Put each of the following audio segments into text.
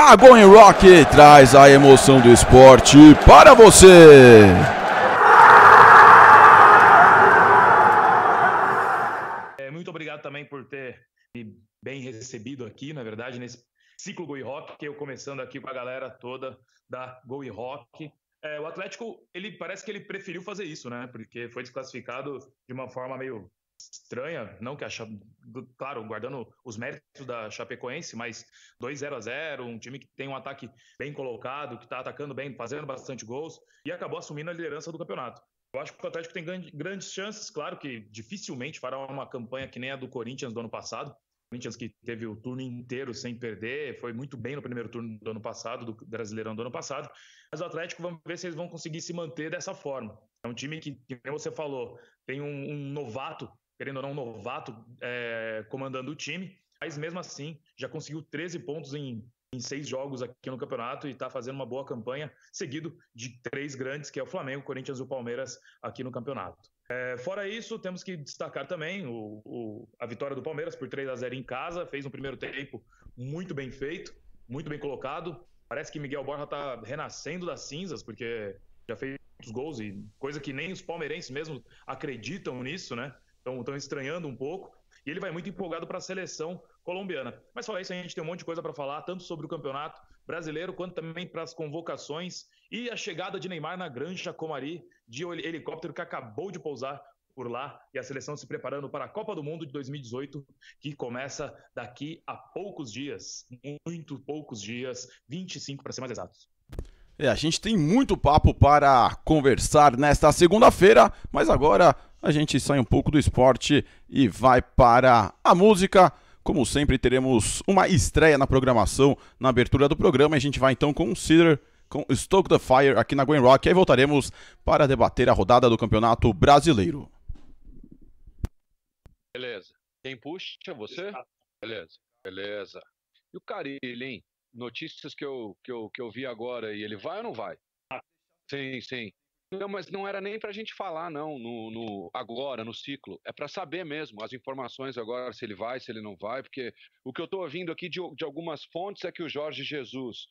A Going Rock traz a emoção do esporte para você. É, muito obrigado também por ter me bem recebido aqui, na verdade, nesse ciclo Goi Rock, que eu começando aqui com a galera toda da Goi Rock. É, o Atlético, ele parece que ele preferiu fazer isso, né? Porque foi desclassificado de uma forma meio estranha, não que a claro, guardando os méritos da Chapecoense, mas 2 0 a 0, um time que tem um ataque bem colocado, que está atacando bem, fazendo bastante gols e acabou assumindo a liderança do campeonato. Eu acho que o Atlético tem grandes chances, claro que dificilmente fará uma campanha que nem a do Corinthians do ano passado. Corinthians que teve o turno inteiro sem perder, foi muito bem no primeiro turno do ano passado, do Brasileirão do ano passado. Mas o Atlético, vamos ver se eles vão conseguir se manter dessa forma. É um time que, como você falou, tem um, um novato querendo ou não, um novato é, comandando o time, mas mesmo assim já conseguiu 13 pontos em, em seis jogos aqui no campeonato e está fazendo uma boa campanha, seguido de três grandes, que é o Flamengo, Corinthians e o Palmeiras aqui no campeonato. É, fora isso, temos que destacar também o, o, a vitória do Palmeiras por 3 a 0 em casa, fez um primeiro tempo muito bem feito, muito bem colocado. Parece que Miguel Borja está renascendo das cinzas, porque já fez os gols e coisa que nem os palmeirenses mesmo acreditam nisso, né? estão estranhando um pouco. E ele vai muito empolgado para a seleção colombiana. Mas fora isso, a gente tem um monte de coisa para falar, tanto sobre o campeonato brasileiro, quanto também para as convocações e a chegada de Neymar na Granja Comari, de helicóptero que acabou de pousar por lá e a seleção se preparando para a Copa do Mundo de 2018, que começa daqui a poucos dias, muito poucos dias, 25 para ser mais exatos. É, a gente tem muito papo para conversar nesta segunda-feira, mas agora a gente sai um pouco do esporte e vai para a música. Como sempre, teremos uma estreia na programação na abertura do programa. A gente vai então com Consider com Stoke the Fire aqui na Gwen Rock e aí voltaremos para debater a rodada do Campeonato Brasileiro. Beleza. Quem puxa? Você? Beleza. Beleza. E o Carilho, hein? Notícias que eu, que, eu, que eu vi agora e ele vai ou não vai? Sim, sim. Não, mas não era nem para a gente falar, não, no, no agora, no ciclo. É para saber mesmo as informações agora, se ele vai, se ele não vai, porque o que eu estou ouvindo aqui de, de, algumas fontes é que o Jorge Jesus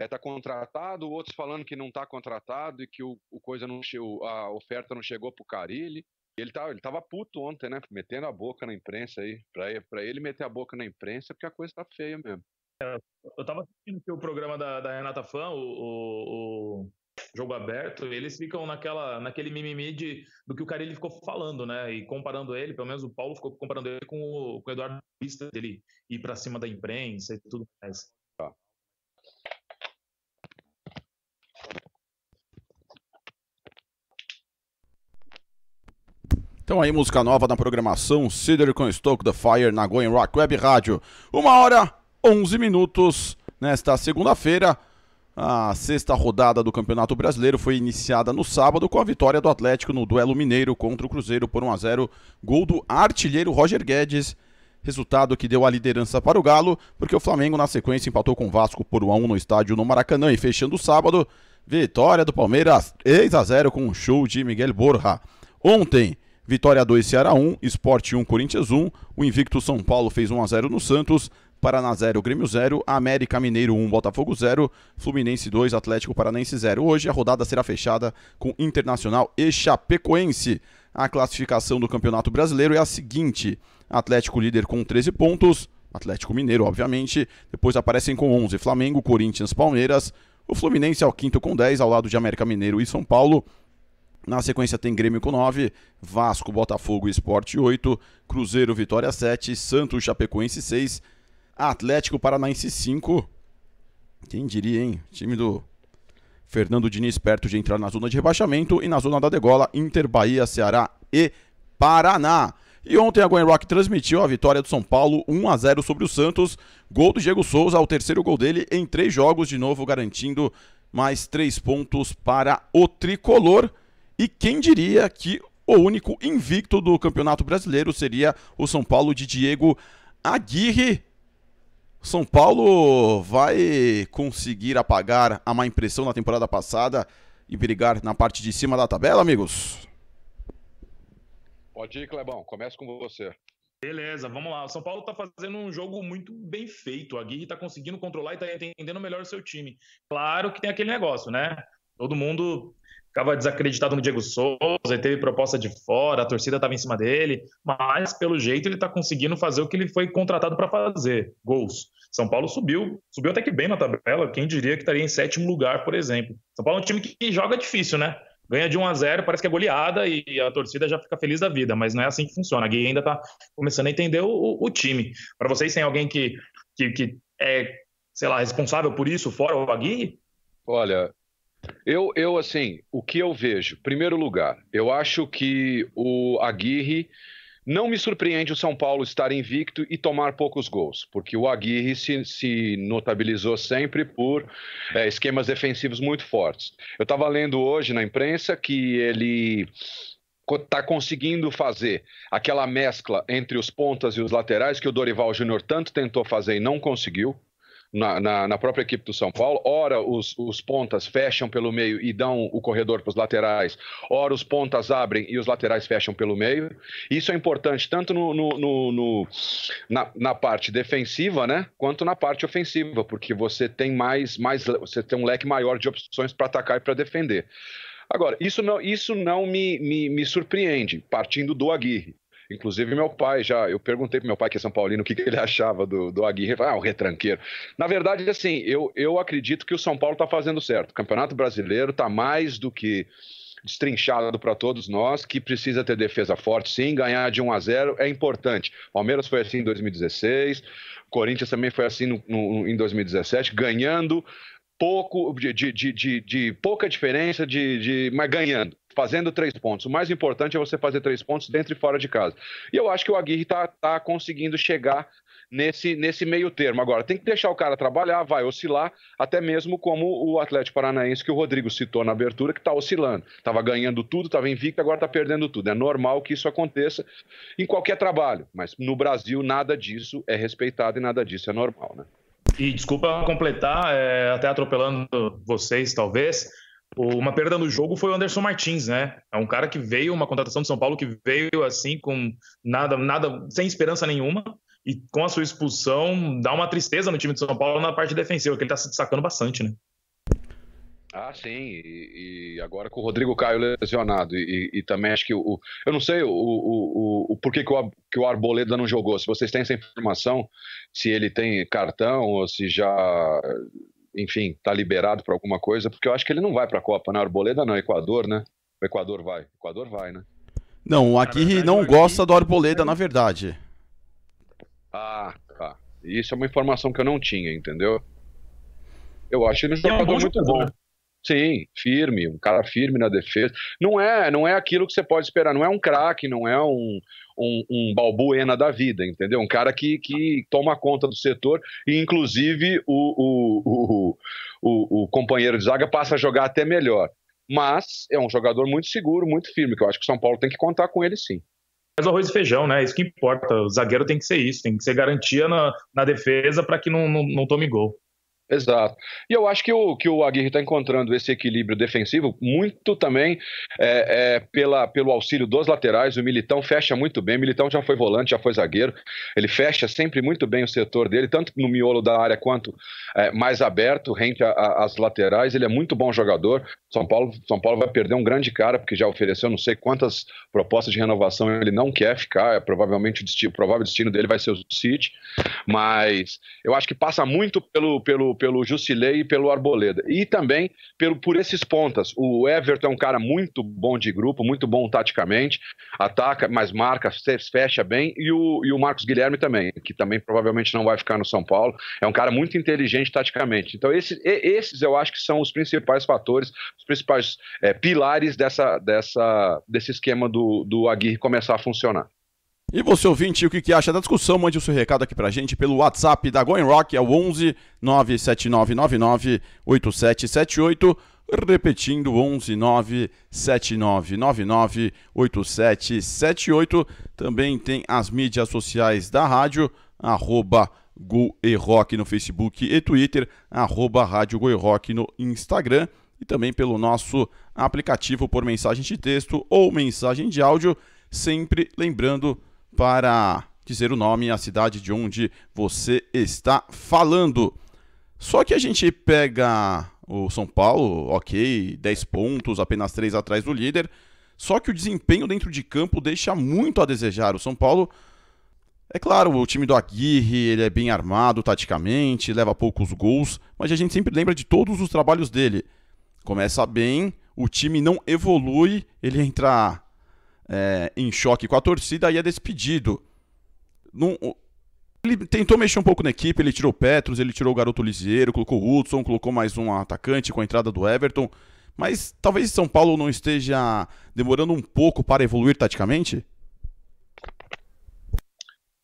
está eh, é, contratado, outros falando que não está contratado e que o, o, coisa não a oferta não chegou para o Carilli. Ele tá, tava, ele puto ontem, né? Metendo a boca na imprensa aí. Para ele, meter a boca na imprensa, porque a coisa tá feia mesmo. É, eu estava assistindo o programa da, da Renata Fã, o, o, jogo aberto, eles ficam naquela, naquele mimimi de, do que o Carilli ficou falando, né? E comparando ele, pelo menos o Paulo ficou comparando ele com o, com o Eduardo Vista, dele ir para cima da imprensa e tudo mais. Tá. Então aí, música nova na programação, Cider com Stoke the Fire na Going Rock Web Rádio. Uma hora, onze minutos, nesta segunda-feira. A sexta rodada do Campeonato Brasileiro foi iniciada no sábado com a vitória do Atlético no duelo mineiro contra o Cruzeiro por 1 a 0, gol do artilheiro Roger Guedes. Resultado que deu a liderança para o Galo, porque o Flamengo na sequência empatou com o Vasco por 1 a 1 no estádio no Maracanã e fechando o sábado, vitória do Palmeiras 3 a 0 com um show de Miguel Borja. Ontem, vitória 2 Ceará 1, Sport 1 Corinthians 1, o invicto São Paulo fez 1 a 0 no Santos, Paraná 0, Grêmio 0, América Mineiro 1, Botafogo 0, Fluminense 2, Atlético Paranense 0. Hoje a rodada será fechada com Internacional e Chapecoense. A classificação do Campeonato Brasileiro é a seguinte: Atlético líder com 13 pontos, Atlético Mineiro, obviamente. Depois aparecem com 11 Flamengo, Corinthians, Palmeiras. O Fluminense é o quinto com 10, ao lado de América Mineiro e São Paulo. Na sequência tem Grêmio com 9, Vasco, Botafogo e Esporte 8, Cruzeiro, Vitória 7, Santos, Chapecoense 6, Atlético Paranaense 5. Quem diria, hein? Time do Fernando Diniz perto de entrar na zona de rebaixamento e na zona da degola Inter, Bahia, Ceará e Paraná. E ontem a Goiânia Rock transmitiu a vitória do São Paulo 1 a 0 sobre o Santos. Gol do Diego Souza, o terceiro gol dele em três jogos, de novo garantindo mais três pontos para o tricolor. E quem diria que o único invicto do Campeonato Brasileiro seria o São Paulo de Diego Aguirre. São Paulo vai conseguir apagar a má impressão da temporada passada e brigar na parte de cima da tabela, amigos? Pode ir, Clebão. Começa com você. Beleza, vamos lá. O São Paulo está fazendo um jogo muito bem feito. A Guirre está conseguindo controlar e está entendendo melhor o seu time. Claro que tem aquele negócio, né? Todo mundo ficava desacreditado no Diego Souza, teve proposta de fora, a torcida estava em cima dele, mas pelo jeito ele está conseguindo fazer o que ele foi contratado para fazer, gols. São Paulo subiu, subiu até que bem na tabela, quem diria que estaria em sétimo lugar, por exemplo. São Paulo é um time que joga difícil, né? Ganha de 1 a 0, parece que é goleada e a torcida já fica feliz da vida, mas não é assim que funciona. A Gui ainda está começando a entender o, o time. Para vocês, tem alguém que, que, que é, sei lá, responsável por isso fora o Agui? Olha, eu, eu, assim, o que eu vejo, primeiro lugar, eu acho que o Aguirre não me surpreende o São Paulo estar invicto e tomar poucos gols, porque o Aguirre se, se notabilizou sempre por é, esquemas defensivos muito fortes. Eu estava lendo hoje na imprensa que ele está conseguindo fazer aquela mescla entre os pontas e os laterais que o Dorival Júnior tanto tentou fazer e não conseguiu na, na, na, própria equipe do São Paulo. Ora, os, os pontas fecham pelo meio e dão o corredor para os laterais. Ora, os pontas abrem e os laterais fecham pelo meio. Isso é importante tanto no, no, no, no na, na, parte defensiva, né? Quanto na parte ofensiva, porque você tem mais, mais você tem um leque maior de opções para atacar e para defender. Agora, isso não, isso não me, me, me surpreende, partindo do Aguirre. Inclusive, meu pai já. Eu perguntei pro meu pai, que é São Paulino, o que, que ele achava do, do Aguirre. Ah, o retranqueiro. Na verdade, assim, eu, eu acredito que o São Paulo está fazendo certo. O Campeonato Brasileiro está mais do que destrinchado para todos nós, que precisa ter defesa forte, sim, ganhar de 1 a 0 é importante. Palmeiras foi assim em 2016, Corinthians também foi assim no, no, em 2017, ganhando pouco, de, de, de, de pouca diferença, de, mas ganhando fazendo três pontos. O mais importante é você fazer três pontos dentro e fora de casa. E eu acho que o Aguirre está tá conseguindo chegar nesse, nesse meio termo. Agora, tem que deixar o cara trabalhar, vai oscilar, até mesmo como o Atlético Paranaense, que o Rodrigo citou na abertura, que está oscilando. Estava ganhando tudo, estava invicto, agora está perdendo tudo. É normal que isso aconteça em qualquer trabalho, mas no Brasil nada disso é respeitado e nada disso é normal, né? E desculpa completar, é, até atropelando vocês, talvez, uma perda no jogo foi o Anderson Martins, né? É um cara que veio, uma contratação de São Paulo que veio assim com nada, nada, sem esperança nenhuma e com a sua expulsão dá uma tristeza no time de São Paulo na parte defensiva, que ele tá se destacando bastante, né? Ah, sim, e, e, agora com o Rodrigo Caio lesionado, e, e também acho que o, Eu não sei o, o, o, o porquê que o, que o Arboleda não jogou. Se vocês têm essa informação, se ele tem cartão ou se já enfim, tá liberado para alguma coisa, porque eu acho que ele não vai para a Copa, né? Arboleda não, Equador, né? O Equador vai. O Equador vai, né? Não, o Aguirre não gosta do Arboleda, na verdade. Ah, tá. Isso é uma informação que eu não tinha, entendeu? Eu acho ele um jogador muito bom. Sim, firme, um cara firme na defesa. Não é, não é aquilo que você pode esperar, não é um craque, não é um, um, um, balbuena da vida, entendeu? Um cara que, que toma conta do setor e, inclusive, o, o, o, o, companheiro de zaga passa a jogar até melhor. Mas é um jogador muito seguro, muito firme, que eu acho que o São Paulo tem que contar com ele sim. Mas arroz e feijão, né? É isso que importa. O zagueiro tem que ser isso, tem que ser garantia na, na defesa para que não, não, não tome gol. Exato. E eu acho que o, que o Aguirre está encontrando esse equilíbrio defensivo muito também é, é, pela, pelo auxílio dos laterais. O Militão fecha muito bem. O Militão já foi volante, já foi zagueiro. Ele fecha sempre muito bem o setor dele, tanto no miolo da área quanto é, mais aberto, rente às laterais. Ele é muito bom jogador. São Paulo, São Paulo vai perder um grande cara, porque já ofereceu não sei quantas propostas de renovação ele não quer ficar. É, provavelmente o, destino, o provável destino dele vai ser o City. Mas eu acho que passa muito pelo. pelo pelo, Jusilei e pelo Arboleda. E também pelo, por esses pontas. O Everton é um cara muito bom de grupo, muito bom taticamente, ataca, mas marca, fecha bem. E o, e o Marcos Guilherme também, que também provavelmente não vai ficar no São Paulo. É um cara muito inteligente taticamente. Então, esses, esses eu acho que são os principais fatores, os principais é, pilares dessa, dessa, desse esquema do, do Aguirre começar a funcionar. E você ouvinte, o que, que acha da discussão? Mande o seu recado aqui pra gente pelo WhatsApp da Going Rock, é o 11 979998778. Repetindo, 11 979998778. Também tem as mídias sociais da rádio, arroba no Facebook e Twitter, arroba Rádio Goerrock no Instagram e também pelo nosso aplicativo por mensagem de texto ou mensagem de áudio. Sempre lembrando para dizer o nome e a cidade de onde você está falando. Só que a gente pega o São Paulo, ok, 10 pontos, apenas 3 atrás do líder. Só que o desempenho dentro de campo deixa muito a desejar. O São Paulo, é claro, o time do Aguirre, ele é bem armado taticamente, leva poucos gols, mas a gente sempre lembra de todos os trabalhos dele. Começa bem, o time não evolui, ele entra é, em choque com a torcida e é despedido. ele tentou mexer um pouco na equipe, ele tirou o Petros, ele tirou o garoto Lisieiro, colocou o Hudson, colocou mais um atacante com a entrada do Everton. Mas talvez São Paulo não esteja demorando um pouco para evoluir taticamente?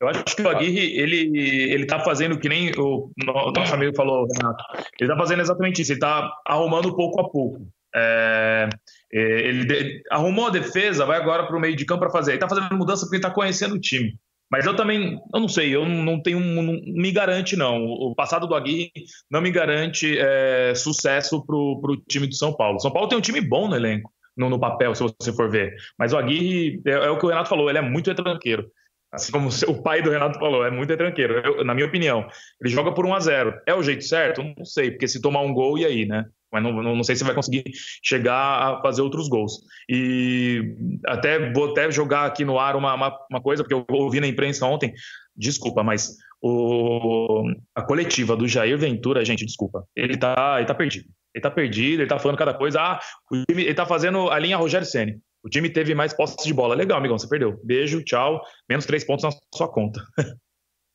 Eu acho que o Aguirre, ele, ele tá fazendo que nem o nosso amigo falou, Renato. Ele tá fazendo exatamente isso, ele tá arrumando pouco a pouco. É, é, ele arrumou a defesa, vai agora para o meio de campo para fazer. Ele está fazendo mudança porque está conhecendo o time. Mas eu também, eu não sei, eu não tenho, não me garante não. O passado do Aguirre não me garante é, sucesso para o time do São Paulo. São Paulo tem um time bom no elenco, no, no papel, se você for ver. Mas o Aguirre, é, é, o que o Renato falou, ele é muito retranqueiro. Assim como o pai do Renato falou, é muito retranqueiro, eu, na minha opinião. Ele joga por 1 a 0 É o jeito certo? Não sei, porque se tomar um gol, e aí, né? mas não, não, sei se vai conseguir chegar a fazer outros gols. E até vou até jogar aqui no ar uma, uma, uma coisa, porque eu ouvi na imprensa ontem, desculpa, mas o, a coletiva do Jair Ventura, gente, desculpa, ele tá, ele tá perdido. Ele tá perdido, ele tá falando cada coisa. Ah, o time, ele tá fazendo a linha Rogério Senni. O time teve mais posse de bola. Legal, amigão, você perdeu. Beijo, tchau. Menos três pontos na sua conta.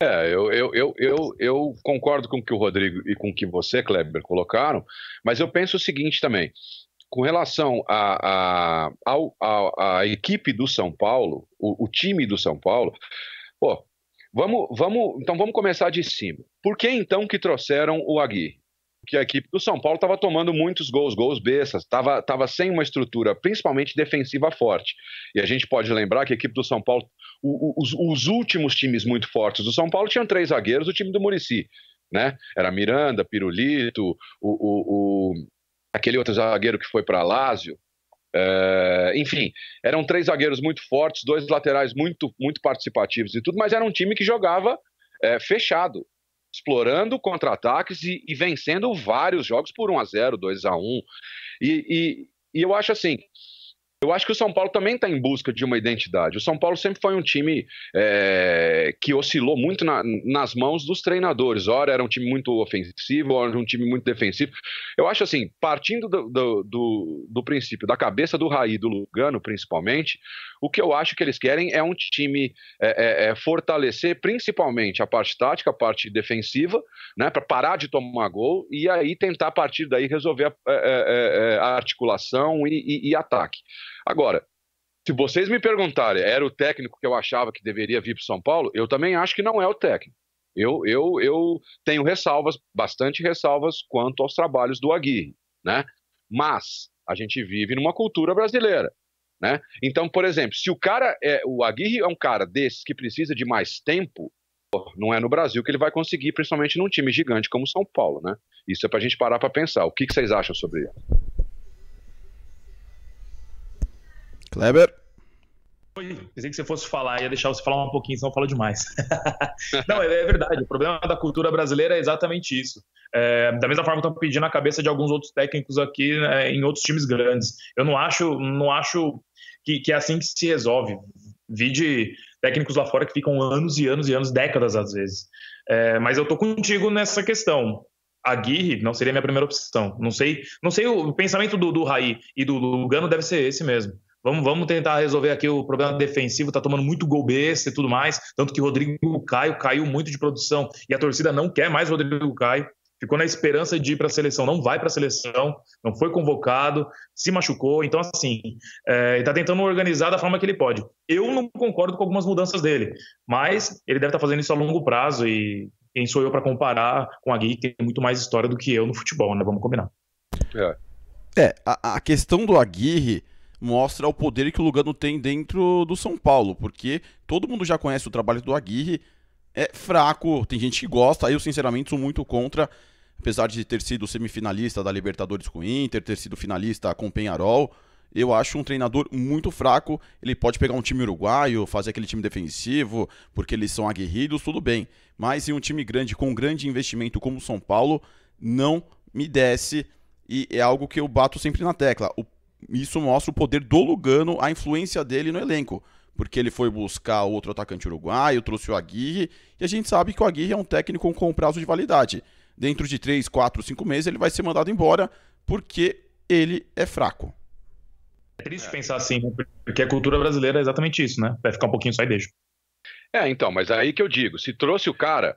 É, eu, eu, eu, eu, concordo com o que o Rodrigo e com o que você, Kleber, colocaram, mas eu penso o seguinte também. Com relação à a, a, a, equipe do São Paulo, o, time do São Paulo, pô, vamos, vamos, então vamos começar de cima. Por que então que trouxeram o Agui? que a equipe do São Paulo estava tomando muitos gols, gols bestas, estava tava sem uma estrutura, principalmente defensiva forte. E a gente pode lembrar que a equipe do São Paulo os, os, últimos times muito fortes do São Paulo tinham três zagueiros, o time do Murici. Né? Era Miranda, Pirulito, o, o, o aquele outro zagueiro que foi para Lásio. É, enfim, eram três zagueiros muito fortes, dois laterais muito, muito participativos e tudo, mas era um time que jogava é, fechado, explorando contra-ataques e, e, vencendo vários jogos por 1 a 0 2 a 1 E, e, e eu acho assim, eu acho que o São Paulo também está em busca de uma identidade. O São Paulo sempre foi um time é, que oscilou muito na, nas mãos dos treinadores. Ora era um time muito ofensivo, ora era um time muito defensivo. Eu acho assim, partindo do, do, do, do princípio, da cabeça do Raí do Lugano, principalmente, o que eu acho que eles querem é um time é, é, é fortalecer principalmente a parte tática, a parte defensiva, né, para parar de tomar gol e aí tentar a partir daí resolver a, a, é, é, a articulação e, e, e ataque. Agora, se vocês me perguntarem, era o técnico que eu achava que deveria vir para São Paulo, eu também acho que não é o técnico. Eu, eu, eu tenho ressalvas, bastante ressalvas quanto aos trabalhos do Aguirre, né? Mas a gente vive numa cultura brasileira, né? Então, por exemplo, se o cara é o Aguirre é um cara desses que precisa de mais tempo, não é no Brasil que ele vai conseguir, principalmente num time gigante como São Paulo, né? Isso é para a gente parar para pensar. O que, que vocês acham sobre isso? Kleber? Oi, pensei que você fosse falar, ia deixar você falar um pouquinho, senão eu falo demais. Não, é, é, verdade, o problema da cultura brasileira é exatamente isso. É, da mesma forma que estou pedindo a cabeça de alguns outros técnicos aqui né, em outros times grandes. Eu não acho, não acho que, que é assim que se resolve. Vi de técnicos lá fora que ficam anos e anos e anos, décadas às vezes. É, mas eu estou contigo nessa questão. A Aguirre não seria minha primeira opção. Não sei, não sei o pensamento do, do Raí e do Lugano deve ser esse mesmo. Vamos, vamos tentar resolver aqui o problema defensivo, tá tomando muito gol besta e tudo mais. Tanto que Rodrigo Caio caiu muito de produção e a torcida não quer mais Rodrigo Caio. Ficou na esperança de ir para a seleção, não vai para a seleção, não foi convocado, se machucou. Então, assim, é, está tentando organizar da forma que ele pode. Eu não concordo com algumas mudanças dele, mas ele deve estar tá fazendo isso a longo prazo e quem sou eu para comparar com a Gui, que tem muito mais história do que eu no futebol, né? Vamos combinar. É, é a, a questão do Aguirre mostra o poder que o Lugano tem dentro do São Paulo, porque todo mundo já conhece o trabalho do Aguirre, é fraco, tem gente que gosta, eu sinceramente sou muito contra, apesar de ter sido semifinalista da Libertadores com o Inter, ter sido finalista com o Penharol, eu acho um treinador muito fraco. Ele pode pegar um time uruguaio, fazer aquele time defensivo, porque eles são aguerridos, tudo bem. Mas em um time grande, com um grande investimento como o São Paulo, não me desce. E é algo que eu bato sempre na tecla. O isso mostra o poder do Lugano, a influência dele no elenco. Porque ele foi buscar outro atacante uruguaio, trouxe o Aguirre, e a gente sabe que o Aguirre é um técnico com prazo de validade. Dentro de 3, 4, 5 meses ele vai ser mandado embora porque ele é fraco. É triste pensar assim, né? porque a cultura brasileira é exatamente isso, né? Vai ficar um pouquinho só e É, então, mas é aí que eu digo, se trouxe o cara,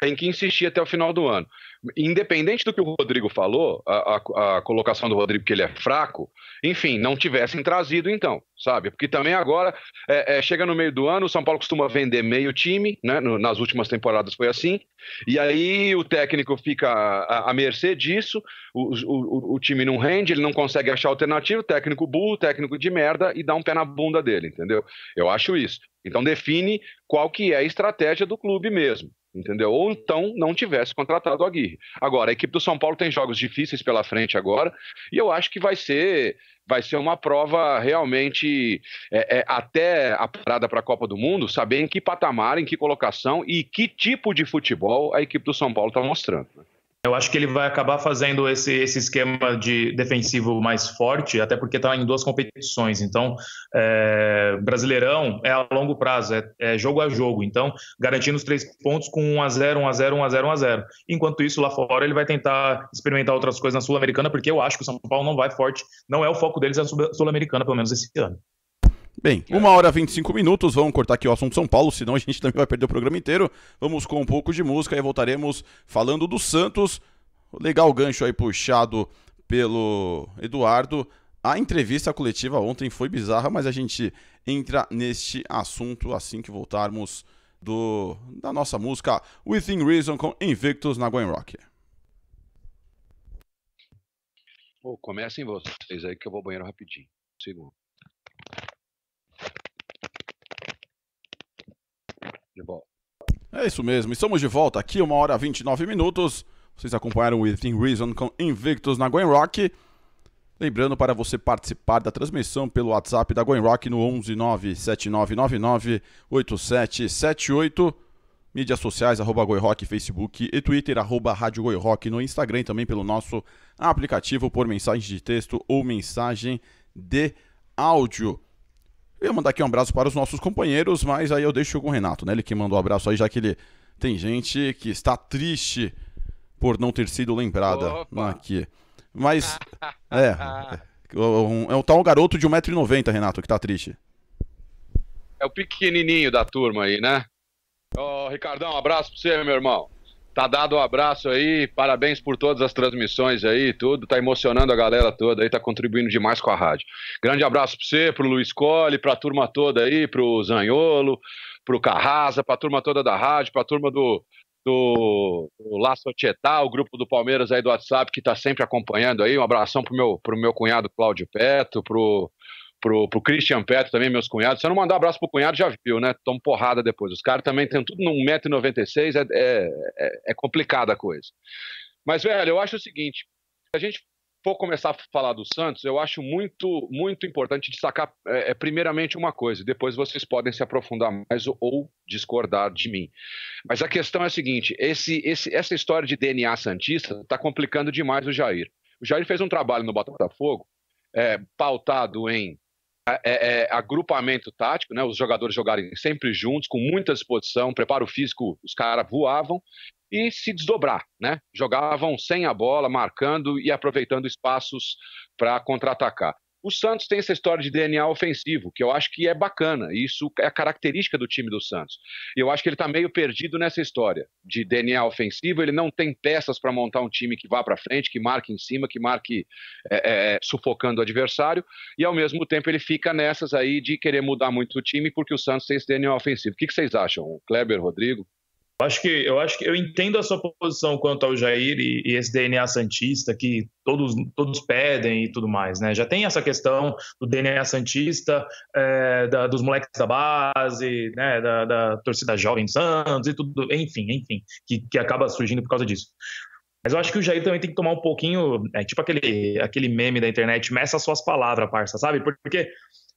tem que insistir até o final do ano. Independente do que o Rodrigo falou, a, a, a, colocação do Rodrigo que ele é fraco, enfim, não tivessem trazido então, sabe? Porque também agora é, é, chega no meio do ano, o São Paulo costuma vender meio time, né? No, nas últimas temporadas foi assim, e aí o técnico fica à, mercê disso, o, o, o, time não rende, ele não consegue achar alternativa, técnico burro, técnico de merda, e dá um pé na bunda dele, entendeu? Eu acho isso. Então define qual que é a estratégia do clube mesmo entendeu? Ou então não tivesse contratado o Aguirre. Agora, a equipe do São Paulo tem jogos difíceis pela frente agora, e eu acho que vai ser vai ser uma prova realmente é, é, até a parada para a Copa do Mundo, saber em que patamar, em que colocação e que tipo de futebol a equipe do São Paulo está mostrando. Né? Eu acho que ele vai acabar fazendo esse, esse esquema de defensivo mais forte, até porque está em duas competições. Então, é, Brasileirão é a longo prazo, é, é, jogo a jogo. Então, garantindo os três pontos com 1 a 0 1 a 0 1 a 0 1 a 0 Enquanto isso, lá fora, ele vai tentar experimentar outras coisas na Sul-Americana, porque eu acho que o São Paulo não vai forte. Não é o foco deles, na é Sul-Americana, pelo menos esse ano. Bem, é. uma hora e 25 minutos, vamos cortar aqui o assunto São Paulo, senão a gente também vai perder o programa inteiro. Vamos com um pouco de música e voltaremos falando do Santos. Legal gancho aí puxado pelo Eduardo. A entrevista coletiva ontem foi bizarra, mas a gente entra neste assunto assim que voltarmos do da nossa música Within Reason com Invictus na Gwen Rock. comecem vocês aí que eu vou ao banheiro rapidinho. Segundo. de volta. É isso mesmo, estamos de volta aqui, uma hora 29 minutos. Vocês acompanharam o Within Reason com Invictus na Gwen Rock. Lembrando para você participar da transmissão pelo WhatsApp da Gwen Rock no 11979998778. Mídias sociais, arroba Rock, Facebook e Twitter, arroba Rádio Rock No Instagram também pelo nosso aplicativo por mensagem de texto ou mensagem de áudio. Eu ia mandar aqui um abraço para os nossos companheiros, mas aí eu deixo com o Renato, né? Ele que mandou um abraço aí, já que ele tem gente que está triste por não ter sido lembrada Opa. aqui. Mas, é, é o é tal garoto de 1,90m, Renato, que está triste. É o pequenininho da turma aí, né? Ô, oh, Ricardão, um abraço para você, meu irmão. Tá dado um abraço aí, parabéns por todas as transmissões aí, tudo, tá emocionando a galera toda aí, tá contribuindo demais com a rádio. Grande abraço pra você, pro Luiz Colli, pra turma toda aí, pro Zanholo, pro Carrasa, pra turma toda da rádio, pra turma do, do, do Laço Tietá, o grupo do Palmeiras aí do WhatsApp que tá sempre acompanhando aí, um abração pro meu, pro meu cunhado Cláudio Peto, pro pro, pro Christian Petro também, meus cunhados. Se eu não mandar um abraço pro cunhado, já viu, né? Toma porrada depois. Os caras também têm tudo no 1,96m, é, é, é, é complicada a coisa. Mas, velho, eu acho o seguinte: a gente for começar a falar do Santos, eu acho muito, muito importante destacar é, é primeiramente uma coisa, depois vocês podem se aprofundar mais ou, ou, discordar de mim. Mas a questão é a seguinte: esse, esse, essa história de DNA Santista está complicando demais o Jair. O Jair fez um trabalho no Botafogo é, pautado em é, é, é, agrupamento tático, né? Os jogadores jogarem sempre juntos, com muita disposição, preparo físico, os caras voavam e se desdobrar, né? Jogavam sem a bola, marcando e aproveitando espaços para contra-atacar. O Santos tem essa história de DNA ofensivo, que eu acho que é bacana. Isso é a característica do time do Santos. Eu acho que ele está meio perdido nessa história de DNA ofensivo. Ele não tem peças para montar um time que vá para frente, que marque em cima, que marque é, é, é, sufocando o adversário. E ao mesmo tempo ele fica nessas aí de querer mudar muito o time porque o Santos tem esse DNA ofensivo. O que, que vocês acham, Kleber, Rodrigo? Acho que, eu acho que eu entendo a sua posição quanto ao Jair e, e, esse DNA Santista que todos, todos pedem e tudo mais, né? Já tem essa questão do DNA Santista, é, da, dos moleques da base, né? Da, da, torcida jovem Santos e tudo, enfim, enfim, que, que acaba surgindo por causa disso. Mas eu acho que o Jair também tem que tomar um pouquinho, é, tipo aquele, aquele meme da internet, meça suas palavras, parça, sabe? Porque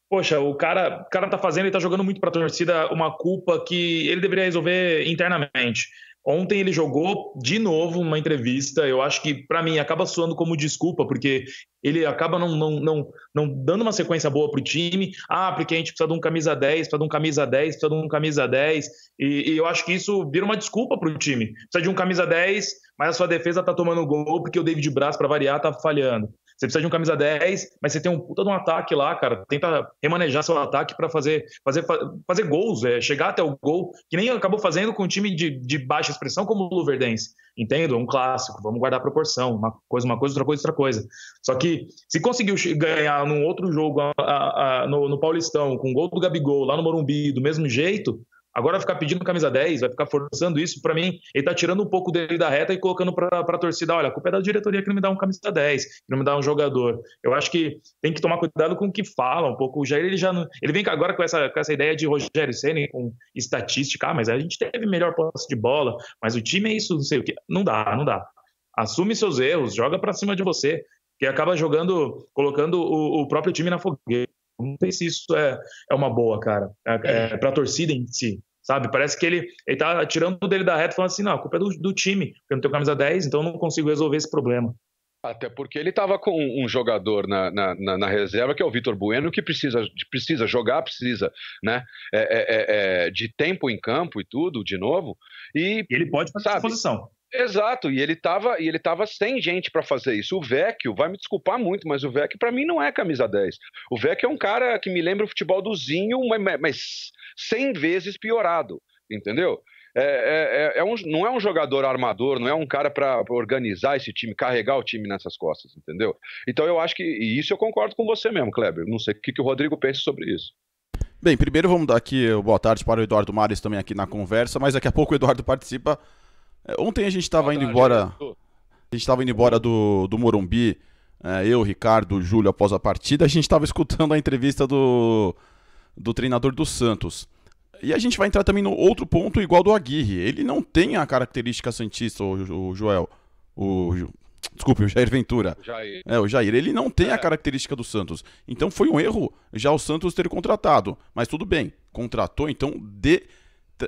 poxa, o cara, o cara tá fazendo e tá jogando muito pra torcida uma culpa que ele deveria resolver internamente. Ontem ele jogou de novo uma entrevista. Eu acho que, para mim, acaba soando como desculpa, porque ele acaba não, não, não, não dando uma sequência boa pro time. Ah, porque a gente precisa de um camisa 10, precisa de um camisa 10, precisa de um camisa 10. E, e eu acho que isso vira uma desculpa pro time. Precisa de um camisa 10, mas a sua defesa tá tomando gol porque o David Braz, para variar, tá falhando. Você precisa de um camisa 10, mas você tem um puta de um ataque lá, cara. Tenta remanejar seu ataque para fazer, fazer, fazer gols, é, chegar até o gol, que nem acabou fazendo com um time de, de baixa expressão como o Luverdense. Entendo, é um clássico, vamos guardar proporção, uma coisa, uma coisa, outra coisa, outra coisa. Só que se conseguiu ganhar num outro jogo a, a, a, no, no Paulistão, com o gol do Gabigol, lá no Morumbi, do mesmo jeito, Agora ficar pedindo camisa 10, vai ficar forçando isso, para mim, ele tá tirando um pouco dele da reta e colocando para a torcida, olha, a culpa é da diretoria que não me dá um camisa 10, que não me dá um jogador. Eu acho que tem que tomar cuidado com o que fala um pouco. O Jair, ele já não, ele vem agora com essa, com essa ideia de Rogério Senna com estatística, ah, mas a gente teve melhor posse de bola, mas o time é isso, não sei o que. Não dá, não dá. Assume seus erros, joga para cima de você, que acaba jogando, colocando o, o próprio time na fogueira. Não sei se isso é, é uma boa, cara, é, é, é. para a torcida em si. Sabe? Parece que ele, ele tá tirando tirando dele da reta, falando assim: não, a culpa é do, do time, porque eu não tenho camisa 10, então eu não consigo resolver esse problema. Até porque ele estava com um jogador na, na, na, na, reserva, que é o Vitor Bueno, que precisa, precisa jogar, precisa né? É, é, é, é de tempo em campo e tudo, de novo. E, e ele pode fazer sabe, disposição. Exato, e ele tava, e ele tava sem gente para fazer isso. O Vecchio, vai me desculpar muito, mas o Vecchio para mim não é camisa 10. O Vecchio é um cara que me lembra o futebol do Zinho, mas, 100 vezes piorado, entendeu? É, é, é, é um, não é um jogador armador, não é um cara para organizar esse time, carregar o time nessas costas, entendeu? Então eu acho que, e isso eu concordo com você mesmo, Kleber. Não sei o que, que o Rodrigo pensa sobre isso. Bem, primeiro vamos dar aqui eh, boa tarde para o Eduardo Mares também aqui na conversa, mas daqui a pouco o Eduardo participa Ontem a gente estava indo embora. Né? A gente estava indo embora do, do Morumbi, é, eu, Ricardo, Júlio, após a partida, a gente estava escutando a entrevista do, do treinador do Santos. E a gente vai entrar também no outro ponto igual do Aguirre. Ele não tem a característica santista, o, o Joel. O, o, desculpe, o Jair Ventura. O Jair. É, o Jair. Ele não tem é. a característica do Santos. Então foi um erro já o Santos ter contratado. Mas tudo bem, contratou, então dê. De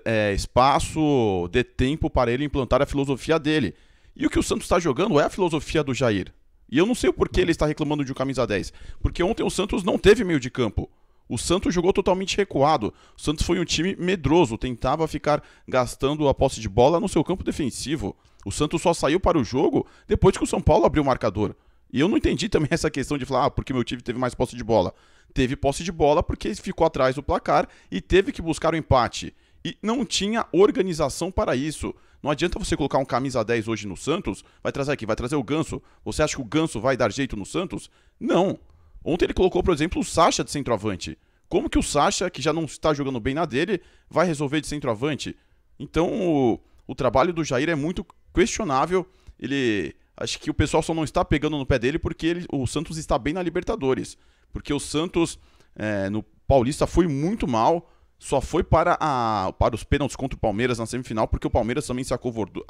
é, espaço, dê tempo para ele implantar a filosofia dele. E o que o Santos está jogando é a filosofia do Jair. E eu não sei o porquê ele está reclamando de um camisa 10. Porque ontem o Santos não teve meio de campo. O Santos jogou totalmente recuado. O Santos foi um time medroso, tentava ficar gastando a posse de bola no seu campo defensivo. O Santos só saiu para o jogo depois que o São Paulo abriu o marcador. E eu não entendi também essa questão de falar, ah, porque meu time teve mais posse de bola. Teve posse de bola porque ficou atrás do placar e teve que buscar o um empate e não tinha organização para isso. Não adianta você colocar um camisa 10 hoje no Santos, vai trazer aqui, vai trazer o Ganso. Você acha que o Ganso vai dar jeito no Santos? Não. Ontem ele colocou, por exemplo, o Sacha de centroavante. Como que o Sacha, que já não está jogando bem na dele, vai resolver de centroavante? Então, o, o trabalho do Jair é muito questionável. Ele acho que o pessoal só não está pegando no pé dele porque ele, o Santos está bem na Libertadores. Porque o Santos é, no Paulista foi muito mal só foi para, a, para os pênaltis contra o Palmeiras na semifinal, porque o Palmeiras também se acovardou,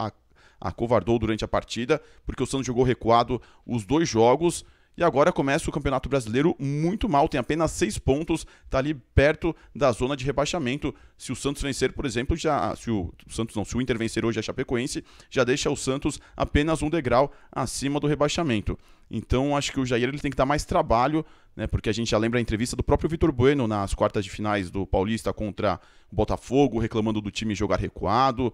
acovardou durante a partida, porque o Santos jogou recuado os dois jogos. E agora começa o Campeonato Brasileiro muito mal, tem apenas seis pontos, está ali perto da zona de rebaixamento. Se o Santos vencer, por exemplo, já. Se o, o Santos não, se o Inter vencer hoje a Chapecoense, já deixa o Santos apenas um degrau acima do rebaixamento. Então acho que o Jair ele tem que dar mais trabalho, né? Porque a gente já lembra a entrevista do próprio Vitor Bueno nas quartas de finais do Paulista contra o Botafogo, reclamando do time jogar recuado.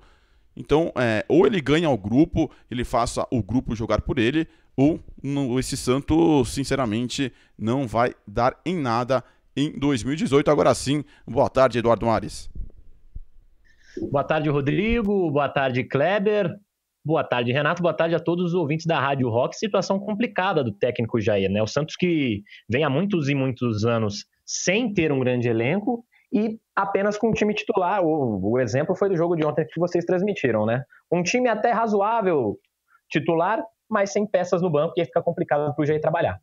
Então, é, ou ele ganha o grupo, ele faça o grupo jogar por ele, ou esse Santo, sinceramente, não vai dar em nada em 2018. Agora sim, boa tarde, Eduardo Mares. Boa tarde, Rodrigo. Boa tarde, Kleber. Boa tarde, Renato. Boa tarde a todos os ouvintes da Rádio Rock. Situação complicada do técnico Jair, né? O Santos que vem há muitos e muitos anos sem ter um grande elenco e apenas com um time titular. O, o exemplo foi do jogo de ontem que vocês transmitiram, né? Um time até razoável titular, mas sem peças no banco, e aí fica complicado para o Jair trabalhar.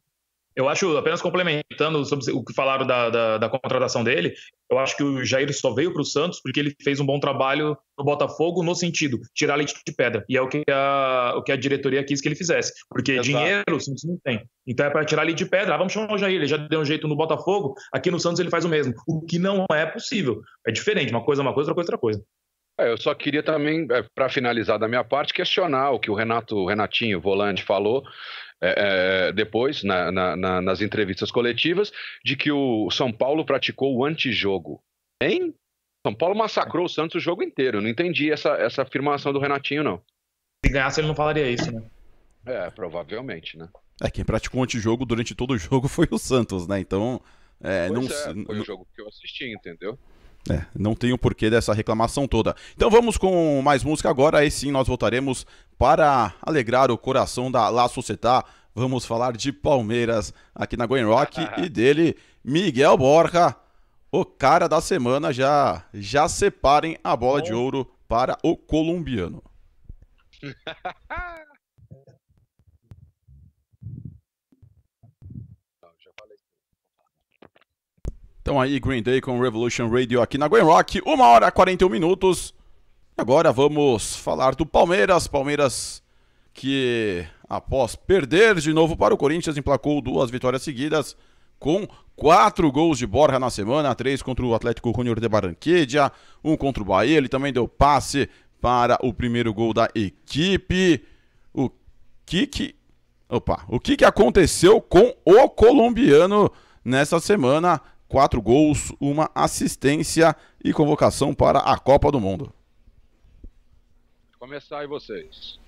Eu acho, apenas complementando sobre o que falaram da, da, da contratação dele, eu acho que o Jair só veio para o Santos porque ele fez um bom trabalho no Botafogo no sentido tirar leite de pedra. E é o que a, o que a diretoria quis que ele fizesse. Porque Exato. dinheiro o Santos não tem. Então é para tirar leite de pedra. Ah, vamos chamar o Jair, ele já deu um jeito no Botafogo, aqui no Santos ele faz o mesmo. O que não é possível. É diferente, uma coisa é uma coisa, outra coisa é outra coisa. É, eu só queria também, é, para finalizar da minha parte, questionar o que o Renato, o Renatinho, volante, falou é, é, depois, na, na, nas entrevistas coletivas, de que o São Paulo praticou o antijogo. Hein? São Paulo massacrou o Santos o jogo inteiro. Não entendi essa, essa afirmação do Renatinho, não. Se ganhasse, ele não falaria isso, né? É, provavelmente, né? É, quem praticou antijogo durante todo o jogo foi o Santos, né? Então. É, pois não, é, foi não... o jogo que eu assisti, entendeu? É, não tem o porquê dessa reclamação toda. Então vamos com mais música agora, aí sim nós voltaremos para alegrar o coração da La Sociedad. Vamos falar de Palmeiras aqui na Goiânia Rock e dele, Miguel Borja, o cara da semana. Já, já separem a bola de ouro para o colombiano. Então aí Green Day com Revolution Radio aqui na Gwen Rock, 1 hora e 41 minutos. Agora vamos falar do Palmeiras. Palmeiras que após perder de novo para o Corinthians emplacou duas vitórias seguidas com quatro gols de Borja na semana, três contra o Atlético Júnior de Barranquedia, um contra o Bahia, ele também deu passe para o primeiro gol da equipe. O que que Opa, o que que aconteceu com o colombiano nessa semana? quatro gols, uma assistência e convocação para a Copa do Mundo. Começar aí vocês.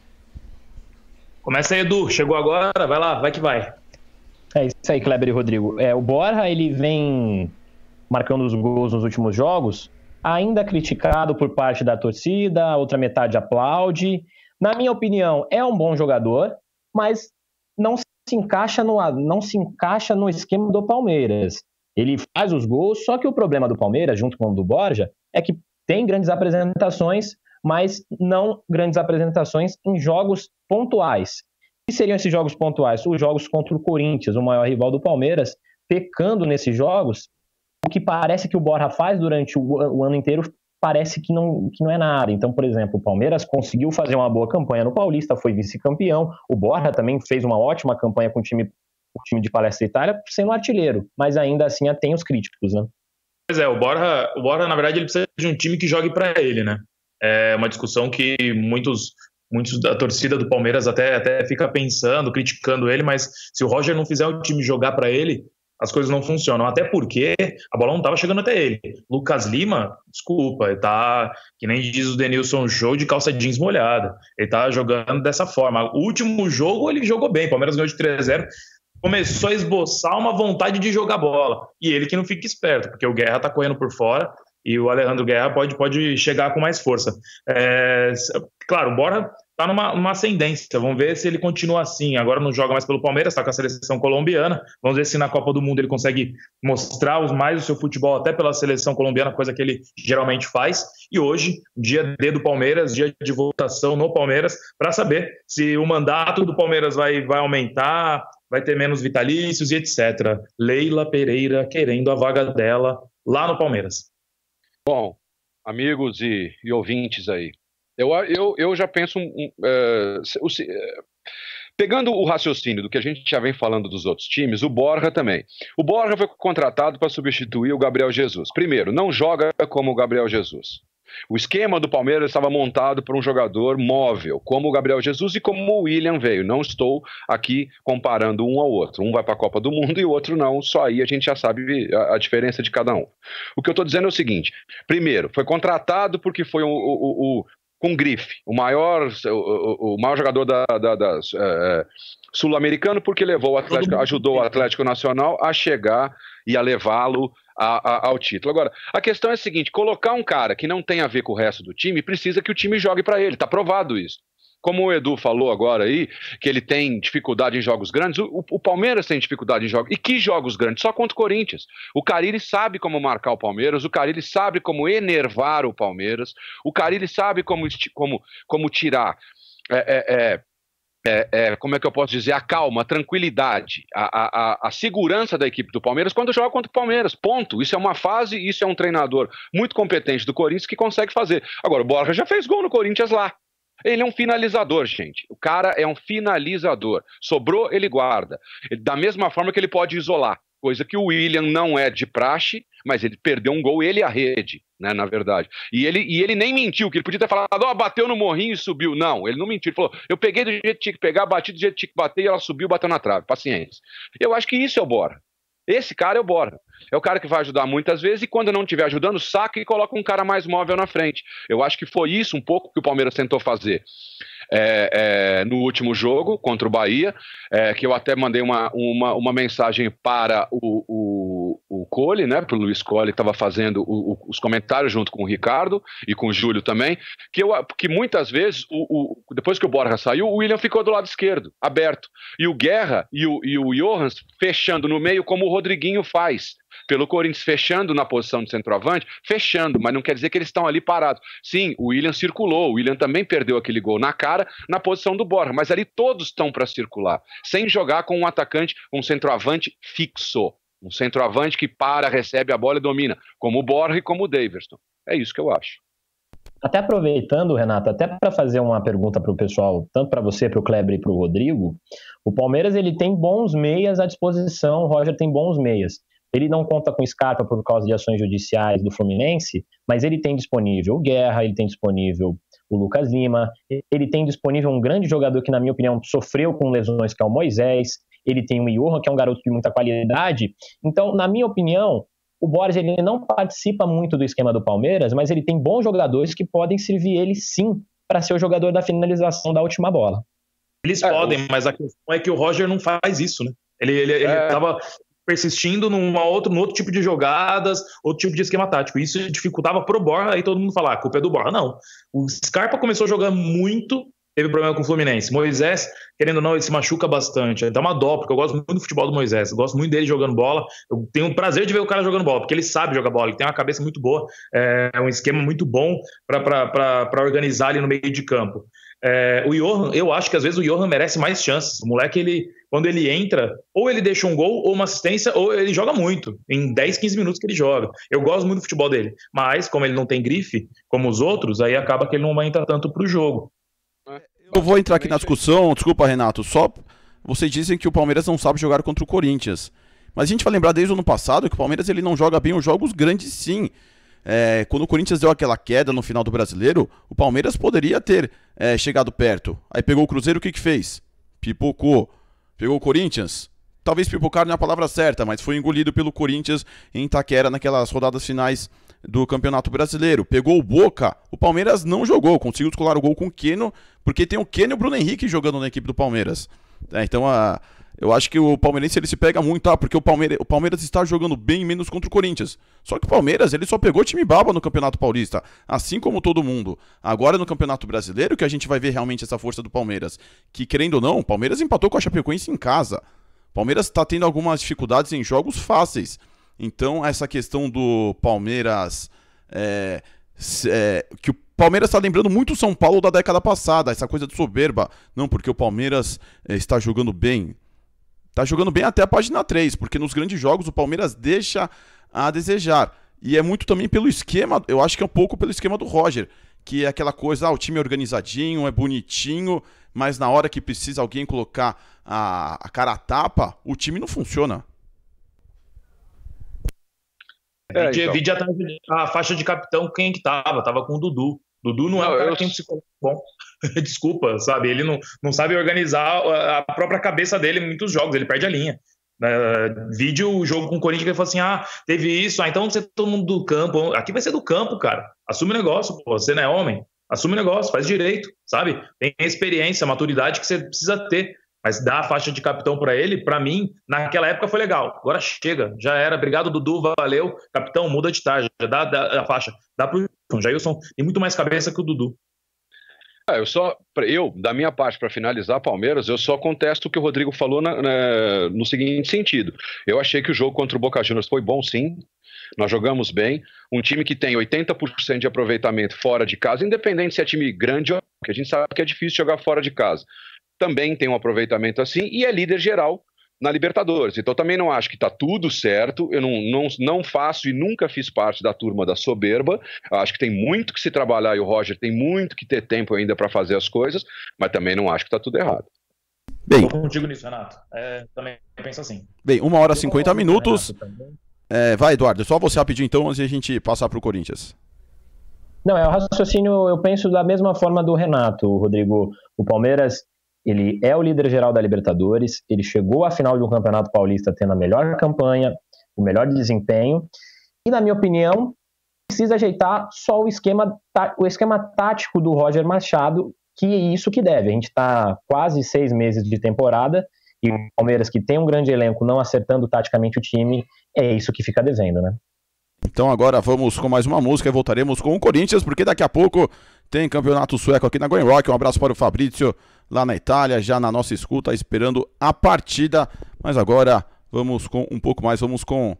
Começa aí, Edu. Chegou agora, vai lá, vai que vai. É isso aí, Kleber e Rodrigo. É, o Borja, ele vem marcando os gols nos últimos jogos, ainda criticado por parte da torcida, outra metade aplaude. Na minha opinião, é um bom jogador, mas não se encaixa no, não se encaixa no esquema do Palmeiras. Ele faz os gols, só que o problema do Palmeiras, junto com o do Borja, é que tem grandes apresentações, mas não grandes apresentações em jogos pontuais. E seriam esses jogos pontuais? Os jogos contra o Corinthians, o maior rival do Palmeiras, pecando nesses jogos, o que parece que o Borja faz durante o ano inteiro parece que não, que não é nada. Então, por exemplo, o Palmeiras conseguiu fazer uma boa campanha no Paulista, foi vice-campeão. O Borja também fez uma ótima campanha com o time o time de Palestra Itália sendo artilheiro, mas ainda assim tem os críticos, né? Pois é, o Borja, o Borja, na verdade, ele precisa de um time que jogue para ele, né? É uma discussão que muitos, muitos da torcida do Palmeiras até, até fica pensando, criticando ele, mas se o Roger não fizer o time jogar para ele, as coisas não funcionam. Até porque a bola não estava chegando até ele. Lucas Lima, desculpa, ele tá, que nem diz o Denilson, show de calça jeans molhada. Ele tá jogando dessa forma. O último jogo ele jogou bem, o Palmeiras ganhou de 3 a 0 começou a esboçar uma vontade de jogar bola. E ele que não fica esperto, porque o Guerra tá correndo por fora e o Alejandro Guerra pode, pode chegar com mais força. É, claro, o Borja tá numa, ascendência. Vamos ver se ele continua assim. Agora não joga mais pelo Palmeiras, está com a seleção colombiana. Vamos ver se na Copa do Mundo ele consegue mostrar mais o seu futebol, até pela seleção colombiana, coisa que ele geralmente faz. E hoje, dia D do Palmeiras, dia de votação no Palmeiras, para saber se o mandato do Palmeiras vai, vai aumentar, vai ter menos vitalícios e etc. Leila Pereira querendo a vaga dela lá no Palmeiras. Bom, amigos e, e ouvintes aí, eu, eu, eu já penso. Um, um, uh, uh, pegando o raciocínio do que a gente já vem falando dos outros times, o Borja também. O Borja foi contratado para substituir o Gabriel Jesus. Primeiro, não joga como o Gabriel Jesus. O esquema do Palmeiras estava montado por um jogador móvel, como o Gabriel Jesus e como o William veio. Não estou aqui comparando um ao outro. Um vai para a Copa do Mundo e o outro não. Só aí a gente já sabe a, a diferença de cada um. O que eu estou dizendo é o seguinte: primeiro, foi contratado porque foi o, o, o, com grife, o maior, o, o maior jogador da, da, da é, é, sul-americano, porque levou o Atlético, ajudou o Atlético Nacional a chegar e a levá-lo ao título. Agora, a questão é a seguinte: colocar um cara que não tem a ver com o resto do time, precisa que o time jogue para ele. Tá provado isso como o Edu falou agora aí, que ele tem dificuldade em jogos grandes, o, o Palmeiras tem dificuldade em jogos. E que jogos grandes? Só contra o Corinthians. O Carilli sabe como marcar o Palmeiras, o Carilli sabe como enervar o Palmeiras, o Carilli sabe como, como, como tirar. É é, é, é, é, como é que eu posso dizer, a calma, a tranquilidade, a, a, a, segurança da equipe do Palmeiras quando joga contra o Palmeiras. Ponto. Isso é uma fase, isso é um treinador muito competente do Corinthians que consegue fazer. Agora, o Borja já fez gol no Corinthians lá. Ele é um finalizador, gente. O cara é um finalizador. Sobrou, ele guarda. Da mesma forma que ele pode isolar, coisa que o William não é de praxe, mas ele perdeu um gol, ele e a rede, né, na verdade. E ele, e ele nem mentiu, que ele podia ter falado, ó, oh, bateu no morrinho e subiu. Não, ele não mentiu. Ele falou, eu peguei do jeito que tinha que pegar, bati do jeito que tinha que bater, e ela subiu, bateu na trave. Paciência. Eu acho que isso é o Bora. Esse cara é o Borja. É o cara que vai ajudar muitas vezes e quando não estiver ajudando, saca e coloca um cara mais móvel na frente. Eu acho que foi isso um pouco que o Palmeiras tentou fazer é, é, no último jogo contra o Bahia, é, que eu até mandei uma, uma, uma mensagem para o, o, o Cole, né, pro Luiz Cole, que estava fazendo o, o, os comentários junto com o Ricardo e com o Júlio também, que, eu, que muitas vezes, o, o, depois que o Borja saiu, o William ficou do lado esquerdo, aberto. E o Guerra e o, e o Johans fechando no meio, como o Rodriguinho faz. Pelo Corinthians fechando na posição de centroavante, fechando, mas não quer dizer que eles estão ali parados. Sim, o William circulou, o William também perdeu aquele gol na cara, na posição do Borja, mas ali todos estão para circular, sem jogar com um atacante, um centroavante fixo. Um centroavante que para, recebe a bola e domina, como o Borre e como o Daverson. É isso que eu acho. Até aproveitando, Renato, até para fazer uma pergunta para o pessoal, tanto para você, para o Kleber e para o Rodrigo, o Palmeiras ele tem bons meias à disposição, o Roger tem bons meias. Ele não conta com Scarpa por causa de ações judiciais do Fluminense, mas ele tem disponível o Guerra, ele tem disponível o Lucas Lima, ele tem disponível um grande jogador que, na minha opinião, sofreu com lesões, que é o Moisés, ele tem o Johan, que é um garoto de muita qualidade. Então, na minha opinião, o Borges ele não participa muito do esquema do Palmeiras, mas ele tem bons jogadores que podem servir ele sim para ser o jogador da finalização da última bola. Eles é, podem, mas a questão é que o Roger não faz isso, né? Ele ele, é... persistindo numa outro, outro tipo de jogadas, outro tipo de esquema tático. Isso dificultava pro Borja, aí todo mundo falar, ah, a culpa é do Borja. Não. O Scarpa começou a jogar muito teve problema com o Fluminense. Moisés, querendo ou não, ele se machuca bastante. Dá uma dó, porque eu gosto muito do futebol do Moisés. Eu gosto muito dele jogando bola. Eu tenho o prazer de ver o cara jogando bola, porque ele sabe jogar bola. Ele tem uma cabeça muito boa. É um esquema muito bom para organizar ali no meio de campo. É, o Johan, eu acho que às vezes o Johan merece mais chances. O moleque, ele, quando ele entra, ou ele deixa um gol, ou uma assistência, ou ele joga muito. Em 10, 15 minutos que ele joga. Eu gosto muito do futebol dele. Mas, como ele não tem grife, como os outros, aí acaba que ele não vai entrar tanto pro jogo eu vou entrar aqui na discussão, desculpa, Renato, só vocês dizem que o Palmeiras não sabe jogar contra o Corinthians. Mas a gente vai lembrar desde o ano passado que o Palmeiras ele não joga bem os jogos grandes sim. É, quando o Corinthians deu aquela queda no final do Brasileiro, o Palmeiras poderia ter é, chegado perto. Aí pegou o Cruzeiro, o que que fez? Pipocou. Pegou o Corinthians? Talvez pipocar não é a palavra certa, mas foi engolido pelo Corinthians em Itaquera naquelas rodadas finais do Campeonato Brasileiro. Pegou o Boca, o Palmeiras não jogou, conseguiu descolar o gol com o Keno, porque tem o Keno e o Bruno Henrique jogando na equipe do Palmeiras. É, então a, eu acho que o palmeirense ele se pega muito, tá? Porque o, Palmeira, o Palmeiras está jogando bem menos contra o Corinthians. Só que o Palmeiras ele só pegou time baba no Campeonato Paulista, assim como todo mundo. Agora no Campeonato Brasileiro que a gente vai ver realmente essa força do Palmeiras. Que querendo ou não, o Palmeiras empatou com a Chapecoense em casa. O Palmeiras está tendo algumas dificuldades em jogos fáceis. Então, essa questão do Palmeiras. É, é, que o Palmeiras está lembrando muito o São Paulo da década passada, essa coisa de soberba. Não, porque o Palmeiras é, está jogando bem. Está jogando bem até a página 3, porque nos grandes jogos o Palmeiras deixa a desejar. E é muito também pelo esquema, eu acho que é um pouco pelo esquema do Roger, que é aquela coisa, ah, o time é organizadinho, é bonitinho, mas na hora que precisa alguém colocar a, a cara a tapa, o time não funciona. É, Vide, então. a, a, faixa de capitão, quem é que tava? Tava com o Dudu. Dudu não, é não é um cara eu... que bom. Desculpa, sabe? Ele não, não sabe organizar a própria cabeça dele em muitos jogos, ele perde a linha. Uh, vídeo o jogo com o Corinthians que ele falou assim: ah, teve isso, ah, então você tá todo mundo do campo. Aqui vai ser do campo, cara. Assume o negócio, pô. você não é homem, assume o negócio, faz direito, sabe? Tem experiência, maturidade que você precisa ter. Mas dar a faixa de capitão para ele, para mim, naquela época foi legal. Agora chega, já era. Obrigado, Dudu, valeu. Capitão, muda de tarde, dá, dá a faixa. Dá para o Jailson, tem muito mais cabeça que o Dudu. Ah, eu só, eu, da minha parte, para finalizar, Palmeiras, eu só contesto o que o Rodrigo falou na, na, no seguinte sentido. Eu achei que o jogo contra o Boca Juniors foi bom, sim. Nós jogamos bem. Um time que tem 80% de aproveitamento fora de casa, independente se é time grande ou porque a gente sabe que é difícil jogar fora de casa também tem um aproveitamento assim e é líder geral na Libertadores. Então também não acho que está tudo certo. Eu não, não, não faço e nunca fiz parte da turma da soberba. Acho que tem muito que se trabalhar e o Roger tem muito que ter tempo ainda para fazer as coisas, mas também não acho que está tudo errado. Bem, Estou contigo nisso, Renato. É, também penso assim. Bem, uma hora e 50 minutos. É, é, vai, Eduardo, só você rapidinho então antes de a gente passar para o Corinthians. Não, é o raciocínio, eu penso da mesma forma do Renato, Rodrigo. O Palmeiras ele é o líder geral da Libertadores, ele chegou à final de um Campeonato Paulista tendo a melhor campanha, o melhor desempenho, e na minha opinião, precisa ajeitar só o esquema, tá, o esquema tático do Roger Machado, que é isso que deve. A gente está quase seis meses de temporada e o Palmeiras, que tem um grande elenco, não acertando taticamente o time, é isso que fica devendo, né? Então agora vamos com mais uma música e voltaremos com o Corinthians, porque daqui a pouco tem campeonato sueco aqui na Going Rock. Um abraço para o Fabrício lá na Itália, já na nossa escuta, esperando a partida. Mas agora vamos com um pouco mais, vamos com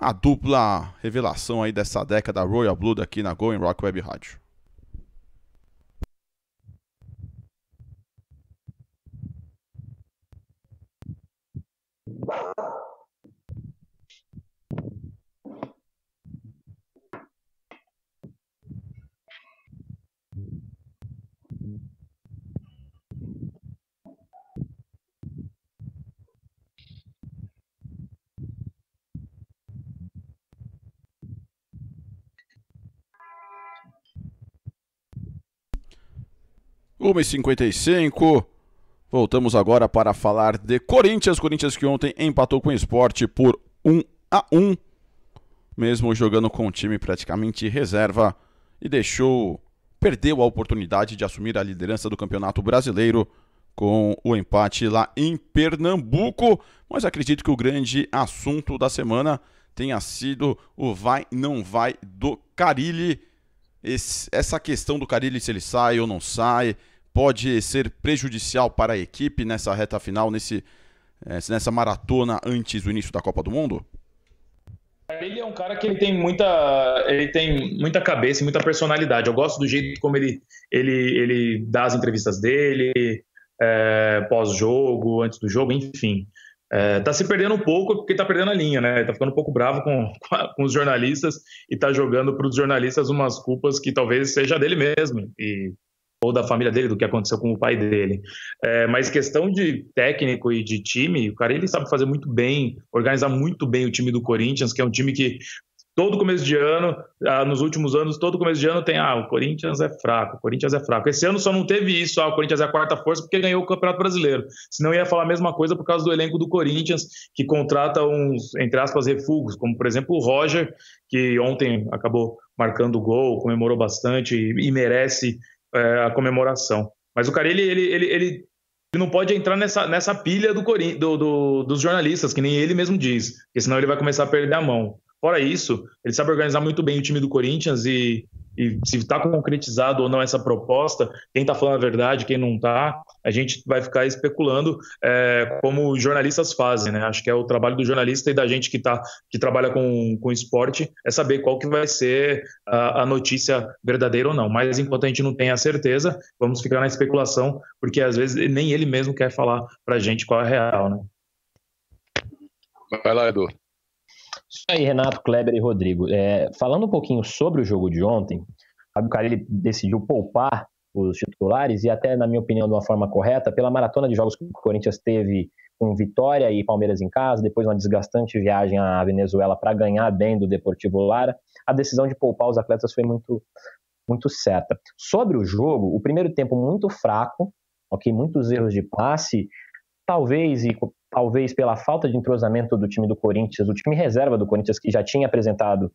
a dupla revelação aí dessa década Royal Blood aqui na Going Rock Web Rádio. 1h55. Voltamos agora para falar de Corinthians. Corinthians que ontem empatou com o esporte por 1 a 1 mesmo jogando com o time praticamente reserva e deixou perdeu a oportunidade de assumir a liderança do Campeonato Brasileiro com o empate lá em Pernambuco, mas acredito que o grande assunto da semana tenha sido o vai não vai do Carilli esse, essa questão do Carilli se ele sai ou não sai pode ser prejudicial para a equipe nessa reta final, nesse, eh, nessa maratona antes do início da Copa do Mundo? Ele é um cara que ele tem muita, ele tem muita cabeça e muita personalidade. Eu gosto do jeito como ele, ele, ele dá as entrevistas dele, é, pós-jogo, antes do jogo, enfim. É, tá se perdendo um pouco porque tá perdendo a linha, né? Tá ficando um pouco bravo com, com, a, com os jornalistas e tá jogando para os jornalistas umas culpas que talvez seja dele mesmo e, ou da família dele, do que aconteceu com o pai dele. É, mas questão de técnico e de time, o cara ele sabe fazer muito bem, organizar muito bem o time do Corinthians, que é um time que todo começo de ano, ah, nos últimos anos, todo começo de ano tem, ah, o Corinthians é fraco, o Corinthians é fraco. Esse ano só não teve isso, ah, o Corinthians é a quarta força porque ganhou o Campeonato Brasileiro. Senão ia falar a mesma coisa por causa do elenco do Corinthians, que contrata uns, entre aspas, refugos, como por exemplo o Roger, que ontem acabou marcando o gol, comemorou bastante e, merece é, a comemoração. Mas o cara ele, ele, ele ele não pode entrar nessa, nessa pilha do, do, do, dos jornalistas, que nem ele mesmo diz, porque senão ele vai começar a perder a mão. Fora isso, ele sabe organizar muito bem o time do Corinthians e, e se está concretizado ou não essa proposta, quem está falando a verdade, quem não está, a gente vai ficar especulando é, como jornalistas fazem, né? Acho que é o trabalho do jornalista e da gente que, tá, que trabalha com, com esporte, é saber qual que vai ser a, a notícia verdadeira ou não. Mas enquanto a gente não tem a certeza, vamos ficar na especulação, porque às vezes nem ele mesmo quer falar para a gente qual é a real, né? Vai lá, Edu. Isso aí, Renato, Kleber e Rodrigo. É, falando um pouquinho sobre o jogo de ontem, Fábio Carilli decidiu poupar os titulares e até, na minha opinião, de uma forma correta, pela maratona de jogos que o Corinthians teve com Vitória e Palmeiras em casa, depois uma desgastante viagem à Venezuela para ganhar bem do Deportivo Lara, a decisão de poupar os atletas foi muito, muito certa. Sobre o jogo, o primeiro tempo muito fraco, ok, muitos erros de passe, talvez, e talvez pela falta de entrosamento do time do Corinthians, o time reserva do Corinthians, que já tinha apresentado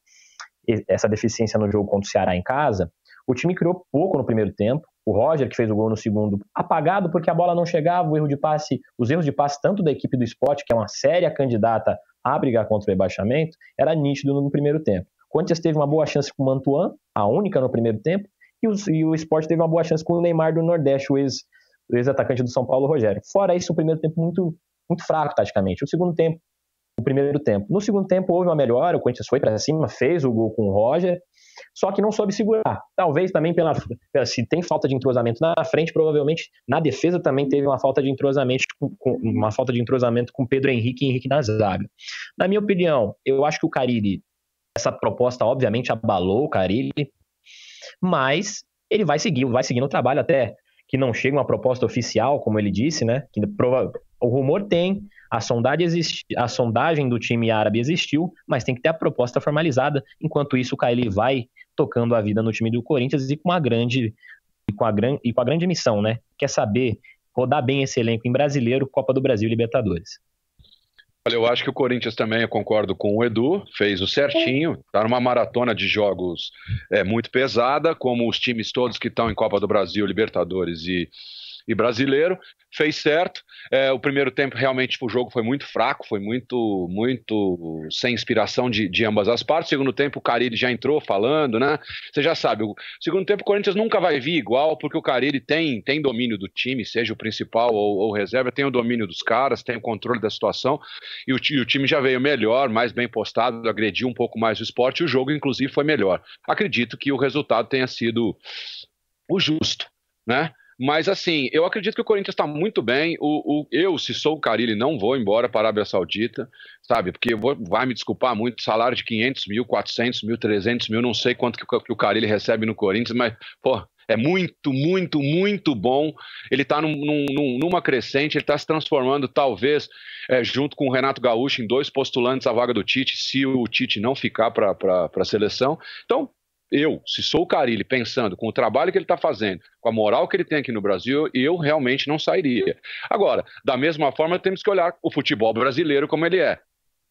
essa deficiência no jogo contra o Ceará em casa, o time criou pouco no primeiro tempo. O Roger, que fez o gol no segundo, apagado porque a bola não chegava, o erro de passe, os erros de passe tanto da equipe do esporte, que é uma séria candidata a brigar contra o rebaixamento, era nítido no primeiro tempo. O Corinthians teve uma boa chance com o Mantuan, a única no primeiro tempo, e, e o esporte teve uma boa chance com o Neymar do Nordeste, o ex-atacante ex do São Paulo, Rogério. Fora isso, o primeiro tempo muito muito fraco taticamente. O segundo tempo, o primeiro tempo. No segundo tempo houve uma melhora, o Corinthians foi para cima, fez o gol com o Roger, só que não soube segurar. Talvez também pela, se tem falta de entrosamento na frente, provavelmente na defesa também teve uma falta de entrosamento com, uma falta de entrosamento com Pedro Henrique e Henrique na zaga. Na minha opinião, eu acho que o Carille essa proposta obviamente abalou o Carille, mas ele vai seguir, vai seguindo o trabalho até que não chegue uma proposta oficial, como ele disse, né? Que prova o rumor tem, a sondagem, a sondagem do time árabe existiu, mas tem que ter a proposta formalizada. Enquanto isso, o Kylie vai tocando a vida no time do Corinthians e com a grande e com a, gran, e com a grande missão, né? Quer saber rodar bem esse elenco em Brasileiro, Copa do Brasil e Libertadores. Olha, eu acho que o Corinthians também, eu concordo com o Edu, fez o certinho, está numa maratona de jogos é, muito pesada, como os times todos que estão em Copa do Brasil, Libertadores e e brasileiro, fez certo. É, o primeiro tempo realmente tipo, o jogo foi muito fraco, foi muito muito sem inspiração de, de ambas as partes. Segundo tempo o Carille já entrou falando, né? Você já sabe, o segundo tempo o Corinthians nunca vai vir igual porque o Carille tem tem domínio do time, seja o principal ou, ou reserva, tem o domínio dos caras, tem o controle da situação e o, e o time já veio melhor, mais bem postado, agrediu um pouco mais o esporte e o jogo inclusive foi melhor. Acredito que o resultado tenha sido o justo, né? Mas assim, eu acredito que o Corinthians está muito bem. O, o, eu, se sou o Carilli, não vou embora para a Arábia Saudita, sabe? Porque vou, vai me desculpar muito, salário de 500 mil, 400 mil, 300 mil, não sei quanto que, que o Carilli recebe no Corinthians, mas, pô, é muito, muito, muito bom. Ele está num, num, numa crescente, ele está se transformando, talvez, é, junto com o Renato Gaúcho, em dois postulantes à vaga do Tite, se o Tite não ficar para a seleção. Então, eu, se sou o Carilli, pensando com o trabalho que ele está fazendo, com a moral que ele tem aqui no Brasil, eu realmente não sairia. Agora, da mesma forma, temos que olhar o futebol brasileiro como ele é.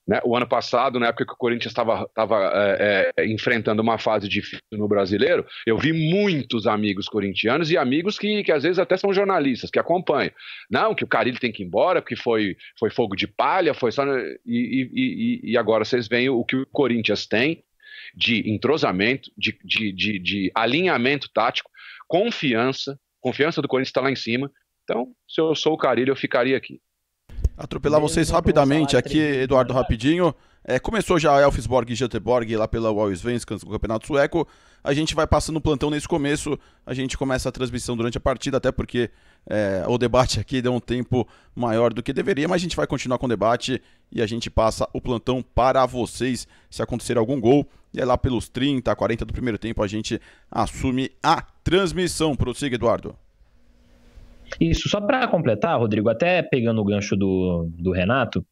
Né? O ano passado, na época que o Corinthians estava é, é, enfrentando uma fase difícil no brasileiro, eu vi muitos amigos corintianos e amigos que, que às vezes até são jornalistas, que acompanham. Não, que o Carilli tem que ir embora, porque foi, foi fogo de palha, foi só. E, e, e agora vocês veem o que o Corinthians tem de entrosamento, de, de, de, de alinhamento tático, confiança. Confiança do Corinthians está lá em cima. Então, se eu sou o Carilho, eu ficaria aqui. Atropelar vocês rapidamente aqui, Eduardo, rapidinho. É, começou já a Elfsborg e Göteborg lá pela Allsvenskan no Campeonato Sueco. A gente vai passando o plantão nesse começo. A gente começa a transmissão durante a partida, até porque é, o debate aqui deu um tempo maior do que deveria, mas a gente vai continuar com o debate e a gente passa o plantão para vocês. Se acontecer algum gol, e é lá pelos 30, 40 do primeiro tempo a gente assume a transmissão. Prossiga, Eduardo. Isso, só para completar, Rodrigo, até pegando o gancho do, do Renato,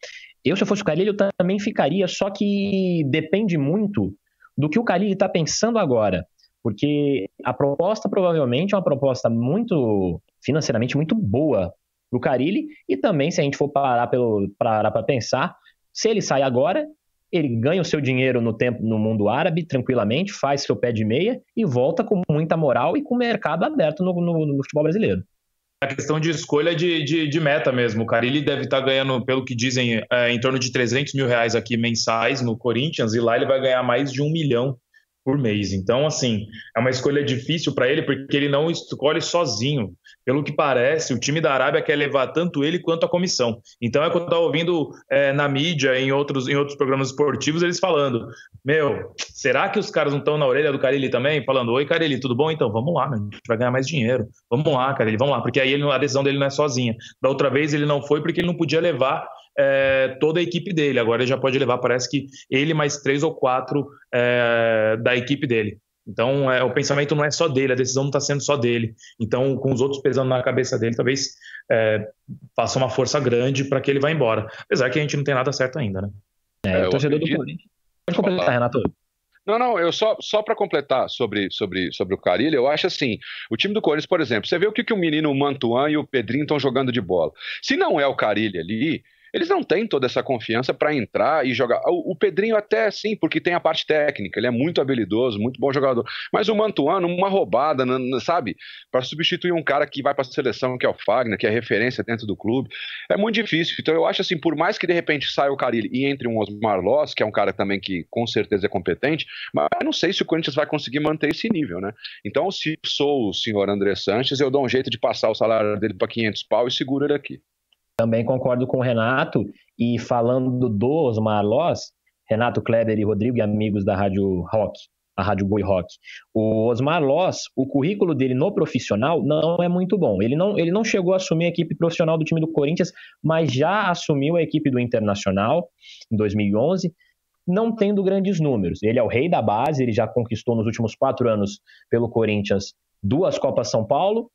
eu, se eu fosse o Calil, eu também ficaria, só que depende muito do que o Calil está pensando agora. Porque a proposta provavelmente é uma proposta muito financeiramente muito boa para o Carilli e também se a gente for parar para pensar, se ele sai agora, ele ganha o seu dinheiro no tempo no mundo árabe tranquilamente, faz seu pé de meia e volta com muita moral e com o mercado aberto no, no, no futebol brasileiro. A questão de escolha de, de, de meta mesmo. O Carilli deve estar tá ganhando, pelo que dizem, é, em torno de 300 mil reais aqui mensais no Corinthians, e lá ele vai ganhar mais de um milhão por mês. Então, assim, é uma escolha difícil para ele, porque ele não escolhe sozinho pelo que parece, o time da Arábia quer levar tanto ele quanto a comissão. Então é o que eu estava ouvindo é, na mídia, em outros, em outros programas esportivos, eles falando: Meu, será que os caras não estão na orelha do Carilli também? Falando: Oi, Carilli, tudo bom? Então vamos lá, meu, a gente vai ganhar mais dinheiro. Vamos lá, Carilli, vamos lá. Porque aí ele, a decisão dele não é sozinha. Da outra vez ele não foi porque ele não podia levar é, toda a equipe dele. Agora ele já pode levar, parece que ele mais três ou quatro é, da equipe dele. Então, é, o pensamento não é só dele, a decisão não está sendo só dele. Então, com os outros pesando na cabeça dele, talvez é, faça uma força grande para que ele vá embora. Apesar que a gente não tem nada certo ainda, né? É, é o torcedor acredito. do Corinthians. Pode completar, Renato. Não, não, eu só, só para completar sobre, sobre, sobre o Carilho, eu acho assim, o time do Corinthians, por exemplo, você vê o que, que o menino Mantuan e o Pedrinho estão jogando de bola. Se não é o Carilho ali, eles não têm toda essa confiança para entrar e jogar. O, o, Pedrinho até sim, porque tem a parte técnica, ele é muito habilidoso, muito bom jogador. Mas o Mantuano, uma roubada, sabe? Para substituir um cara que vai para a seleção, que é o Fagner, que é referência dentro do clube, é muito difícil. Então eu acho assim, por mais que de repente saia o Carille e entre um Osmar Loss, que é um cara também que com certeza é competente, mas eu não sei se o Corinthians vai conseguir manter esse nível, né? Então se sou o senhor André Sanches, eu dou um jeito de passar o salário dele para 500 pau e seguro ele aqui. Também concordo com o Renato, e falando do Osmar Loss, Renato Kleber e Rodrigo, e amigos da Rádio Rock, a Rádio Boi Rock. O Osmar Loss, o currículo dele no profissional não é muito bom. Ele não, ele não chegou a assumir a equipe profissional do time do Corinthians, mas já assumiu a equipe do Internacional em 2011, não tendo grandes números. Ele é o rei da base, ele já conquistou nos últimos quatro anos pelo Corinthians duas Copas São Paulo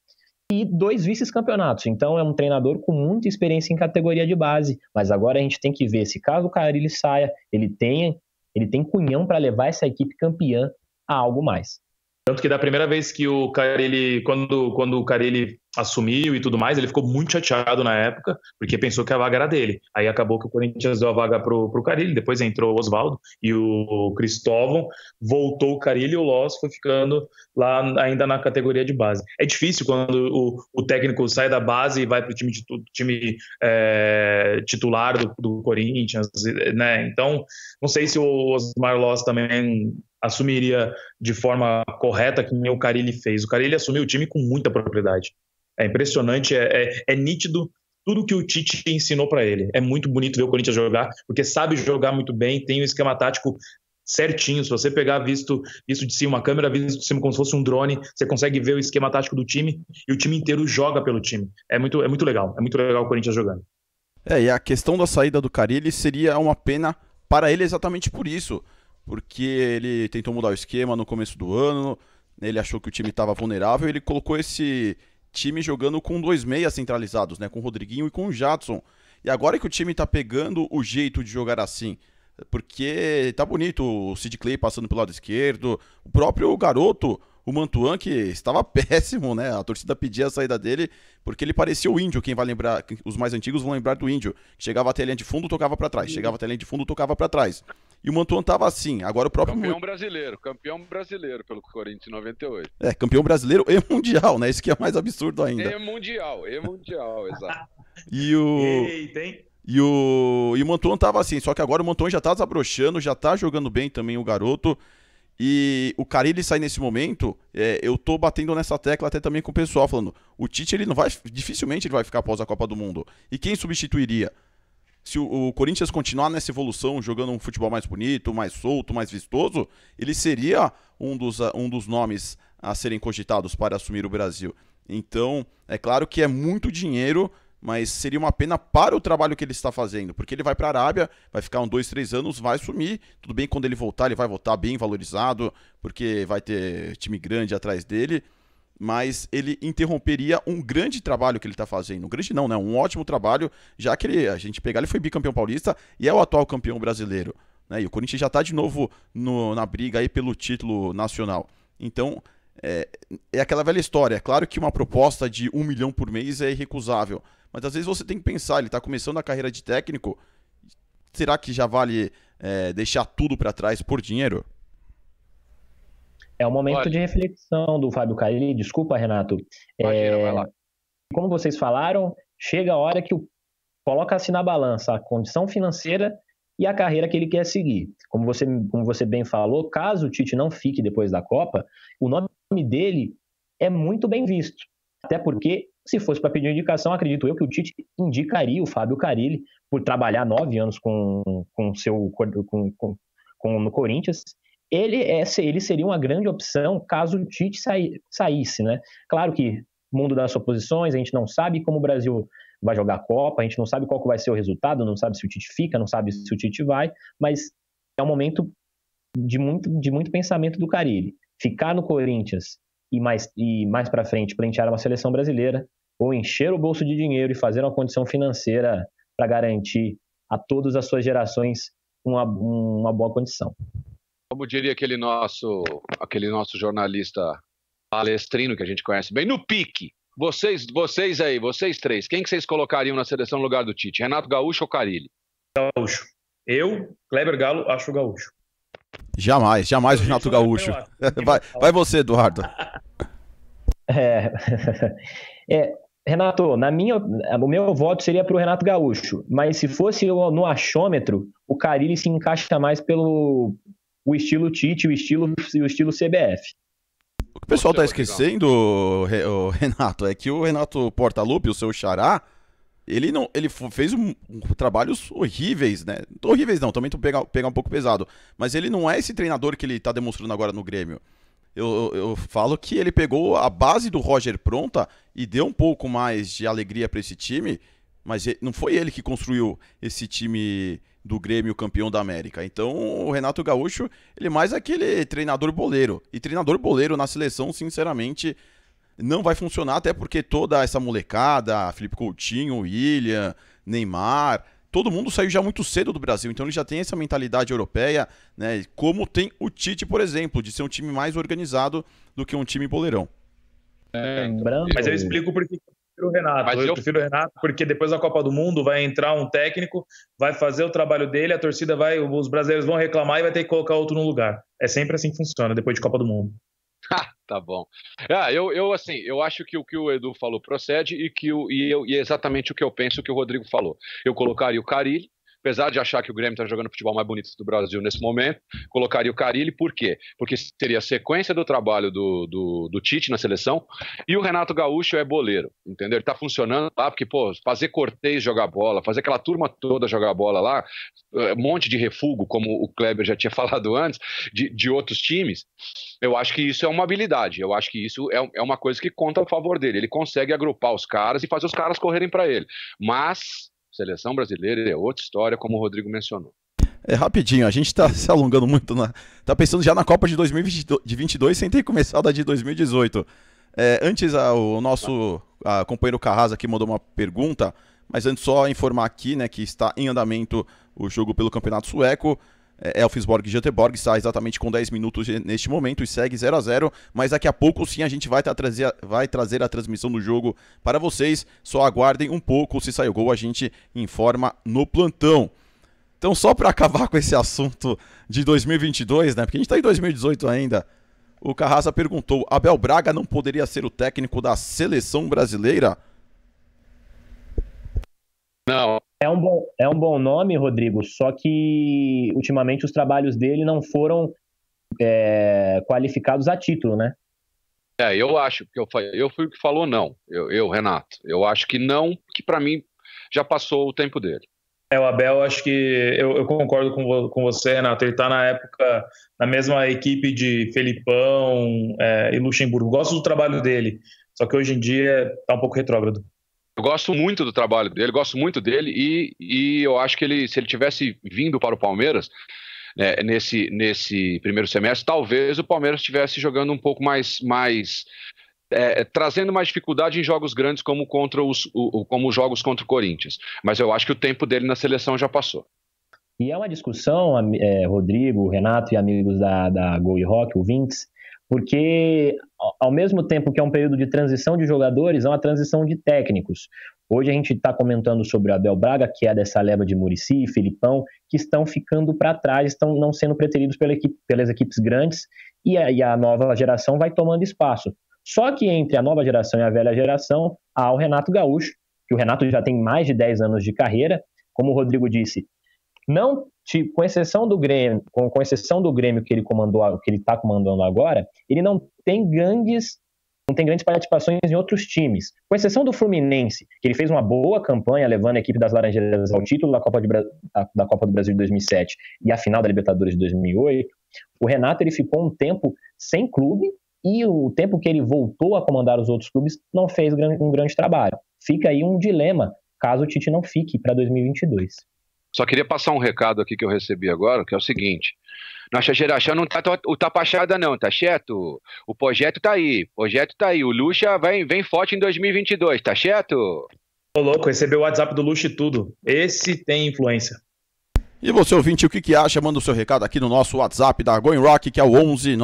e dois vice campeonatos Então é um treinador com muita experiência em categoria de base. Mas agora a gente tem que ver se caso o Carilli saia, ele tenha ele tem cunhão para levar essa equipe campeã a algo mais. Tanto que da primeira vez que o Carilli, quando, quando o Carilli assumiu e tudo mais, ele ficou muito chateado na época, porque pensou que a vaga era dele. Aí acabou que o Corinthians deu a vaga pro, pro Carilli, depois entrou o Oswaldo e o Cristóvão, voltou o Carilli e o Loss foi ficando lá ainda na categoria de base. É difícil quando o, o técnico sai da base e vai pro time, time é, titular do, do Corinthians, né? Então, não sei se o Osmar Loss também assumiria de forma correta que o Carilli fez. O Carilli assumiu o time com muita propriedade. É impressionante, é, é, é nítido tudo que o Tite ensinou para ele. É muito bonito ver o Corinthians jogar, porque sabe jogar muito bem, tem um esquema tático certinho. Se você pegar visto isso de cima, uma câmera visto de cima como se fosse um drone, você consegue ver o esquema tático do time e o time inteiro joga pelo time. É muito, é muito legal, é muito legal o Corinthians jogando. É, e a questão da saída do Carilli seria uma pena para ele exatamente por isso porque ele tentou mudar o esquema no começo do ano, ele achou que o time estava vulnerável, ele colocou esse time jogando com dois meias centralizados, né, com o Rodriguinho e com o Jadson. E agora que o time está pegando o jeito de jogar assim, porque tá bonito o Sid Clay passando pelo lado esquerdo, o próprio garoto, o Mantuan, que estava péssimo, né? A torcida pedia a saída dele, porque ele parecia o índio. Quem vai lembrar, os mais antigos vão lembrar do índio. Chegava até a linha de fundo, tocava para trás. Chegava até a linha de fundo, tocava para trás. E o Mantuan estava assim. Agora o próprio. Campeão brasileiro, campeão brasileiro pelo Corinthians 98. É, campeão brasileiro e mundial, né? Isso que é mais absurdo ainda. E mundial, e mundial, exato. e o. Eita, hein? E o, e o Mantuan tava assim, só que agora o Mantuan já tá desabrochando, já tá jogando bem também o garoto. E o Carilli sai nesse momento, é, eu tô batendo nessa tecla até também com o pessoal, falando, o Tite ele não vai, dificilmente ele vai ficar após a Copa do Mundo. E quem substituiria? Se o, o Corinthians continuar nessa evolução, jogando um futebol mais bonito, mais solto, mais vistoso, ele seria um dos, ah, um dos nomes a serem cogitados para assumir o Brasil. Então, é claro que é muito dinheiro mas seria uma pena para o trabalho que ele está fazendo, porque ele vai para a Arábia, vai ficar um, dois, três anos, vai sumir. Tudo bem, quando ele voltar, ele vai voltar bem valorizado, porque vai ter time grande atrás dele, mas ele interromperia um grande trabalho que ele está fazendo. Um grande não, né? Um ótimo trabalho, já que ele, a gente pegar, ele foi bicampeão paulista e é o atual campeão brasileiro. Né? E o Corinthians já está de novo no, na briga aí pelo título nacional. Então, é, é aquela velha história. É claro que uma proposta de um milhão por mês é irrecusável, mas às vezes você tem que pensar, ele está começando a carreira de técnico, será que já vale é, deixar tudo para trás por dinheiro? É um momento Olha. de reflexão do Fábio Carilli. Desculpa, Renato. Imagina, é... Como vocês falaram, chega a hora que o... coloca-se assim na balança a condição financeira e a carreira que ele quer seguir. Como você, como você bem falou, caso o Tite não fique depois da Copa, o nome dele é muito bem visto. Até porque se fosse para pedir indicação, acredito eu que o Tite indicaria o Fábio Carilli por trabalhar nove anos com, com seu com, com, com no Corinthians. Ele, é, ele seria uma grande opção caso o Tite saísse, né? Claro que mundo das oposições, a gente não sabe como o Brasil vai jogar a Copa, a gente não sabe qual vai ser o resultado, não sabe se o Tite fica, não sabe se o Tite vai, mas é um momento de muito, de muito pensamento do Carilli. Ficar no Corinthians e mais, e mais para frente plantear uma seleção brasileira ou encher o bolso de dinheiro e fazer uma condição financeira para garantir a todas as suas gerações uma, uma boa condição. Como diria aquele nosso, aquele nosso jornalista palestrino que a gente conhece bem, no pique. Vocês, vocês aí, vocês três, quem que vocês colocariam na seleção no lugar do Tite? Renato Gaúcho ou Carilli? Gaúcho. Eu, Kleber Galo, acho o Gaúcho. Jamais, jamais o Renato Gaúcho. Vai, vai você, Eduardo. É, é, Renato, na minha, o meu voto seria para o Renato Gaúcho, mas se fosse no achômetro, o Carilli se encaixa mais pelo o estilo Tite, o estilo, o estilo CBF. O que o pessoal está esquecendo, o Renato, é que o Renato Portaluppi, o seu xará, ele não ele fez um, um, trabalhos horríveis, né? Horríveis não, também tô pegar, pega um pouco pesado. Mas ele não é esse treinador que ele está demonstrando agora no Grêmio. Eu, eu, eu, falo que ele pegou a base do Roger pronta e deu um pouco mais de alegria para esse time, mas não foi ele que construiu esse time do Grêmio campeão da América. Então, o Renato Gaúcho, ele é mais aquele treinador boleiro. E treinador boleiro na seleção, sinceramente, não vai funcionar, até porque toda essa molecada, Felipe Coutinho, William, Neymar, todo mundo saiu já muito cedo do Brasil, então ele já tem essa mentalidade europeia, né? Como tem o Tite, por exemplo, de ser um time mais organizado do que um time boleirão. É, é, então. Lembrando. Mas eu explico porque prefiro o Renato. Mas eu, eu prefiro o Renato porque depois da Copa do Mundo vai entrar um técnico, vai fazer o trabalho dele, a torcida vai, os brasileiros vão reclamar e vai ter que colocar outro no lugar. É sempre assim que funciona depois de Copa do Mundo. Ah, tá bom. Ah, eu, eu assim, eu acho que o que o Edu falou procede e que o, e, eu, e é exatamente o que eu penso que o Rodrigo falou. Eu colocaria o Carilli, apesar de achar que o Grêmio está jogando o futebol mais bonito do Brasil nesse momento, colocaria o Carilli, por quê? Porque seria a sequência do trabalho do, do, do Tite na seleção, e o Renato Gaúcho é boleiro, entendeu? Ele está funcionando lá, porque, pô, fazer cortês jogar bola, fazer aquela turma toda jogar bola lá, eh, um monte de refúgio como o Kleber já tinha falado antes, de, de outros times, eu acho que isso é uma habilidade, eu acho que isso é, é uma coisa que conta a favor dele, ele consegue agrupar os caras e fazer os caras correrem para ele, mas Seleção brasileira é outra história, como o Rodrigo mencionou. É rapidinho, a gente está se alongando muito, na... tá pensando já na Copa de 2022 sem ter começado a de 2018. É, antes, a, o nosso a, companheiro Carrasa aqui mandou uma pergunta, mas antes só informar aqui né, que está em andamento o jogo pelo Campeonato Sueco. É, Elfsborg e Göteborg está exatamente com 10 minutos neste momento e segue 0 a 0 mas daqui a pouco sim a gente vai, tá trazer, vai trazer a transmissão do jogo para vocês, só aguardem um pouco, se sair gol a gente informa no plantão. Então só para acabar com esse assunto de 2022, né, porque a gente está em 2018 ainda, o Carrasa perguntou, Abel Braga não poderia ser o técnico da seleção brasileira? Não, é um, bom, é um bom nome, Rodrigo, só que ultimamente os trabalhos dele não foram é, qualificados a título, né? É, eu acho que eu, eu fui o que falou não, eu, eu Renato. Eu acho que não, que para mim já passou o tempo dele. É, o Abel, acho que eu, eu concordo com, com, você, Renato. Ele está na época, na mesma equipe de Felipão é, e Luxemburgo. Gosto do trabalho dele, só que hoje em dia está um pouco retrógrado. Eu gosto muito do trabalho dele, gosto muito dele e, e eu acho que ele, se ele tivesse vindo para o Palmeiras né, nesse, nesse primeiro semestre, talvez o Palmeiras estivesse jogando um pouco mais, mais é, é trazendo mais dificuldade em jogos grandes como contra os o, como jogos contra o Corinthians. Mas eu acho que o tempo dele na seleção já passou. E é uma discussão, é, Rodrigo, Renato e amigos da, da Gol e Rock, o ouvintes, porque ao mesmo tempo que é um período de transição de jogadores, é uma transição de técnicos. Hoje a gente está comentando sobre o Abel Braga, que é dessa leva de Murici e Filipão, que estão ficando para trás, estão não sendo preteridos pela equipe, pelas equipes grandes, e a, e a nova geração vai tomando espaço. Só que entre a nova geração e a velha geração, há o Renato Gaúcho, que o Renato já tem mais de 10 anos de carreira, como o Rodrigo disse, não com exceção do Grêmio, com, com exceção do Grêmio que ele comandou, que ele está comandando agora, ele não tem grandes não tem grandes participações em outros times. Com exceção do Fluminense, que ele fez uma boa campanha levando a equipe das Laranjeiras ao título da Copa, de, da Copa do Brasil de 2007 e a final da Libertadores de 2008, o Renato ele ficou um tempo sem clube e o tempo que ele voltou a comandar os outros clubes não fez um grande trabalho. Fica aí um dilema caso o Tite não fique para 2022. Só queria passar um recado aqui que eu recebi agora, que é o seguinte. Nossa geração não tá, o tapachada não, tá certo? O projeto tá aí, o projeto tá aí. O Lucha vem, vem forte em 2022, tá certo? Ô louco, recebeu o WhatsApp do Lucha e tudo. Esse tem influência. E você ouvinte, o que, que acha? Manda o seu recado aqui no nosso WhatsApp da Going Rock, que é o 11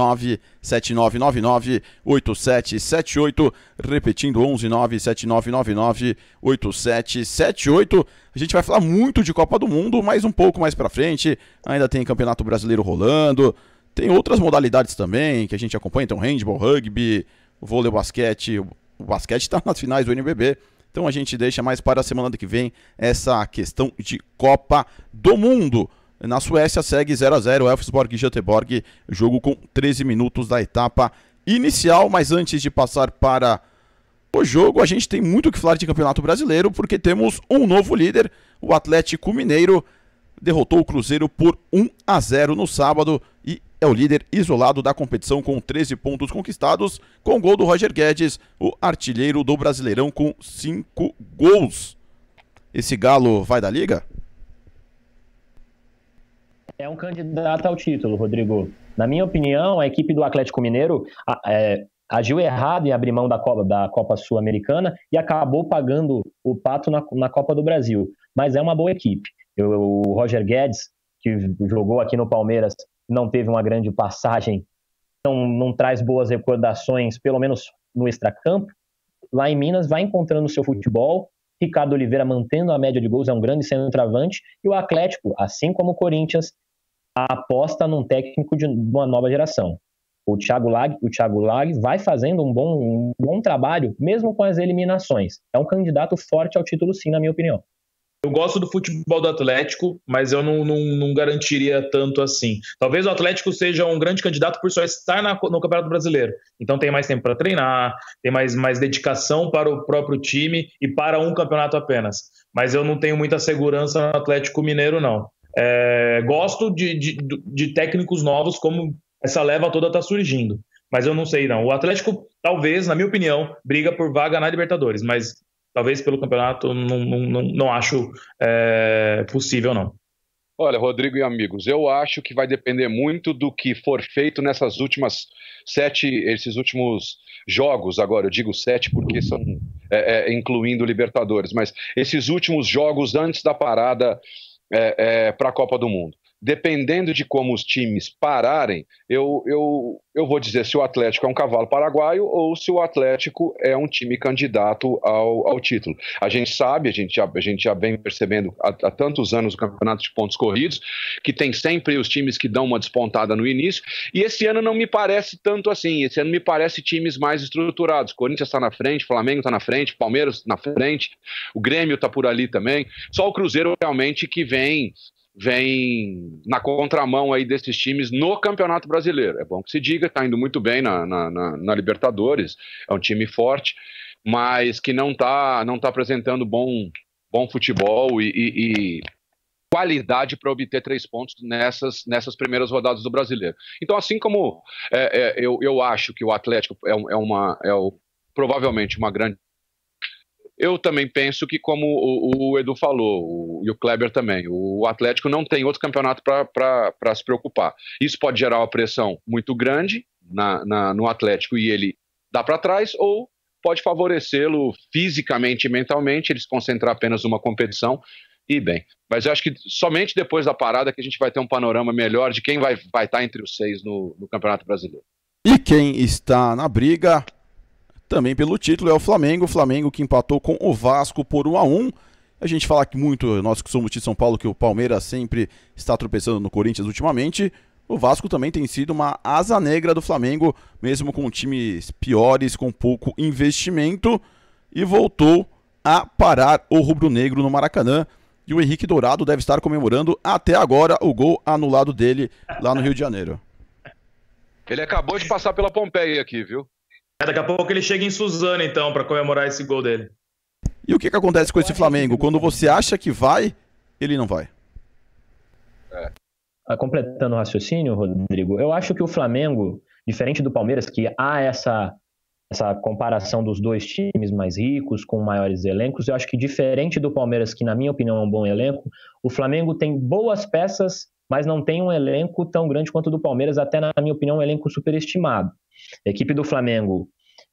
8778. Repetindo, 11 8778. A gente vai falar muito de Copa do Mundo, mas um pouco mais pra frente. Ainda tem Campeonato Brasileiro rolando. Tem outras modalidades também que a gente acompanha. Então, handball, rugby, vôlei, basquete. O basquete está nas finais do NBB. Então a gente deixa mais para a semana que vem essa questão de Copa do Mundo. Na Suécia segue 0 a 0 Elfsborg e Göteborg, jogo com 13 minutos da etapa inicial, mas antes de passar para o jogo, a gente tem muito o que falar de Campeonato Brasileiro, porque temos um novo líder, o Atlético Mineiro, derrotou o Cruzeiro por 1 a 0 no sábado e é o líder isolado da competição com 13 pontos conquistados, com gol do Roger Guedes, o artilheiro do Brasileirão com 5 gols. Esse Galo vai da liga? É um candidato ao título, Rodrigo. Na minha opinião, a equipe do Atlético Mineiro é, agiu errado em abrir mão da Copa, da Copa Sul-Americana e acabou pagando o pato na, na Copa do Brasil. Mas é uma boa equipe. Eu, o Roger Guedes, que jogou aqui no Palmeiras, não teve uma grande passagem, não, não traz boas recordações, pelo menos no extracampo. Lá em Minas, vai encontrando o seu futebol. Ricardo Oliveira mantendo a média de gols, é um grande centroavante. E o Atlético, assim como o Corinthians, aposta num técnico de uma nova geração. O Thiago Lag, o Thiago Lag vai fazendo um bom, um bom trabalho, mesmo com as eliminações. É um candidato forte ao título, sim, na minha opinião. Eu gosto do futebol do Atlético, mas eu não, não, não, garantiria tanto assim. Talvez o Atlético seja um grande candidato por só estar na, no Campeonato Brasileiro. Então tem mais tempo para treinar, tem mais, mais dedicação para o próprio time e para um campeonato apenas. Mas eu não tenho muita segurança no Atlético Mineiro, não. É, gosto de, de, de técnicos novos, como essa leva toda está surgindo. Mas eu não sei, não. O Atlético, talvez, na minha opinião, briga por vaga na Libertadores, mas talvez pelo campeonato não, não, não acho é, possível, não. Olha, Rodrigo e amigos, eu acho que vai depender muito do que for feito nessas últimas sete, esses últimos jogos agora, eu digo sete porque são é, é, incluindo Libertadores, mas esses últimos jogos antes da parada é, é para a Copa do Mundo dependendo de como os times pararem, eu, eu, eu vou dizer se o Atlético é um cavalo paraguaio ou se o Atlético é um time candidato ao, ao título. A gente sabe, a gente já, a gente já vem percebendo há, há tantos anos o campeonato de pontos corridos, que tem sempre os times que dão uma despontada no início, e esse ano não me parece tanto assim, esse ano me parece times mais estruturados. Corinthians está na frente, Flamengo está na frente, Palmeiras na frente, o Grêmio está por ali também, só o Cruzeiro realmente que vem vem na contramão aí desses times no Campeonato Brasileiro. É bom que se diga, está indo muito bem na, na, na, na, Libertadores, é um time forte, mas que não está não tá apresentando bom, bom futebol e, e, e qualidade para obter três pontos nessas, nessas primeiras rodadas do Brasileiro. Então, assim como é, é, eu, eu acho que o Atlético é, é uma, é o, provavelmente uma grande eu também penso que, como o, o Edu falou, o, e o Kleber também, o Atlético não tem outro campeonato para se preocupar. Isso pode gerar uma pressão muito grande na, na no Atlético e ele dá para trás, ou pode favorecê-lo fisicamente e mentalmente, ele se concentrar apenas numa competição e bem. Mas eu acho que somente depois da parada que a gente vai ter um panorama melhor de quem vai estar vai tá entre os seis no, no Campeonato Brasileiro. E quem está na briga também pelo título, é o Flamengo. O Flamengo que empatou com o Vasco por 1 a 1 A gente fala que muito, nós que somos de São Paulo, que o Palmeiras sempre está tropeçando no Corinthians ultimamente. O Vasco também tem sido uma asa negra do Flamengo, mesmo com times piores, com pouco investimento, e voltou a parar o rubro-negro no Maracanã. E o Henrique Dourado deve estar comemorando até agora o gol anulado dele lá no Rio de Janeiro. Ele acabou de passar pela Pompeia aqui, viu? É, daqui a pouco ele chega em Suzano, então, para comemorar esse gol dele. E o que, que acontece com esse Flamengo? Quando você acha que vai, ele não vai. É. Completando o raciocínio, Rodrigo, eu acho que o Flamengo, diferente do Palmeiras, que há essa, essa comparação dos dois times mais ricos, com maiores elencos, eu acho que diferente do Palmeiras, que na minha opinião é um bom elenco, o Flamengo tem boas peças, mas não tem um elenco tão grande quanto o do Palmeiras, até na minha opinião, um elenco superestimado. A equipe do Flamengo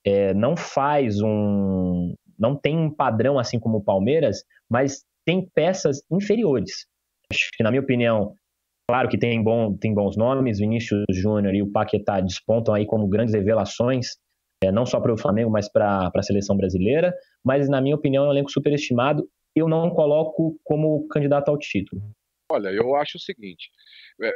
é, não faz um. não tem um padrão assim como o Palmeiras, mas tem peças inferiores. Acho que, na minha opinião, claro que tem, bom, tem bons nomes, Vinícius Júnior e o Paquetá despontam aí como grandes revelações, é, não só para o Flamengo, mas para a seleção brasileira. Mas, na minha opinião, é um elenco superestimado. Eu não coloco como candidato ao título. Olha, eu acho o seguinte: é,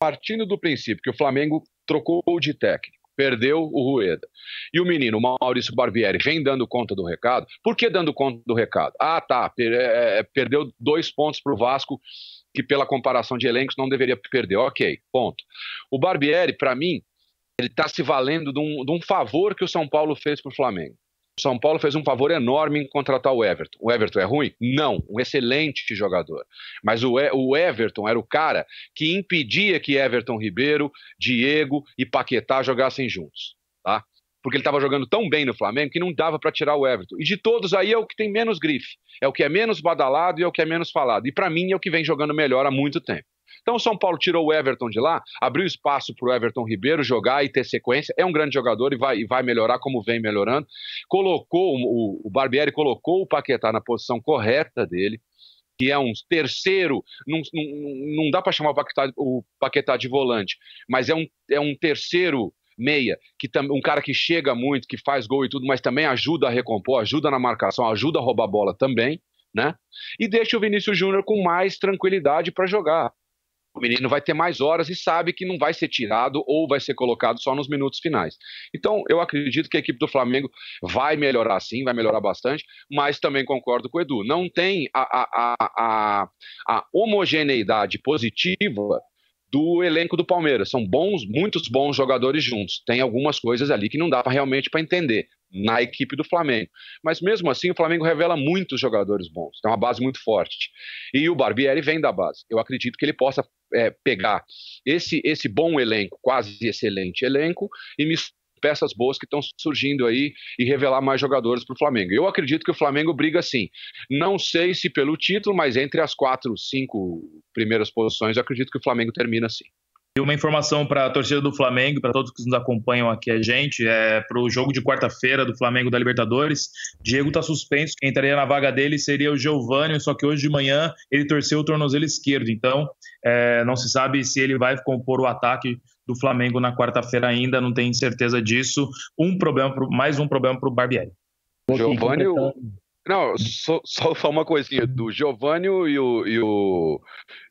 partindo do princípio que o Flamengo trocou de técnico perdeu o Rueda. E o menino Maurício Barbieri, vem dando conta do recado. Por que dando conta do recado? Ah, tá, per é, é, é perdeu dois pontos para o Vasco, que pela comparação de elencos não deveria perder. Ok, ponto. O Barbieri, para mim, ele está se valendo de um, de um favor que o São Paulo fez para o Flamengo. São Paulo fez um favor enorme em contratar o Everton. O Everton é ruim? Não, um excelente jogador. Mas o, e o Everton era o cara que impedia que Everton Ribeiro, Diego e Paquetá jogassem juntos, tá? Porque ele estava jogando tão bem no Flamengo que não dava para tirar o Everton. E de todos aí é o que tem menos grife, é o que é menos badalado e é o que é menos falado. E para mim é o que vem jogando melhor há muito tempo. Então o São Paulo tirou o Everton de lá, abriu espaço para o Everton Ribeiro jogar e ter sequência. É um grande jogador e vai, e vai melhorar como vem melhorando. Colocou o, o Barbieri colocou o Paquetá na posição correta dele que é um terceiro, não, não, não dá para chamar o Paquetá, o Paquetá, de volante, mas é um, é um terceiro meia, que tam, um cara que chega muito, que faz gol e tudo, mas também ajuda a recompor, ajuda na marcação, ajuda a roubar bola também, né? E deixa o Vinícius Júnior com mais tranquilidade para jogar o menino vai ter mais horas e sabe que não vai ser tirado ou vai ser colocado só nos minutos finais. Então, eu acredito que a equipe do Flamengo vai melhorar sim, vai melhorar bastante, mas também concordo com o Edu. Não tem a, a, a, a homogeneidade positiva do elenco do Palmeiras. São bons, muitos bons jogadores juntos. Tem algumas coisas ali que não dá pra, realmente para entender na equipe do Flamengo. Mas mesmo assim, o Flamengo revela muitos jogadores bons. Tem uma base muito forte. E o Barbieri vem da base. Eu acredito que ele possa é, pegar esse, esse bom elenco, quase excelente elenco, e misturar peças boas que estão surgindo aí e revelar mais jogadores para o Flamengo. Eu acredito que o Flamengo briga sim. Não sei se pelo título, mas entre as quatro, cinco primeiras posições, eu acredito que o Flamengo termina sim. E uma informação para a torcida do Flamengo, para todos que nos acompanham aqui a gente, é para o jogo de quarta-feira do Flamengo da Libertadores. Diego está suspenso, quem entraria na vaga dele seria o Giovanni, só que hoje de manhã ele torceu o tornozelo esquerdo. Então, é, não se sabe se ele vai compor o ataque do Flamengo na quarta-feira ainda, não tem certeza disso. Um problema, pro, mais um problema para o Barbieri. Giovanni, não, só, só, uma coisinha do Giovanni e o, e o.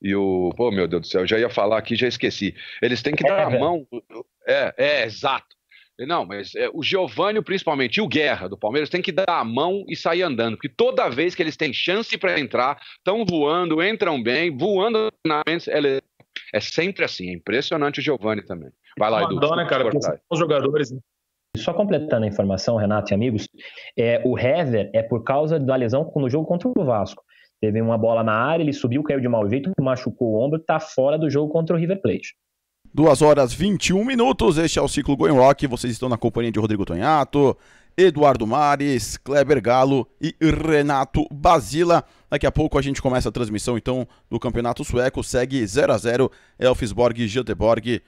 E o. Pô, meu Deus do céu, já ia falar aqui, já esqueci. Eles têm que é, dar a é. mão. É, é, exato. Não, mas é, o Giovanni, principalmente, e o Guerra do Palmeiras, tem que dar a mão e sair andando, porque toda vez que eles têm chance para entrar, estão voando, entram bem, voando na é sempre assim, é impressionante o Giovani também. Vai lá, Edu. né, cara, os jogadores. Né? Só completando a informação, Renato e amigos, é, o Hever é por causa da lesão no jogo contra o Vasco. Teve uma bola na área, ele subiu, caiu de mau jeito, machucou o ombro, tá fora do jogo contra o River Plate. 2 horas 21 minutos, este é o Ciclo Going Rock, vocês estão na companhia de Rodrigo Tonhato, Eduardo Mares, Kleber Galo e Renato Basila. Daqui a pouco a gente começa a transmissão então do Campeonato Sueco. Segue 0 a 0 Elfsborg e Göteborg.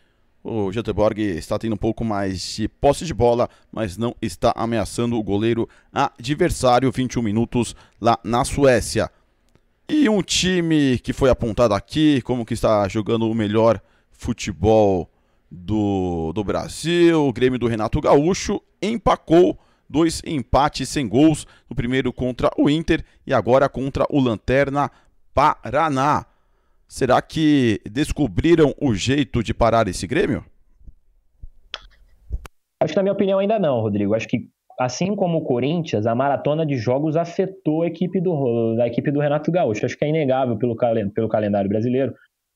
O Göteborg está tendo um pouco mais de posse de bola, mas não está ameaçando o goleiro adversário. 21 minutos lá na Suécia. E um time que foi apontado aqui como que está jogando o melhor futebol do, do Brasil, o Grêmio do Renato Gaúcho, empacou dois empates sem gols, no primeiro contra o Inter e agora contra o Lanterna Paraná. Será que descobriram o jeito de parar esse Grêmio? Acho que, na minha opinião, ainda não, Rodrigo. Acho que, assim como o Corinthians, a maratona de jogos afetou a equipe do, a equipe do Renato Gaúcho. Acho que é inegável pelo, pelo calendário brasileiro.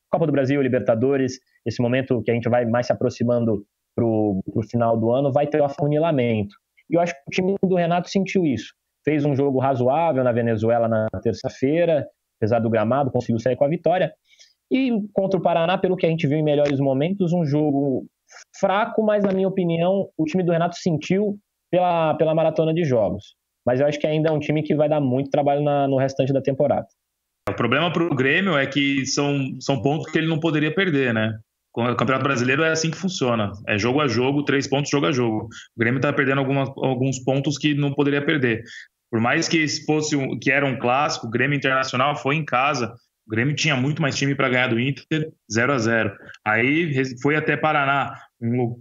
Copa do Brasil, Libertadores, esse momento que a gente vai mais se aproximando para o final do ano, vai ter o afunilamento. E eu acho que o time do Renato sentiu isso. Fez um jogo razoável na Venezuela na terça-feira, apesar do gramado, conseguiu sair com a vitória. E contra o Paraná, pelo que a gente viu em melhores momentos, um jogo fraco, mas na minha opinião, o time do Renato sentiu pela, pela maratona de jogos. Mas eu acho que ainda é um time que vai dar muito trabalho na, no restante da temporada. O problema para o Grêmio é que são, são pontos que ele não poderia perder, né? o Campeonato Brasileiro é assim que funciona. É jogo a jogo, três pontos, jogo a jogo. O Grêmio está perdendo algumas, alguns pontos que não poderia perder. Por mais que fosse um, que era um clássico, o Grêmio Internacional foi em casa. O Grêmio tinha muito mais time para ganhar do Inter, 0 a 0 Aí foi até Paraná,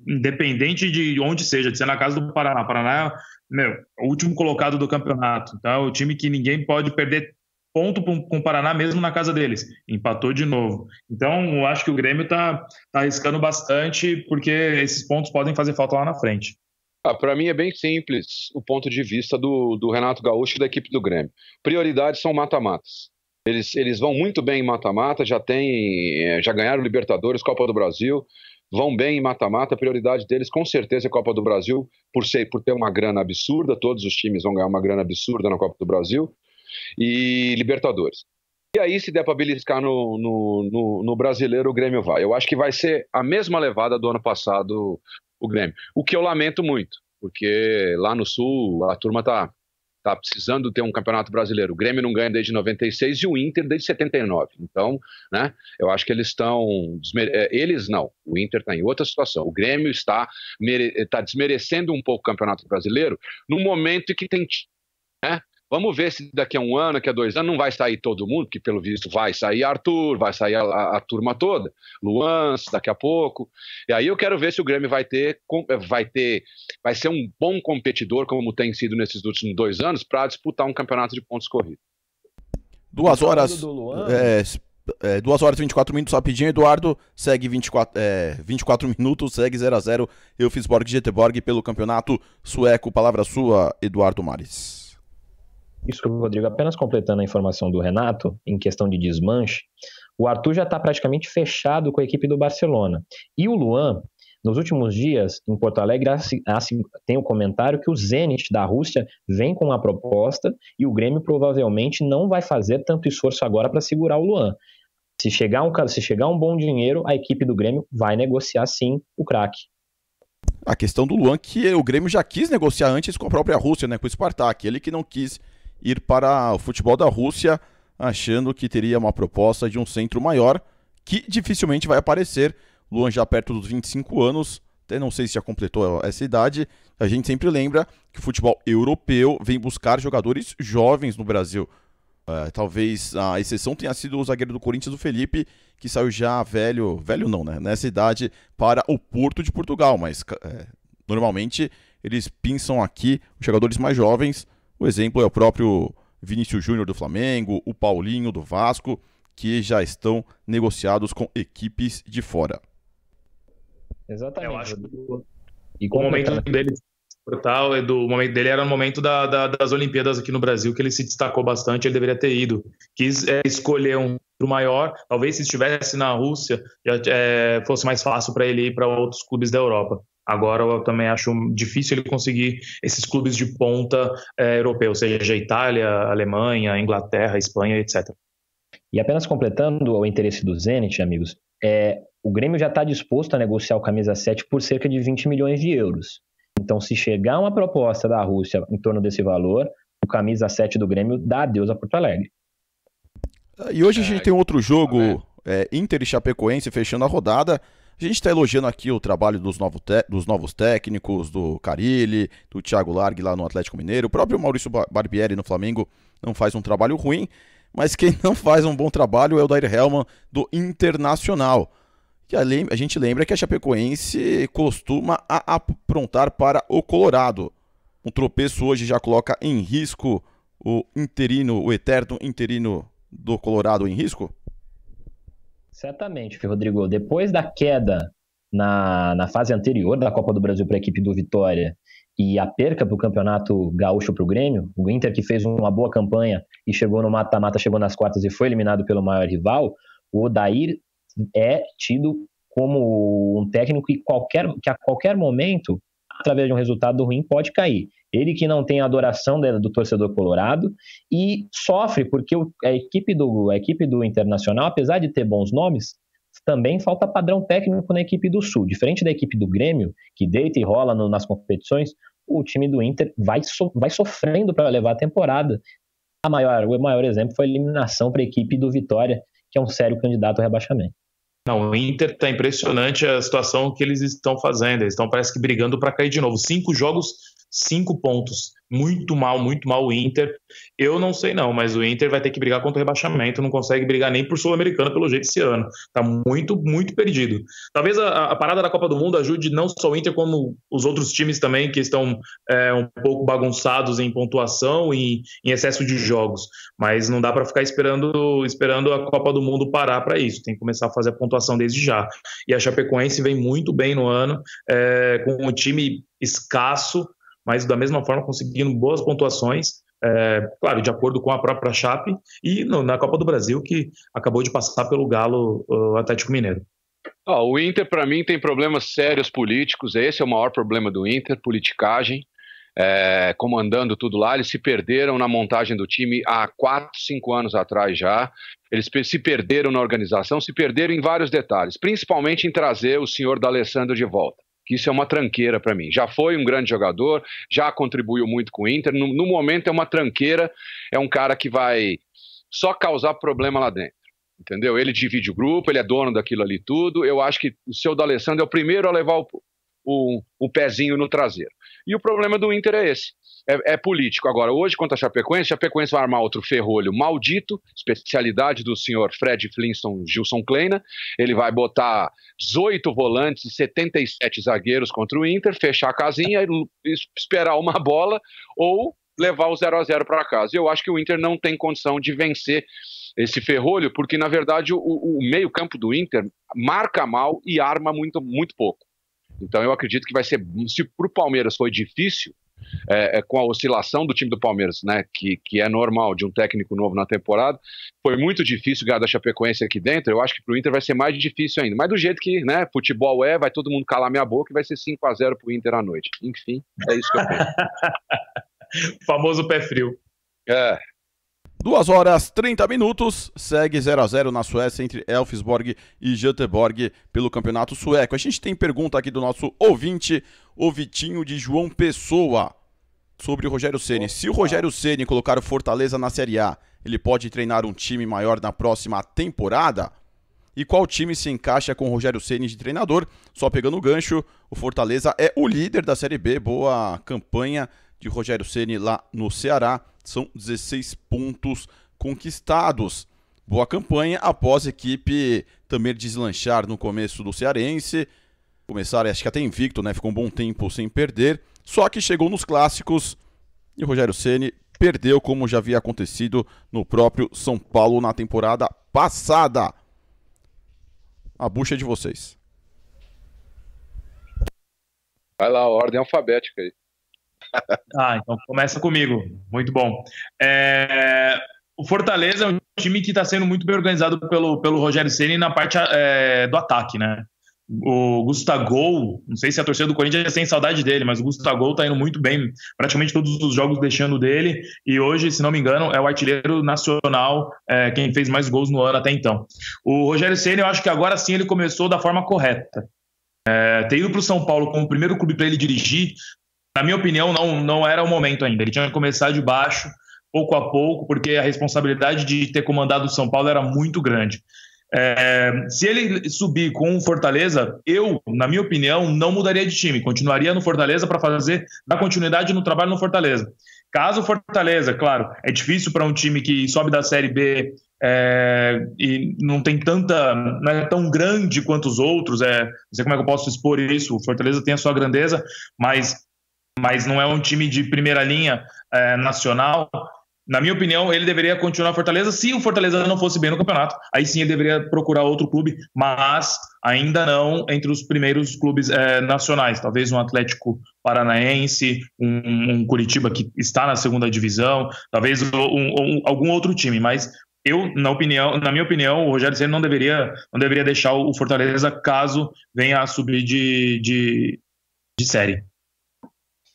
independente de onde seja, de ser na casa do Paraná. Paraná é, meu, o último colocado do campeonato. Então, é o time que ninguém pode perder ponto com o Paraná mesmo na casa deles. Empatou de novo. Então, eu acho que o Grêmio está tá arriscando bastante, porque esses pontos podem fazer falta lá na frente. Ah, Para mim é bem simples o ponto de vista do, do Renato Gaúcho e da equipe do Grêmio. Prioridades são mata-matas. Eles, eles vão muito bem em mata-mata, já é, já ganharam Libertadores, Copa do Brasil, vão bem em mata-mata. A prioridade deles, com certeza, é Copa do Brasil, por, ser, por ter uma grana absurda. Todos os times vão ganhar uma grana absurda na Copa do Brasil e Libertadores. E aí, se der para beliscar no, no, no, no, brasileiro, o Grêmio vai. Eu acho que vai ser a mesma levada do ano passado o Grêmio. O que eu lamento muito, porque lá no Sul a turma tá, tá precisando ter um campeonato brasileiro. O Grêmio não ganha desde 96 e o Inter desde 79. Então, né, eu acho que eles estão. É, eles não. O Inter está em outra situação. O Grêmio está, mere... Tá desmerecendo um pouco o campeonato brasileiro no momento em que tem. Né, Vamos ver se daqui a um ano, daqui a dois anos, não vai sair todo mundo, que pelo visto vai sair Arthur, vai sair a, a, a turma toda, Luan, daqui a pouco. E aí eu quero ver se o Grêmio vai ter, vai ter, vai ser um bom competidor, como tem sido nesses últimos dois anos, para disputar um campeonato de pontos corridos. Duas horas. É, é, e horas e 24 minutos rapidinho, Eduardo. Segue 24, é, 24 minutos, segue 0 a 0 Eu fiz Borg Borg pelo campeonato sueco. Palavra sua, Eduardo Mares. Isso, Rodrigo, apenas completando a informação do Renato, em questão de desmanche, o Arthur já está praticamente fechado com a equipe do Barcelona. E o Luan, nos últimos dias, em Porto Alegre, tem o um comentário que o Zenit da Rússia vem com uma proposta e o Grêmio provavelmente não vai fazer tanto esforço agora para segurar o Luan. Se chegar, um, se chegar um bom dinheiro, a equipe do Grêmio vai negociar sim o craque. A questão do Luan, que o Grêmio já quis negociar antes com a própria Rússia, né, com o Spartak. Ele que não quis ir para o futebol da Rússia, achando que teria uma proposta de um centro maior, que dificilmente vai aparecer. Luan já perto dos 25 anos, até não sei se já completou essa idade. A gente sempre lembra que o futebol europeu vem buscar jogadores jovens no Brasil. É, talvez a exceção tenha sido o zagueiro do Corinthians, o Felipe, que saiu já velho, velho não, né? Nessa idade, para o Porto de Portugal. Mas é, normalmente eles pinçam aqui os jogadores mais jovens o exemplo é o próprio Vinícius Júnior do Flamengo, o Paulinho do Vasco, que já estão negociados com equipes de fora. Exatamente. Eu acho que o, o momento dele portal do momento dele era o momento da, da, das Olimpíadas aqui no Brasil que ele se destacou bastante ele deveria ter ido quis é, escolher um pro maior talvez se estivesse na Rússia já é, fosse mais fácil para ele ir para outros clubes da Europa Agora eu também acho difícil ele conseguir esses clubes de ponta é, europeus, seja Itália, Alemanha, Inglaterra, Espanha, etc. E apenas completando o interesse do Zenit, amigos, é, o Grêmio já está disposto a negociar o camisa 7 por cerca de 20 milhões de euros. Então, se chegar uma proposta da Rússia em torno desse valor, o camisa 7 do Grêmio dá adeus a Porto Alegre. E hoje a gente é, tem outro jogo, tá é, Inter e Chapecoense, fechando a rodada. A gente está elogiando aqui o trabalho dos, novo dos novos técnicos, do Carilli, do Thiago Largue lá no Atlético Mineiro. O próprio Maurício Barbieri no Flamengo não faz um trabalho ruim, mas quem não faz um bom trabalho é o Dair Hellman do Internacional. Que a gente lembra que a Chapecoense costuma aprontar para o Colorado. Um tropeço hoje já coloca em risco o interino, o eterno interino do Colorado em risco? Certamente, Rodrigo. Depois da queda na, na fase anterior da Copa do Brasil para a equipe do Vitória e a perca para o campeonato gaúcho para o Grêmio, o Inter que fez uma boa campanha e chegou no mata-mata, chegou nas quartas e foi eliminado pelo maior rival, o Odair é tido como um técnico que, qualquer, que a qualquer momento, através de um resultado ruim, pode cair. Ele que não tem a adoração do torcedor colorado e sofre porque a equipe do a equipe do Internacional, apesar de ter bons nomes, também falta padrão técnico na equipe do Sul. Diferente da equipe do Grêmio, que deita e rola no, nas competições, o time do Inter vai, so, vai sofrendo para levar a temporada. A maior, o maior exemplo foi a eliminação para a equipe do Vitória, que é um sério candidato ao rebaixamento. Não, o Inter está impressionante a situação que eles estão fazendo. Eles estão, parece que, brigando para cair de novo. Cinco jogos cinco pontos. Muito mal, muito mal o Inter. Eu não sei não, mas o Inter vai ter que brigar contra o rebaixamento, não consegue brigar nem por Sul-Americana pelo jeito esse ano. Tá muito, muito perdido. Talvez a, a, parada da Copa do Mundo ajude não só o Inter, como os outros times também que estão é, um pouco bagunçados em pontuação e em excesso de jogos. Mas não dá para ficar esperando, esperando a Copa do Mundo parar para isso. Tem que começar a fazer a pontuação desde já. E a Chapecoense vem muito bem no ano, é, com um time escasso, mas da mesma forma conseguindo boas pontuações, é, claro, de acordo com a própria Chape e no, na Copa do Brasil, que acabou de passar pelo Galo o Atlético Mineiro. o Inter, para mim, tem problemas sérios políticos. Esse é o maior problema do Inter, politicagem. É, comandando tudo lá. Eles se perderam na montagem do time há quatro, cinco anos atrás já. Eles se perderam na organização, se perderam em vários detalhes, principalmente em trazer o senhor D'Alessandro de volta que isso é uma tranqueira para mim. Já foi um grande jogador, já contribuiu muito com o Inter. No, no, momento é uma tranqueira, é um cara que vai só causar problema lá dentro. Entendeu? Ele divide o grupo, ele é dono daquilo ali tudo. Eu acho que o seu D'Alessandro é o primeiro a levar o, o, o pezinho no traseiro. E o problema do Inter é esse é, é, político. Agora, hoje, contra a Chapecoense, Chapecoense vai armar outro ferrolho maldito, especialidade do senhor Fred Flintstone Gilson Kleina. Ele vai botar 18 volantes e 77 zagueiros contra o Inter, fechar a casinha, e esperar uma bola ou levar o 0 a 0 para casa. Eu acho que o Inter não tem condição de vencer esse ferrolho, porque na verdade o, o meio-campo do Inter marca mal e arma muito, muito pouco. Então eu acredito que vai ser, se para o Palmeiras foi difícil, é, é, com a oscilação do time do Palmeiras, né, que, que é normal de um técnico novo na temporada. Foi muito difícil ganhar da Chapecoense aqui dentro. Eu acho que para o Inter vai ser mais difícil ainda. Mas do jeito que né, futebol é, vai todo mundo calar minha boca e vai ser 5 a 0 para o Inter à noite. Enfim, é isso que eu penso. famoso pé frio. É, 2 horas 30 minutos, segue 0 a 0 na Suécia entre Elfsborg e Göteborg pelo Campeonato Sueco. A gente tem pergunta aqui do nosso ouvinte, o Vitinho de João Pessoa, sobre o Rogério Ceni. Se o Rogério Ceni colocar o Fortaleza na Série A, ele pode treinar um time maior na próxima temporada? E qual time se encaixa com o Rogério Ceni de treinador? Só pegando o gancho, o Fortaleza é o líder da Série B, boa campanha de Rogério Ceni lá no Ceará são 16 pontos conquistados. Boa campanha após a equipe também deslanchar no começo do Cearense. Começaram, acho que até invicto, né? Ficou um bom tempo sem perder. Só que chegou nos clássicos e o Rogério Ceni perdeu, como já havia acontecido no próprio São Paulo na temporada passada. A bucha é de vocês. Vai lá, ordem alfabética aí. Ah, então começa comigo. Muito bom. É, o Fortaleza é um time que está sendo muito bem organizado pelo, pelo Rogério Ceni na parte é, do ataque, né? O Gustavo, não sei se a torcida do Corinthians já tem saudade dele, mas o Gustavo está indo muito bem, praticamente todos os jogos deixando dele. E hoje, se não me engano, é o artilheiro nacional, é, quem fez mais gols no ano até então. O Rogério Ceni, eu acho que agora sim ele começou da forma correta. É, ter ido para o São Paulo como o primeiro clube para ele dirigir na minha opinião, não, não era o momento ainda. Ele tinha que começar de baixo, pouco a pouco, porque a responsabilidade de ter comandado o São Paulo era muito grande. É, se ele subir com o Fortaleza, eu, na minha opinião, não mudaria de time. Continuaria no Fortaleza para fazer dar continuidade no trabalho no Fortaleza. Caso o Fortaleza, claro, é difícil para um time que sobe da Série B é, e não tem tanta, não é tão grande quanto os outros. É, não sei como é que eu posso expor isso. O Fortaleza tem a sua grandeza, mas mas não é um time de primeira linha é, nacional. Na minha opinião, ele deveria continuar Fortaleza. Se o Fortaleza não fosse bem no campeonato, aí sim ele deveria procurar outro clube, mas ainda não entre os primeiros clubes é, nacionais. Talvez um Atlético Paranaense, um, um, Curitiba que está na segunda divisão, talvez um, um, algum outro time. Mas eu, na, opinião, na minha opinião, o Rogério Senna não deveria, não deveria deixar o Fortaleza caso venha a subir de, de, de série.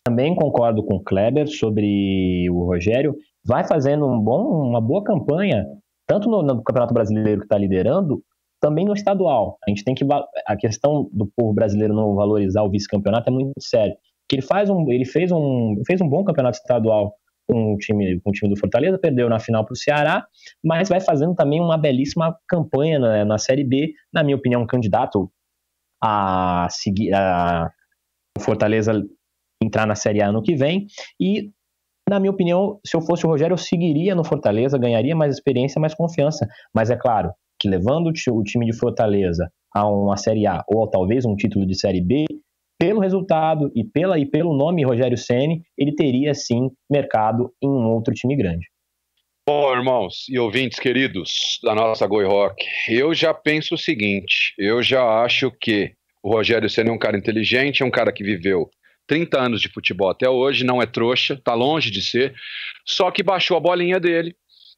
Também concordo com o Kleber sobre o Rogério. Vai fazendo um bom, uma boa campanha, tanto no, no Campeonato Brasileiro que está liderando, também no estadual. A gente tem que. A questão do povo brasileiro não valorizar o vice-campeonato é muito sério. Que ele, faz um, ele fez, um, fez um bom campeonato estadual com o time, com o time do Fortaleza, perdeu na final para o Ceará, mas vai fazendo também uma belíssima campanha na, na Série B, na minha opinião, um candidato a seguir a Fortaleza entrar na Série A ano que vem. E, na minha opinião, se eu fosse o Rogério, eu seguiria no Fortaleza, ganharia mais experiência, mais confiança. Mas é claro que levando o time de Fortaleza a uma Série A ou talvez um título de Série B, pelo resultado e, pela, e pelo nome Rogério Ceni, ele teria sim mercado em um outro time grande. Bom, irmãos e ouvintes queridos da nossa Goi Rock, eu já penso o seguinte: eu já acho que o Rogério Senna é um cara inteligente, é um cara que viveu 30 anos de futebol até hoje, não é trouxa, está longe de ser, só que baixou a bolinha dele.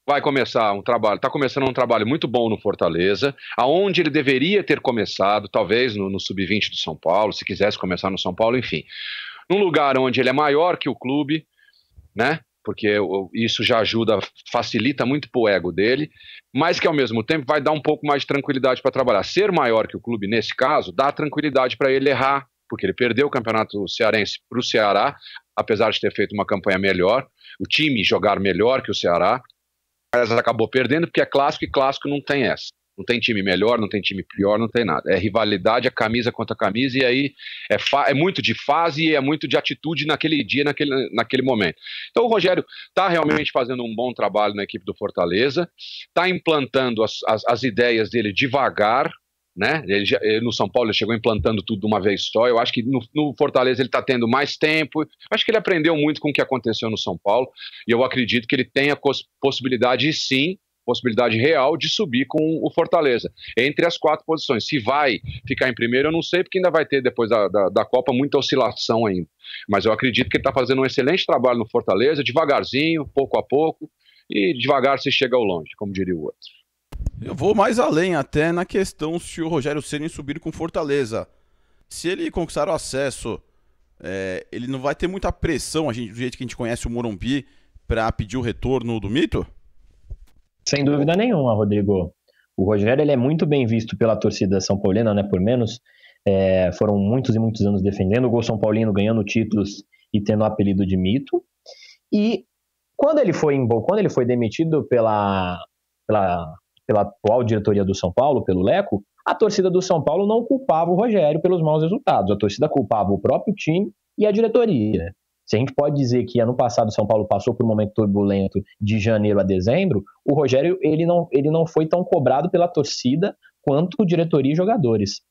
Vai começar um trabalho, está começando um trabalho muito bom no Fortaleza, aonde ele deveria ter começado, talvez no, no sub-20 do São Paulo, se quisesse começar no São Paulo, enfim. Num lugar onde ele é maior que o clube, né? Porque isso já ajuda, facilita muito pro ego dele, mas que ao mesmo tempo vai dar um pouco mais de tranquilidade para trabalhar. Ser maior que o clube, nesse caso, dá tranquilidade para ele errar porque ele perdeu o campeonato cearense para o Ceará, apesar de ter feito uma campanha melhor, o time jogar melhor que o Ceará, mas acabou perdendo porque é clássico e clássico não tem essa. Não tem time melhor, não tem time pior, não tem nada. É rivalidade, é camisa contra camisa, e aí é, é muito de fase e é muito de atitude naquele dia, naquele, naquele momento. Então o Rogério está realmente fazendo um bom trabalho na equipe do Fortaleza, está implantando as, as, as ideias dele devagar, né? Ele, já, ele, no São Paulo ele chegou implantando tudo de uma vez só. Eu acho que no, no Fortaleza ele está tendo mais tempo. Eu acho que ele aprendeu muito com o que aconteceu no São Paulo e eu acredito que ele tenha possibilidade sim, possibilidade real de subir com o Fortaleza entre as quatro posições. Se vai ficar em primeiro, eu não sei porque ainda vai ter depois da, da, da Copa muita oscilação ainda. Mas eu acredito que ele está fazendo um excelente trabalho no Fortaleza, devagarzinho, pouco a pouco e devagar se chega ao longe, como diria o outro. Eu vou mais além até na questão se o Rogério Ceni subir com Fortaleza. Se ele conquistar o acesso, é, ele não vai ter muita pressão, a gente, do jeito que a gente conhece o Morumbi, para pedir o retorno do mito? Sem dúvida nenhuma, Rodrigo. O Rogério ele é muito bem visto pela torcida São Paulina, né? Por menos. É, foram muitos e muitos anos defendendo o gol São Paulino, ganhando títulos e tendo o apelido de mito. E quando ele foi em, quando ele foi demitido pela, pela pela atual diretoria do São Paulo, pelo Leco, a torcida do São Paulo não culpava o Rogério pelos maus resultados. A torcida culpava o próprio time e a diretoria. Se a gente pode dizer que ano passado o São Paulo passou por um momento turbulento de janeiro a dezembro, o Rogério ele não, ele não foi tão cobrado pela torcida quanto diretoria e jogadores.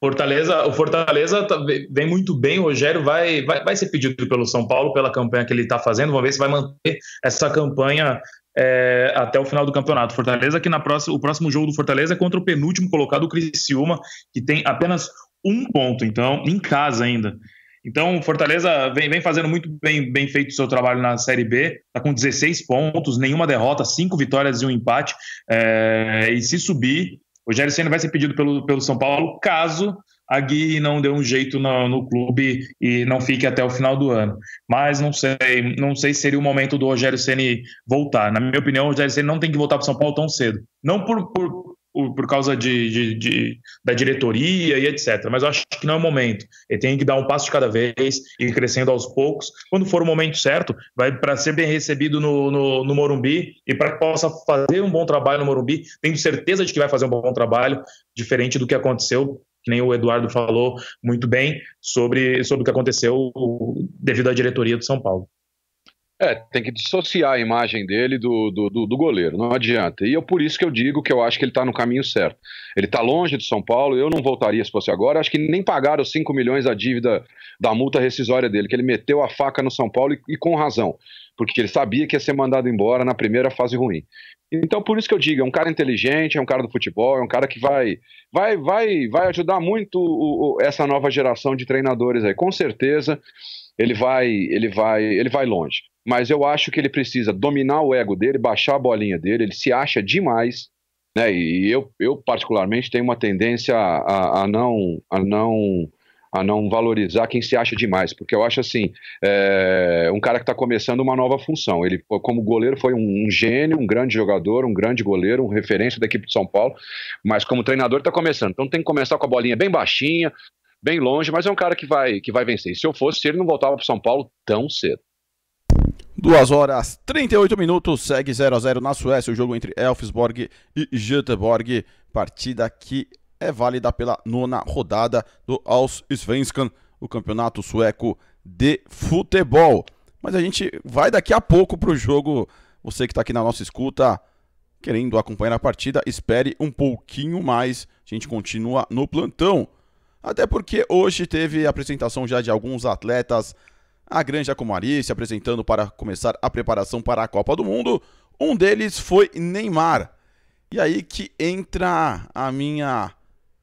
Fortaleza, o Fortaleza tá, vem muito bem, o Rogério vai, vai, vai ser pedido pelo São Paulo pela campanha que ele está fazendo, vamos ver se vai manter essa campanha é, até o final do campeonato. Fortaleza, que na próxima, o próximo jogo do Fortaleza é contra o penúltimo colocado, o Criciúma, que tem apenas um ponto, então, em casa ainda. Então, Fortaleza vem, vem, fazendo muito bem, bem feito o seu trabalho na Série B, está com 16 pontos, nenhuma derrota, cinco vitórias e um empate. É, e se subir, o Rogério Senna vai ser pedido pelo, pelo São Paulo, caso a Gui não deu um jeito no, no, clube e não fique até o final do ano. Mas não sei, não sei se seria o momento do Rogério Ceni voltar. Na minha opinião, o Rogério Ceni não tem que voltar para São Paulo tão cedo. Não por, por, por causa de, de, de, da diretoria e etc. Mas eu acho que não é o momento. Ele tem que dar um passo de cada vez e ir crescendo aos poucos. Quando for o momento certo, vai para ser bem recebido no, no, no Morumbi e para que possa fazer um bom trabalho no Morumbi. Tenho certeza de que vai fazer um bom trabalho, diferente do que aconteceu que nem o Eduardo falou muito bem, sobre, sobre o que aconteceu devido à diretoria do São Paulo. É, tem que dissociar a imagem dele do, do, do, do goleiro, não adianta. E é por isso que eu digo que eu acho que ele está no caminho certo. Ele está longe de São Paulo, eu não voltaria se fosse agora. Acho que nem pagaram os 5 milhões da dívida da multa rescisória dele, que ele meteu a faca no São Paulo e, e com razão porque ele sabia que ia ser mandado embora na primeira fase ruim. Então, por isso que eu digo, é um cara inteligente, é um cara do futebol, é um cara que vai vai vai vai ajudar muito o, o, essa nova geração de treinadores aí. Com certeza, ele vai ele vai ele vai longe. Mas eu acho que ele precisa dominar o ego dele, baixar a bolinha dele, ele se acha demais, né? E eu, eu particularmente tenho uma tendência a, a, a não a não a não valorizar quem se acha demais, porque eu acho assim, é, um cara que está começando uma nova função. Ele, como goleiro, foi um, um, gênio, um grande jogador, um grande goleiro, um referência da equipe de São Paulo, mas como treinador está começando. Então tem que começar com a bolinha bem baixinha, bem longe, mas é um cara que vai, que vai vencer. E se eu fosse ele, não voltava para São Paulo tão cedo. 2 horas 38 minutos, segue 0 a 0 na Suécia, o jogo entre Elfsborg e Göteborg, partida que é válida pela nona rodada do Allsvenskan, o campeonato sueco de futebol. Mas a gente vai daqui a pouco para o jogo. Você que está aqui na nossa escuta, querendo acompanhar a partida, espere um pouquinho mais. A gente continua no plantão. Até porque hoje teve a apresentação já de alguns atletas. A Granja Comari se apresentando para começar a preparação para a Copa do Mundo. Um deles foi Neymar. E aí que entra a minha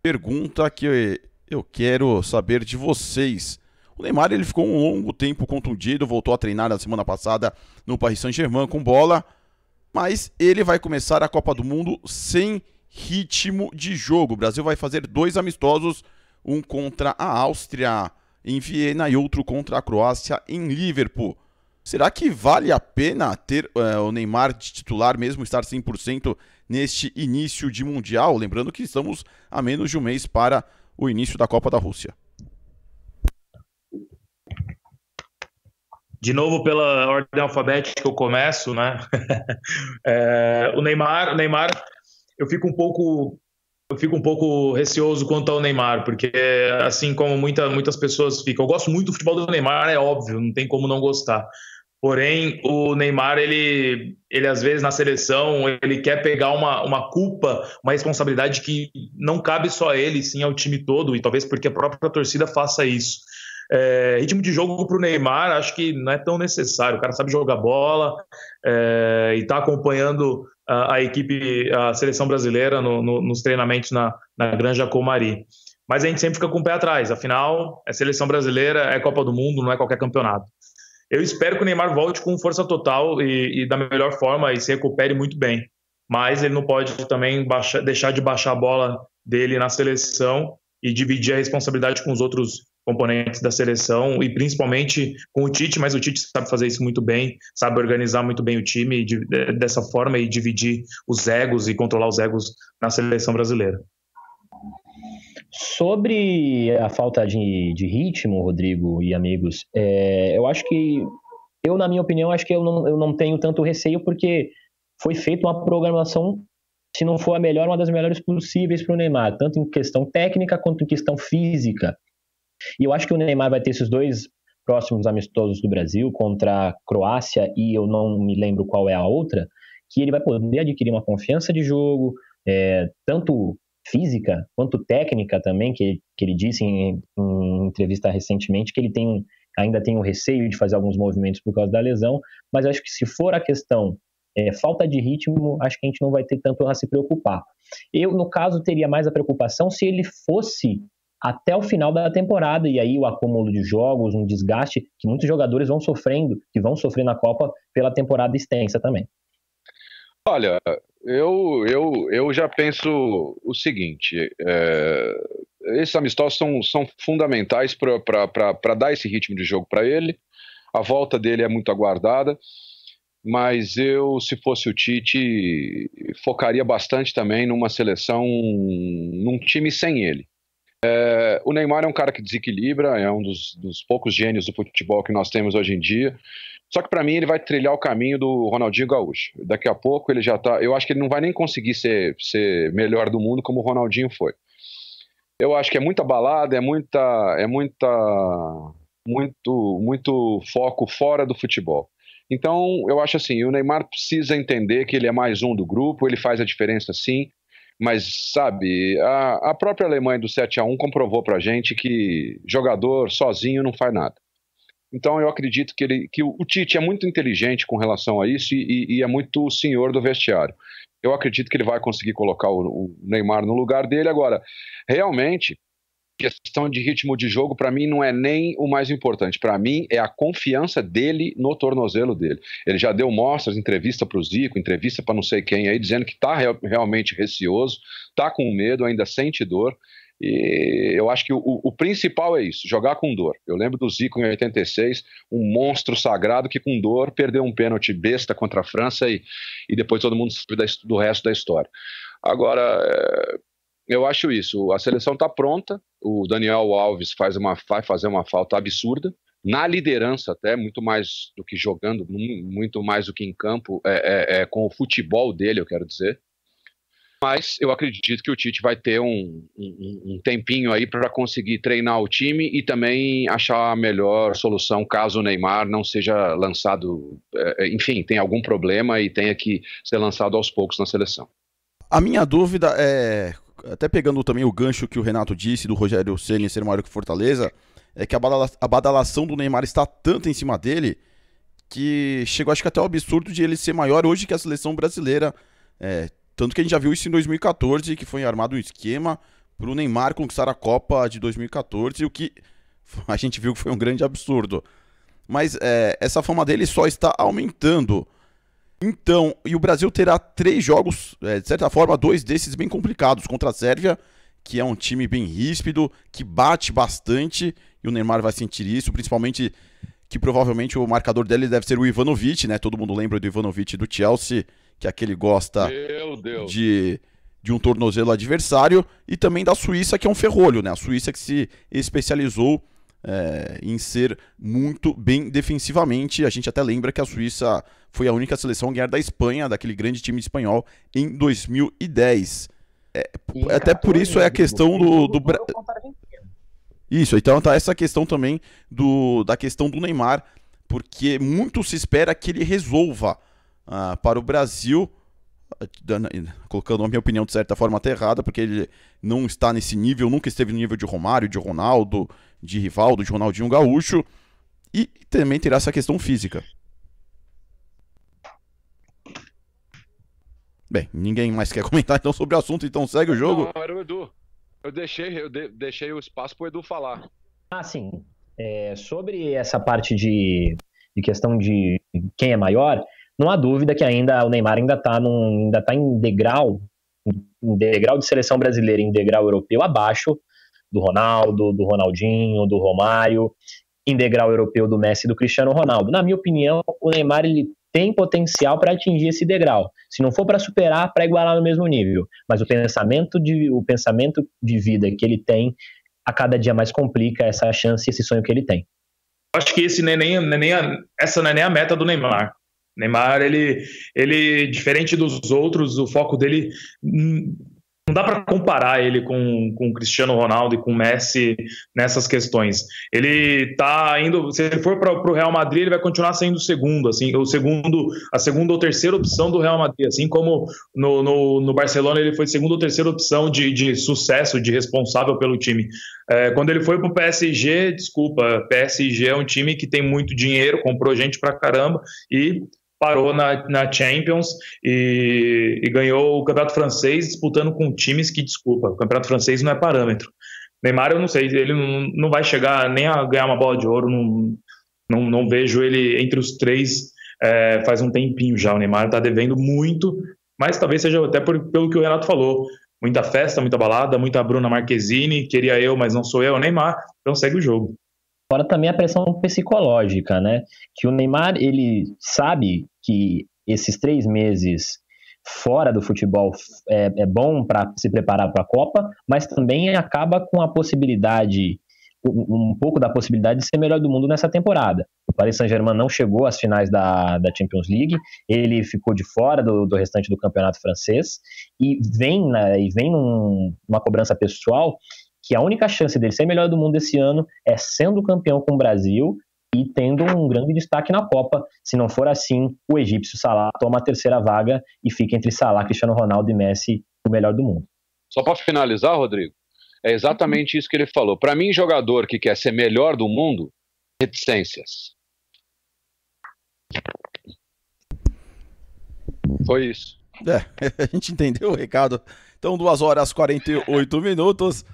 pergunta que eu quero saber de vocês. O Neymar ele ficou um longo tempo contundido, voltou a treinar na semana passada no Paris Saint-Germain com bola, mas ele vai começar a Copa do Mundo sem ritmo de jogo. O Brasil vai fazer dois amistosos, um contra a Áustria em Viena e outro contra a Croácia em Liverpool. Será que vale a pena ter uh, o Neymar de titular mesmo estar 100% neste início de Mundial. Lembrando que estamos a menos de um mês para o início da Copa da Rússia. De novo, pela ordem alfabética, eu começo, né? é, o Neymar, o Neymar, eu fico um pouco eu fico um pouco receoso quanto ao Neymar, porque assim como muita, muitas pessoas ficam, eu gosto muito do futebol do Neymar, é óbvio, não tem como não gostar. Porém, o Neymar, ele, ele às vezes na seleção, ele quer pegar uma, uma culpa, uma responsabilidade que não cabe só a ele, sim ao time todo, e talvez porque a própria torcida faça isso. É, ritmo de jogo para o Neymar, acho que não é tão necessário. O cara sabe jogar bola é, e está acompanhando a, a, equipe, a seleção brasileira no, no, nos treinamentos na, na Granja Comari. Mas a gente sempre fica com o pé atrás, afinal, é seleção brasileira, é Copa do Mundo, não é qualquer campeonato. Eu espero que o Neymar volte com força total e, e da melhor forma e se recupere muito bem. Mas ele não pode também baixar, deixar de baixar a bola dele na seleção e dividir a responsabilidade com os outros componentes da seleção e principalmente com o Tite, mas o Tite sabe fazer isso muito bem, sabe organizar muito bem o time de, dessa forma e dividir os egos e controlar os egos na seleção brasileira. Sobre a falta de, de ritmo, Rodrigo e amigos, é, eu acho que, eu na minha opinião, acho que eu não, eu não tenho tanto receio porque foi feita uma programação, se não for a melhor, uma das melhores possíveis para o Neymar, tanto em questão técnica quanto em questão física. E eu acho que o Neymar vai ter esses dois próximos amistosos do Brasil contra a Croácia e eu não me lembro qual é a outra, que ele vai poder adquirir uma confiança de jogo, é, tanto física quanto técnica também, que, que ele disse em, em entrevista recentemente que ele tem, ainda tem o receio de fazer alguns movimentos por causa da lesão, mas acho que se for a questão é, falta de ritmo, acho que a gente não vai ter tanto a se preocupar. Eu, no caso, teria mais a preocupação se ele fosse até o final da temporada e aí o acúmulo de jogos, um desgaste que muitos jogadores vão sofrendo, que vão sofrer na Copa pela temporada extensa também. Olha, eu, eu, eu já penso o seguinte: é, esses amistosos são, são fundamentais para dar esse ritmo de jogo para ele. A volta dele é muito aguardada, mas eu, se fosse o Tite, focaria bastante também numa seleção, num time sem ele. É, o Neymar é um cara que desequilibra, é um dos, dos poucos gênios do futebol que nós temos hoje em dia. Só que para mim ele vai trilhar o caminho do Ronaldinho Gaúcho. Daqui a pouco ele já tá. Eu acho que ele não vai nem conseguir ser, ser melhor do mundo como o Ronaldinho foi. Eu acho que é muita balada, é muita, é muita, muito, muito foco fora do futebol. Então eu acho assim, o Neymar precisa entender que ele é mais um do grupo, ele faz a diferença sim. Mas, sabe, a, a própria Alemanha do 7 a 1 comprovou pra gente que jogador sozinho não faz nada. Então eu acredito que, ele, que o Tite é muito inteligente com relação a isso e, e, é muito senhor do vestiário. Eu acredito que ele vai conseguir colocar o, o Neymar no lugar dele. Agora, realmente, questão de ritmo de jogo, para mim, não é nem o mais importante. Para mim, é a confiança dele no tornozelo dele. Ele já deu mostras, entrevista para o Zico, entrevista para não sei quem aí, dizendo que está real, realmente receoso, está com medo, ainda sente dor. E eu acho que o, o, principal é isso, jogar com dor. Eu lembro do Zico em 86, um monstro sagrado que com dor perdeu um pênalti besta contra a França e, e depois todo mundo sabe do resto da história. Agora, eh, eu acho isso, a seleção está pronta, o Daniel Alves faz uma, vai fazer uma falta absurda, na liderança até, muito mais do que jogando, muito mais do que em campo, é, é, é com o futebol dele, eu quero dizer. Mas eu acredito que o Tite vai ter um, um, um tempinho aí para conseguir treinar o time e também achar a melhor solução caso o Neymar não seja lançado, é, é, enfim, tem algum problema e tenha que ser lançado aos poucos na seleção. A minha dúvida é, até pegando também o gancho que o Renato disse do Rogério Ceni ser maior que Fortaleza, é que a, badala a badalação do Neymar está tanto em cima dele que chegou acho que até o absurdo de ele ser maior hoje que a seleção brasileira. É, tanto que a gente já viu isso em 2014, que foi armado um esquema para o Neymar conquistar a Copa de 2014, o que a gente viu que foi um grande absurdo. Mas é, essa fama dele só está aumentando. Então, e o Brasil terá três jogos, é, de certa forma, dois desses bem complicados contra a Sérvia, que é um time bem ríspido, que bate bastante, e o Neymar vai sentir isso, principalmente que provavelmente o marcador dele deve ser o Ivanovic, né? Todo mundo lembra do Ivanovic do Chelsea, que é aquele gosta de, de um tornozelo adversário, e também da Suíça, que é um ferrolho, né? A Suíça que se especializou é, em ser muito bem defensivamente. A gente até lembra que a Suíça foi a única seleção a ganhar da Espanha, daquele grande time espanhol, em 2010. É, é, até por isso é a questão do, do, do... Isso, então tá essa questão também do, da questão do Neymar, porque muito se espera que ele resolva uh, para o Brasil, colocando a minha opinião de certa forma até errada, porque ele não está nesse nível, nunca esteve no nível de Romário, de Ronaldo, de Rivaldo, de Ronaldinho Gaúcho, e também terá essa questão física. Bem, ninguém mais quer comentar então sobre o assunto, então segue o jogo. Não, era o Edu. Eu deixei, eu de, deixei o espaço para o Edu falar. Ah, sim. É, sobre essa parte de, de questão de quem é maior, não há dúvida que ainda o Neymar ainda está ainda tá em degrau, em degrau de seleção brasileira, em degrau europeu abaixo do Ronaldo, do Ronaldinho, do Romário, em degrau europeu do Messi e do Cristiano Ronaldo. Na minha opinião, o Neymar ele tem potencial para atingir esse degrau. Se não for para superar, para igualar no mesmo nível. Mas o pensamento de, o pensamento de vida que ele tem a cada dia mais complica essa chance, esse sonho que ele tem. Acho que esse é nem, nem, é nem a, essa não é nem a meta do Neymar. Neymar, ele, ele diferente dos outros, o foco dele hum, não dá para comparar ele com, com o Cristiano Ronaldo e com o Messi nessas questões. Ele tá indo, se ele for para o Real Madrid, ele vai continuar sendo o segundo, assim, o segundo, a segunda ou terceira opção do Real Madrid, assim como no, no, no Barcelona ele foi segunda ou terceira opção de, de sucesso, de responsável pelo time. É, quando ele foi para o PSG, desculpa, PSG é um time que tem muito dinheiro, comprou gente para caramba e parou na, na Champions e, e, ganhou o Campeonato Francês disputando com times que, desculpa, o Campeonato Francês não é parâmetro. Neymar, eu não sei, ele não, não vai chegar nem a ganhar uma bola de ouro, não, não, não vejo ele entre os três é, faz um tempinho já. O Neymar está devendo muito, mas talvez seja até por, pelo que o Renato falou. Muita festa, muita balada, muita Bruna Marquezine, queria eu, mas não sou eu, Neymar, então segue o jogo. Fora também a pressão psicológica, né? Que o Neymar, ele sabe que esses três meses fora do futebol é, é bom para se preparar para a Copa, mas também acaba com a possibilidade, um, pouco da possibilidade de ser melhor do mundo nessa temporada. O Paris Saint-Germain não chegou às finais da, da Champions League, ele ficou de fora do, do restante do campeonato francês e vem, né, e vem num, numa cobrança pessoal que a única chance dele ser melhor do mundo esse ano é sendo campeão com o Brasil e tendo um grande destaque na Copa. Se não for assim, o egípcio Salah toma a terceira vaga e fica entre Salah, Cristiano Ronaldo e Messi, o melhor do mundo. Só para finalizar, Rodrigo, é exatamente isso que ele falou. Para mim, jogador que quer ser melhor do mundo, reticências. Foi isso. É, a gente entendeu o recado. Então, 2 horas 48 minutos.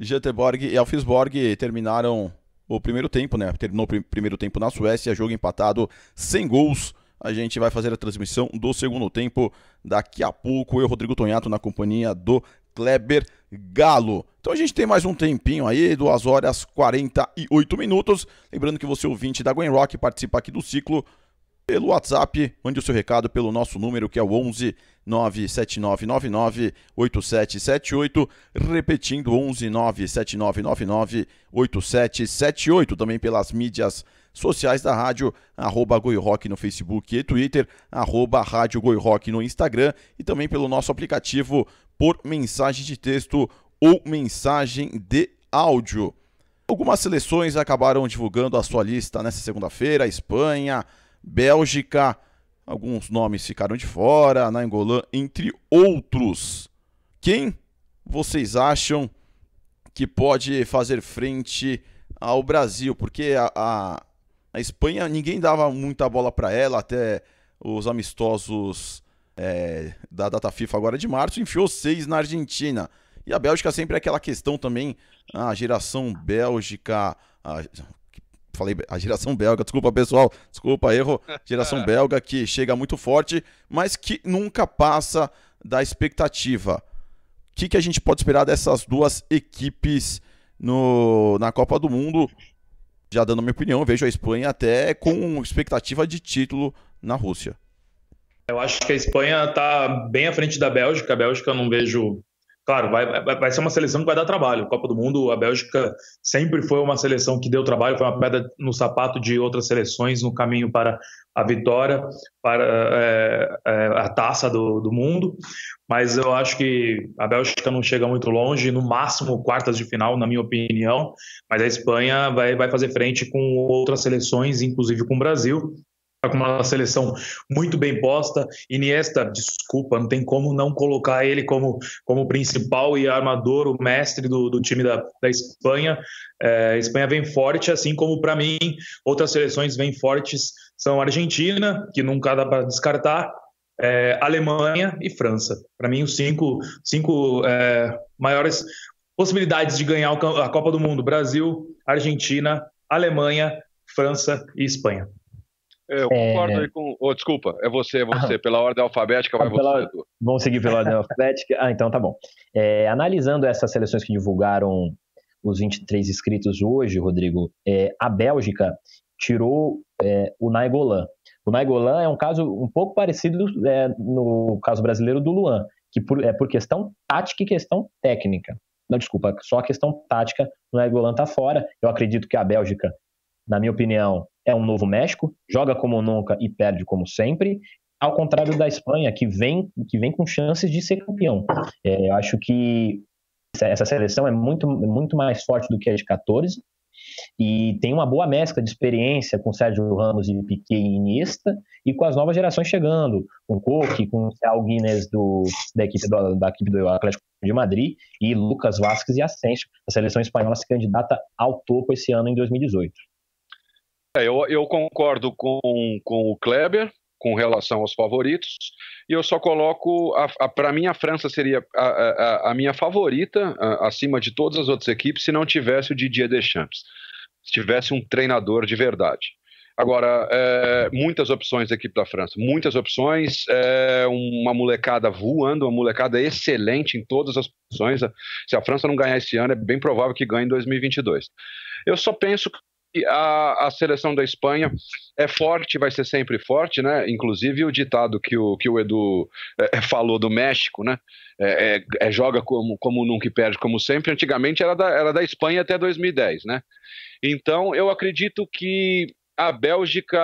Göteborg e Alfisborg terminaram o primeiro tempo, né? Terminou o pr primeiro tempo na Suécia, jogo empatado sem gols. A gente vai fazer a transmissão do segundo tempo daqui a pouco. Eu, Rodrigo Tonhato, na companhia do Kleber Galo. Então a gente tem mais um tempinho aí, 2 horas 48 minutos. Lembrando que você, ouvinte da Gwen Rock, participa aqui do ciclo pelo WhatsApp, mande o seu recado pelo nosso número que é o 11 979998778, repetindo 11 97999 8778, também pelas mídias sociais da rádio, arroba Goirock no Facebook e Twitter, arroba Rádio Goirock no Instagram e também pelo nosso aplicativo por mensagem de texto ou mensagem de áudio. Algumas seleções acabaram divulgando a sua lista nesta segunda-feira: Espanha, Bélgica, alguns nomes ficaram de fora, Angola, entre outros. Quem vocês acham que pode fazer frente ao Brasil? Porque a, a, a Espanha, ninguém dava muita bola para ela, até os amistosos é, da data FIFA agora de março, enfiou seis na Argentina. E a Bélgica sempre é aquela questão também, a geração bélgica, a, falei a geração belga, desculpa pessoal, desculpa erro, geração é. belga que chega muito forte, mas que nunca passa da expectativa. O que, que a gente pode esperar dessas duas equipes no, na Copa do Mundo? Já dando minha opinião, vejo a Espanha até com expectativa de título na Rússia. Eu acho que a Espanha está bem à frente da Bélgica. A Bélgica eu não vejo Claro, vai, vai, vai ser uma seleção que vai dar trabalho. Copa do Mundo, a Bélgica sempre foi uma seleção que deu trabalho, foi uma pedra no sapato de outras seleções no caminho para a vitória, para é, é, a taça do, do mundo. Mas eu acho que a Bélgica não chega muito longe, no máximo quartas de final, na minha opinião. Mas a Espanha vai, vai fazer frente com outras seleções, inclusive com o Brasil com uma seleção muito bem posta. Iniesta, desculpa, não tem como não colocar ele como, como principal e armador, o mestre do, do time da, da Espanha. É, a Espanha vem forte, assim como para mim outras seleções vêm fortes são a Argentina, que nunca dá para descartar, é, Alemanha e França. Para mim, os cinco, cinco é, maiores possibilidades de ganhar a Copa do Mundo: Brasil, Argentina, Alemanha, França e Espanha. Eu é. concordo aí com. Oh, desculpa, é você, é você. Pela ordem alfabética vai ah, pela... você. Vamos seguir pela ordem alfabética. Ah, então tá bom. É, analisando essas seleções que divulgaram os 23 inscritos hoje, Rodrigo, é, a Bélgica tirou é, o Naigolan. O Naigolan é um caso um pouco parecido é, no caso brasileiro do Luan, que por, é por questão tática e questão técnica. Não, desculpa, só a questão tática, o Naigolan está fora. Eu acredito que a Bélgica, na minha opinião, é um novo México, joga como nunca e perde como sempre, ao contrário da Espanha, que vem, que vem com chances de ser campeão. É, eu acho que essa seleção é muito, muito mais forte do que a de 14 e tem uma boa mescla de experiência com Sérgio Ramos e Piquet e Iniesta e com as novas gerações chegando, com Coque, com o Sal Guinness do, da, equipe do, da equipe do Atlético de Madrid e Lucas Vasquez e Asensio. A seleção espanhola se candidata ao topo esse ano em 2018. É, eu, eu concordo com, com o Kleber com relação aos favoritos e eu só coloco para mim a França seria a, a, a minha favorita a, acima de todas as outras equipes se não tivesse o Didier Deschamps se tivesse um treinador de verdade Agora, é, muitas opções da equipe da França, muitas opções, é, uma molecada voando, uma molecada excelente em todas as posições. Se a França não ganhar esse ano, é bem provável que ganhe em 2022. Eu só penso a, a seleção da Espanha é forte, vai ser sempre forte, né? Inclusive o ditado que o, que o Edu é, falou do México, né? É, é, é, joga como, como nunca e perde como sempre. Antigamente era da, era da Espanha até 2010, né? Então eu acredito que a Bélgica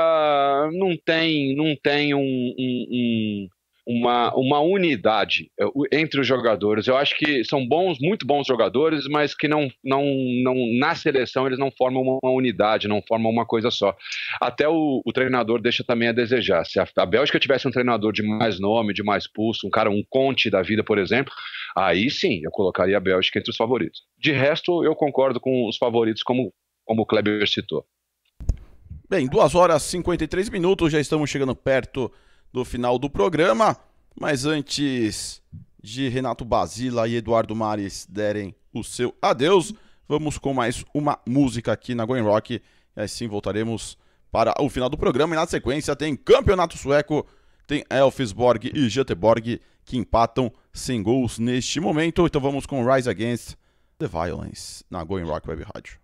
não tem, não tem um, um uma, uma unidade é, entre os jogadores. Eu acho que são bons, muito bons jogadores, mas que não, não, não na seleção eles não formam uma unidade, não formam uma coisa só. Até o, o treinador deixa também a desejar. Se a, a, Bélgica tivesse um treinador de mais nome, de mais pulso, um cara, um conte da vida, por exemplo, aí sim eu colocaria a Bélgica entre os favoritos. De resto, eu concordo com os favoritos, como, como o Kleber citou. Bem, 2 horas e 53 minutos, já estamos chegando perto do final do programa. Mas antes de Renato Basila e Eduardo Mares derem o seu adeus, vamos com mais uma música aqui na Going Rock. E assim voltaremos para o final do programa. E na sequência tem Campeonato Sueco, tem Elfsborg e Göteborg que empatam sem gols neste momento. Então vamos com Rise Against the Violence na Going Rock Web Rádio.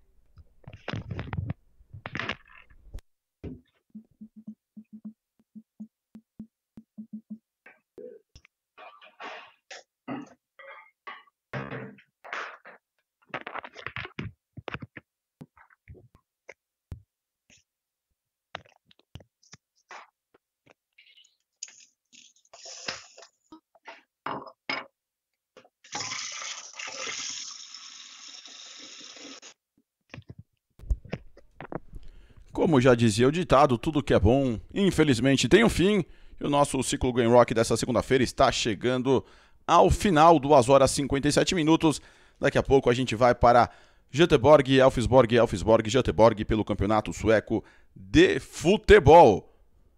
Como já dizia o ditado, tudo que é bom, infelizmente, tem um fim. E o nosso ciclo Game Rock dessa segunda-feira está chegando ao final, 2 horas 57 minutos. Daqui a pouco a gente vai para Göteborg, Elfsborg, Elfsborg, Göteborg pelo Campeonato Sueco de Futebol.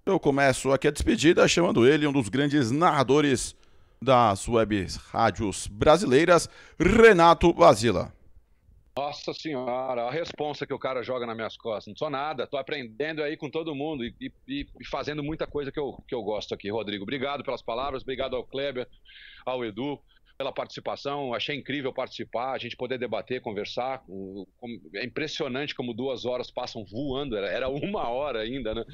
Eu começo aqui a despedida chamando ele, um dos grandes narradores das web rádios brasileiras, Renato Basila. Nossa senhora, a responsa que o cara joga nas minhas costas. Não sou nada, tô aprendendo aí com todo mundo e, e, e, fazendo muita coisa que eu, que eu gosto aqui. Rodrigo, obrigado pelas palavras, obrigado ao Kleber, ao Edu, pela participação. Achei incrível participar, a gente poder debater, conversar. É impressionante como duas horas passam voando, era uma hora ainda, né?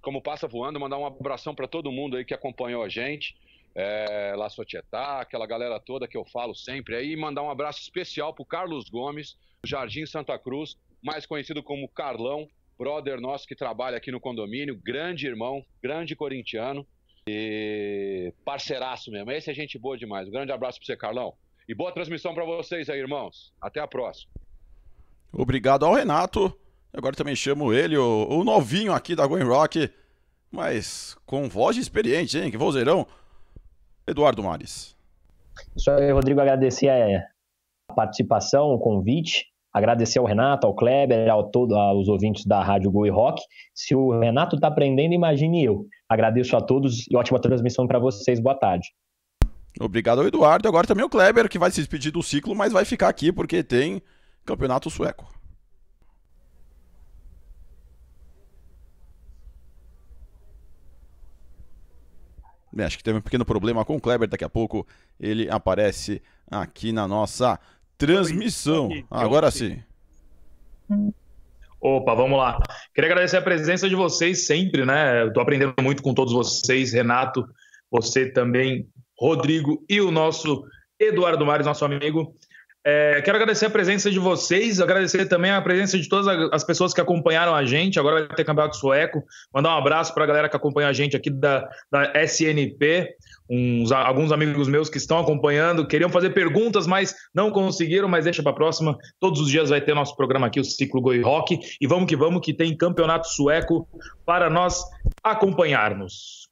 Como passa voando, mandar um abração para todo mundo aí que acompanhou a gente é, La Societá, aquela galera toda que eu falo sempre aí, e mandar um abraço especial pro Carlos Gomes, Jardim Santa Cruz, mais conhecido como Carlão, brother nosso que trabalha aqui no condomínio, grande irmão, grande corintiano e parceiraço mesmo. Esse é gente boa demais. Um grande abraço pra você, Carlão. E boa transmissão para vocês aí, irmãos. Até a próxima. Obrigado ao Renato. Agora também chamo ele, o, o novinho aqui da Gwen Rock, mas com voz de experiente, hein? Que vozeirão. Eduardo Mares. Só eu, Rodrigo, agradecer a participação, o convite, agradecer ao Renato, ao Kleber, ao todo, aos ouvintes da Rádio Gol e Rock. Se o Renato está aprendendo, imagine eu. Agradeço a todos e ótima transmissão para vocês. Boa tarde. Obrigado ao Eduardo. Agora também o Kleber, que vai se despedir do ciclo, mas vai ficar aqui porque tem campeonato sueco. É, acho que teve um pequeno problema com o Kleber. Daqui a pouco ele aparece aqui na nossa transmissão. Agora sim. Opa, vamos lá. Queria agradecer a presença de vocês sempre, né? Eu tô aprendendo muito com todos vocês, Renato, você também, Rodrigo e o nosso Eduardo Mares, nosso amigo. É, quero agradecer a presença de vocês, agradecer também a presença de todas as pessoas que acompanharam a gente. Agora vai ter campeonato sueco. Mandar um abraço para a galera que acompanha a gente aqui da, da SNP. Uns, alguns amigos meus que estão acompanhando queriam fazer perguntas, mas não conseguiram. Mas deixa para a próxima. Todos os dias vai ter nosso programa aqui, o Ciclo Goi Rock. E vamos que vamos, que tem campeonato sueco para nós acompanharmos.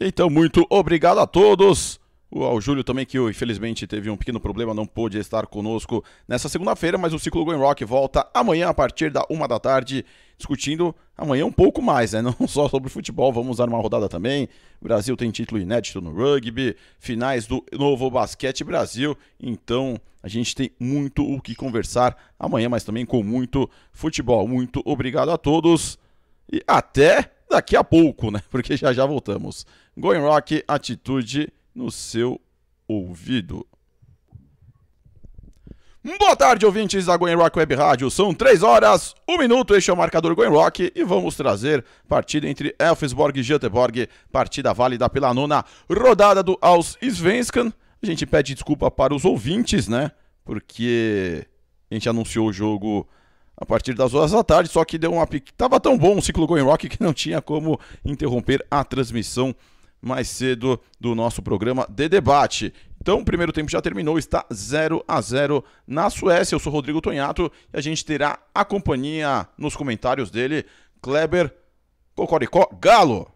Então, muito obrigado a todos. O, ao Júlio também, que oh, infelizmente teve um pequeno problema, não pôde estar conosco nessa segunda-feira, mas o Ciclo Going Rock volta amanhã a partir da uma da tarde, discutindo amanhã um pouco mais, né? Não só sobre futebol, vamos dar uma rodada também. O Brasil tem título inédito no rugby, finais do novo basquete Brasil, então a gente tem muito o que conversar amanhã, mas também com muito futebol. Muito obrigado a todos e até daqui a pouco, né? Porque já já voltamos. Going Rock, atitude no seu ouvido. Boa tarde, ouvintes da Going Rock Web Rádio. São 3 horas, 1 minuto. Este é o marcador Going Rock e vamos trazer partida entre Elfsborg e Göteborg, partida válida pela nona rodada do Aus Svenskan. A gente pede desculpa para os ouvintes, né? Porque a gente anunciou o jogo a partir das horas da tarde, só que deu uma. Tava tão bom o ciclo Going Rock que não tinha como interromper a transmissão mais cedo do nosso programa de debate. Então, o primeiro tempo já terminou, está 0 a 0 na Suécia. Eu sou Rodrigo Tonhato e a gente terá a companhia nos comentários dele, Kleber Cocoricó Galo.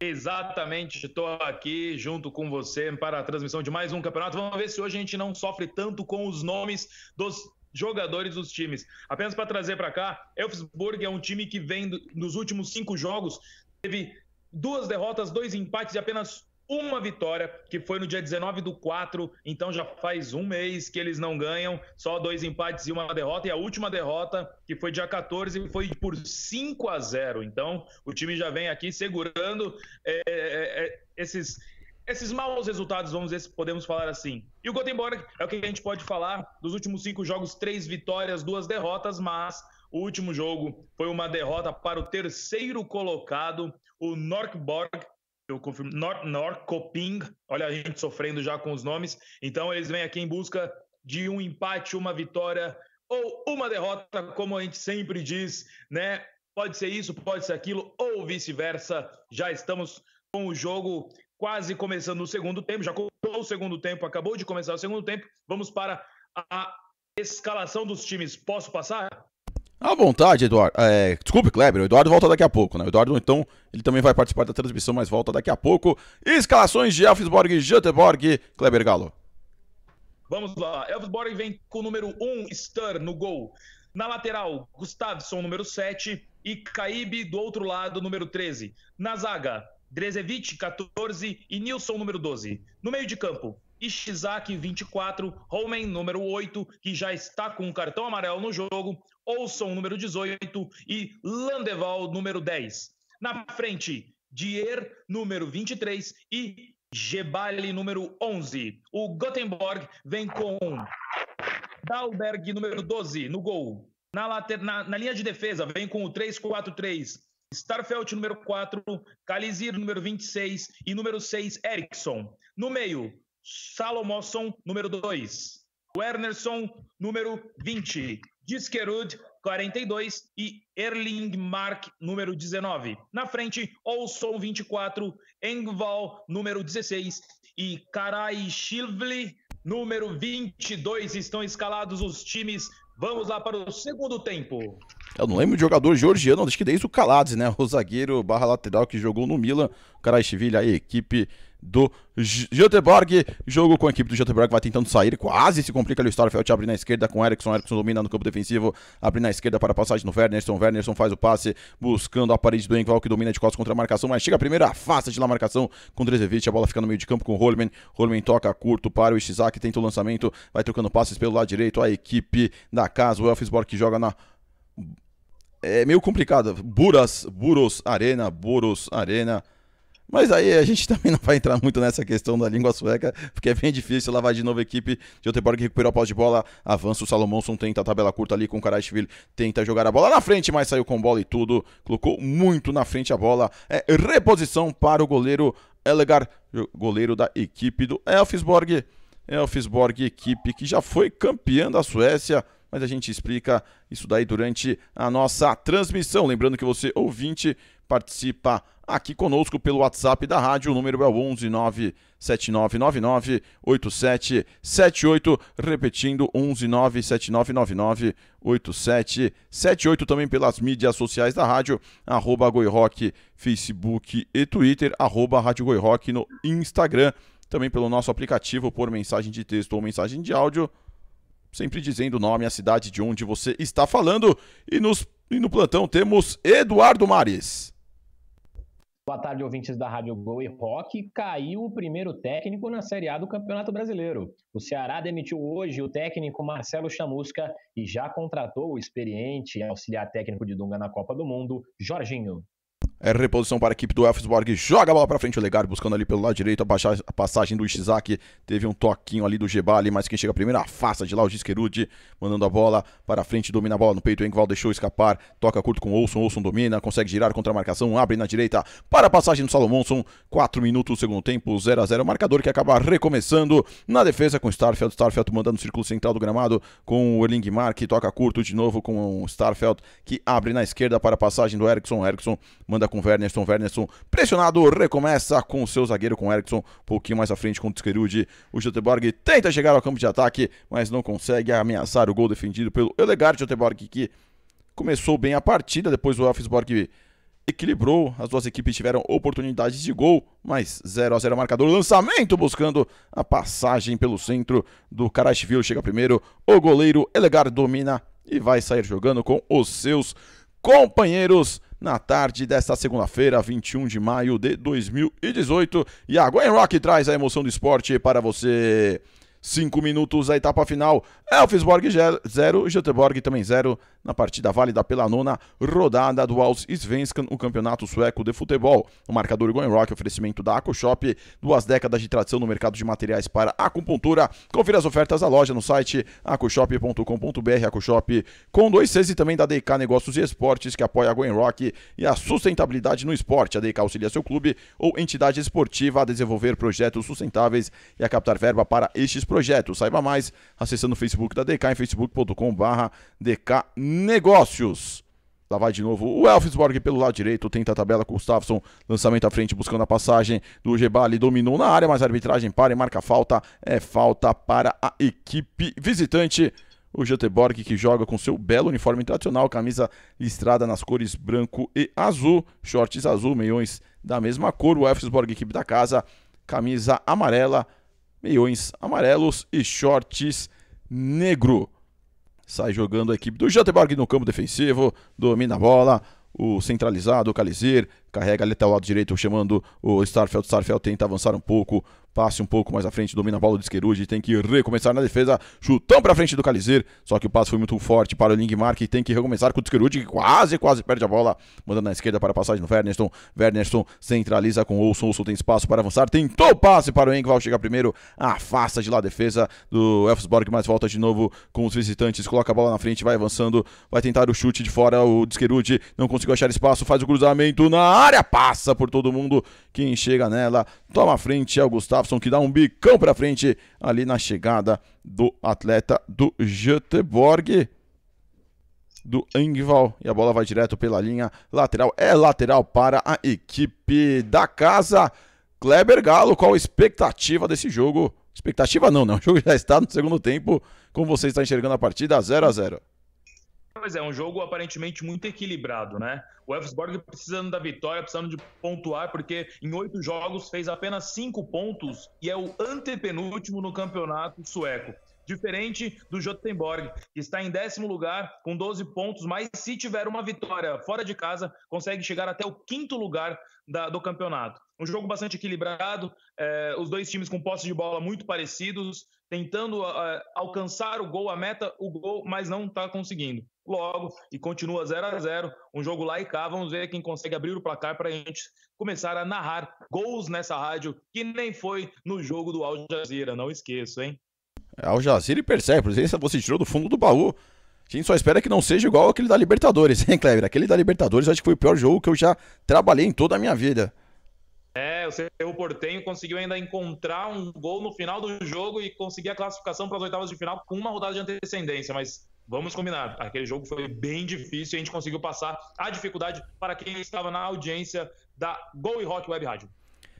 Exatamente, estou aqui junto com você para a transmissão de mais um campeonato. Vamos ver se hoje a gente não sofre tanto com os nomes dos jogadores dos times. Apenas para trazer para cá, Elfsborg é um time que vem nos últimos cinco jogos, teve duas derrotas, dois empates e apenas uma vitória, que foi no dia 19 do 4, então já faz um mês que eles não ganham, só dois empates e uma derrota, e a última derrota, que foi dia 14, foi por 5 a 0. Então o time já vem aqui segurando é, é, é esses, esses maus resultados, vamos ver se podemos falar assim. E o Gothenburg é o que a gente pode falar dos últimos cinco jogos, três vitórias, duas derrotas, mas o último jogo foi uma derrota para o terceiro colocado, o Norkborg, eu confirmo, Norkoping, olha a gente sofrendo já com os nomes. Então eles vêm aqui em busca de um empate, uma vitória ou uma derrota, como a gente sempre diz, né? Pode ser isso, pode ser aquilo, ou vice-versa. Já estamos com o jogo quase começando o segundo tempo, já começou o segundo tempo, acabou de começar o segundo tempo. Vamos para a escalação dos times. Posso passar? À vontade, Eduardo. É, desculpe, Kleber. O Eduardo volta daqui a pouco, né? O Eduardo, então, ele também vai participar da transmissão, mas volta daqui a pouco. Escalações de Elfsborg e Göteborg. Kleber Galo. Vamos lá. Elfsborg vem com o número 1, Stur, no gol. Na lateral, Gustavsson, número 7. E Caíbe, do outro lado, número 13. Na zaga, Drezevic, 14. E Nilson, número 12. No meio de campo, Ishizaki, 24, Holmen, número 8, que já está com um cartão amarelo no jogo, Olson, número 18, e Landeval, número 10. Na frente, Dier, número 23, e Gebali, número 11. O Gothenburg vem com Dalberg, número 12, no gol. Na, later... na, na linha de defesa, vem com o 3-4-3. Starfelt, número 4, Kalizir, número 26, e número 6, Eriksson. No meio, Salomosson, número 2. Wernerson, número 20. Diskerud, 42 e Erling Mark, número 19. Na frente, Olson, 24, Engval, número 16 e Karai Shilvli, número 22. Estão escalados os times. Vamos lá para o segundo tempo. Eu não lembro de jogador georgiano, acho que desde o Calades, né? O zagueiro barra lateral que jogou no Milan. Karashvili, a equipe do Göteborg. Jogo com a equipe do Göteborg, vai tentando sair, quase se complica ali o Starfelt, abre na esquerda com Erickson, Erickson domina no campo defensivo, abre na esquerda para a passagem no Wernerson, Wernerson faz o passe, buscando a parede do Engval, que domina de costas contra a marcação, mas chega a primeira, afasta de lá a marcação com Drezevic, a bola fica no meio de campo com holman holman toca curto para o Ishizaki, tenta o lançamento, vai trocando passes pelo lado direito, a equipe da casa, o Elfsborg que joga na é meio complicado. Buras, Buros Arena, Buros Arena. Mas aí a gente também não vai entrar muito nessa questão da língua sueca, porque é bem difícil vai de novo a equipe de que recuperou a posse de bola. Avança o Salomonson, tenta a tabela curta ali com o Karashvili, tenta jogar a bola na frente, mas saiu com bola e tudo. Colocou muito na frente a bola. É reposição para o goleiro Elgar, goleiro da equipe do Elfsborg. Elfsborg, equipe que já foi campeã da Suécia mas a gente explica isso daí durante a nossa transmissão. Lembrando que você, ouvinte, participa aqui conosco pelo WhatsApp da rádio. O número é o 11 8778. Repetindo, 11 Também pelas mídias sociais da rádio, arroba Goirock, Facebook e Twitter, arroba Rádio Goirock no Instagram. Também pelo nosso aplicativo por mensagem de texto ou mensagem de áudio sempre dizendo o nome, a cidade de onde você está falando. E, nos, e no plantão temos Eduardo Mares. Boa tarde, ouvintes da Rádio Gol e Rock. Caiu o primeiro técnico na Série A do Campeonato Brasileiro. O Ceará demitiu hoje o técnico Marcelo Chamusca e já contratou o experiente auxiliar técnico de Dunga na Copa do Mundo, Jorginho. É reposição para a equipe do Elfsborg. Joga a bola para frente. O Legar buscando ali pelo lado direito a passagem do Ishizaki. Teve um toquinho ali do Gebali, mas quem chega primeiro é afasta de lá o Giskerud, Mandando a bola para frente. Domina a bola no peito. Engval deixou escapar. Toca curto com Olson. Olson domina. Consegue girar contra a marcação. Abre na direita para a passagem do Salomonson. 4 minutos do segundo tempo. 0 a 0 O marcador que acaba recomeçando na defesa com o Starfeld. Starfeld mandando o círculo central do gramado com o Erling Mark. Toca curto de novo com o Starfeld que abre na esquerda para a passagem do Erickson. Erickson manda com o Wernerson. Wernerson pressionado, recomeça com o seu zagueiro, com o Erickson. Um pouquinho mais à frente com o Tskerud. O Göteborg tenta chegar ao campo de ataque, mas não consegue ameaçar o gol defendido pelo Elegard Göteborg, que começou bem a partida. Depois o Elfsborg equilibrou, as duas equipes tiveram oportunidades de gol, mas 0 a 0 marcador, lançamento buscando a passagem pelo centro do Karashvili, chega primeiro, o goleiro Elegar domina e vai sair jogando com os seus companheiros na tarde desta segunda-feira, 21 de maio de 2018. E a Gwen Rock traz a emoção do esporte para você. 5 minutos a etapa final. Elfsborg 0, Göteborg também 0 na partida válida pela nona rodada do Alves Svenskan, o campeonato sueco de futebol. O marcador Going Rock, oferecimento da AcoShop, duas décadas de tradição no mercado de materiais para acupuntura. Confira as ofertas da loja no site acoshop.com.br, acoshop com dois Cs e também da DK Negócios e Esportes, que apoia a Going Rock e a sustentabilidade no esporte. A DK auxilia seu clube ou entidade esportiva a desenvolver projetos sustentáveis e a captar verba para estes projetos projeto Saiba mais acessando o Facebook da DK em facebook.com/barra DK Negócios. Lá vai de novo o Elfsborg pelo lado direito, tenta a tabela com o Gustafsson, lançamento à frente, buscando a passagem do Gebali, dominou na área, mas a arbitragem para e marca falta, é falta para a equipe visitante. O Göteborg que joga com seu belo uniforme tradicional, camisa listrada nas cores branco e azul, shorts azul, meiões da mesma cor, o Elfsborg equipe da casa, camisa amarela, meiões amarelos e shorts negro. Sai jogando a equipe do Göteborg no campo defensivo, domina a bola, o centralizado, o Calizir, carrega ali até o lado direito, chamando o Starfeld. Starfeld tenta avançar um pouco, passe um pouco mais à frente, domina a bola do Esqueruge, tem que recomeçar na defesa, chutão para frente do Calizer, só que o passe foi muito forte para o Lingmar, e tem que recomeçar com o Esqueruge, que quase, quase perde a bola, mandando na esquerda para a passagem do Wernerston, Wernerston centraliza com o Olson, Olson tem espaço para avançar, tentou o passe para o Engval, chega primeiro, afasta de lá a defesa do Elfsborg, mas volta de novo com os visitantes, coloca a bola na frente, vai avançando, vai tentar o chute de fora, o Desquerude não conseguiu achar espaço, faz o cruzamento na área, passa por todo mundo, quem chega nela, toma a frente é o Gustavo Jefferson que dá um bicão para frente ali na chegada do atleta do Göteborg do Engval e a bola vai direto pela linha lateral. É lateral para a equipe da casa. Kleber Galo, qual a expectativa desse jogo? Expectativa não, não. Né? O jogo já está no segundo tempo. Como você está enxergando a partida, 0 a 0 Pois é, um jogo aparentemente muito equilibrado, né? O Elfsborg precisando da vitória, precisando de pontuar, porque em oito jogos fez apenas cinco pontos e é o antepenúltimo no campeonato sueco. Diferente do Jotenborg, que está em décimo lugar com 12 pontos, mas se tiver uma vitória fora de casa, consegue chegar até o quinto lugar da, do campeonato. Um jogo bastante equilibrado, é, os dois times com posse de bola muito parecidos, tentando é, alcançar o gol, a meta, o gol, mas não está conseguindo logo e continua 0 a 0 Um jogo lá e cá. Vamos ver quem consegue abrir o placar para a gente começar a narrar gols nessa rádio, que nem foi no jogo do Al Jazeera. Não esqueço, hein? Al Jazeera e percebe, por você tirou do fundo do baú. A gente só espera que não seja igual aquele da Libertadores, hein, Kleber? Aquele da Libertadores acho que foi o pior jogo que eu já trabalhei em toda a minha vida. É, o seu Portenho conseguiu ainda encontrar um gol no final do jogo e conseguir a classificação para as oitavas de final com uma rodada de antecedência, mas Vamos combinar, aquele jogo foi bem difícil e a gente conseguiu passar a dificuldade para quem estava na audiência da Gol e Rock Web Rádio.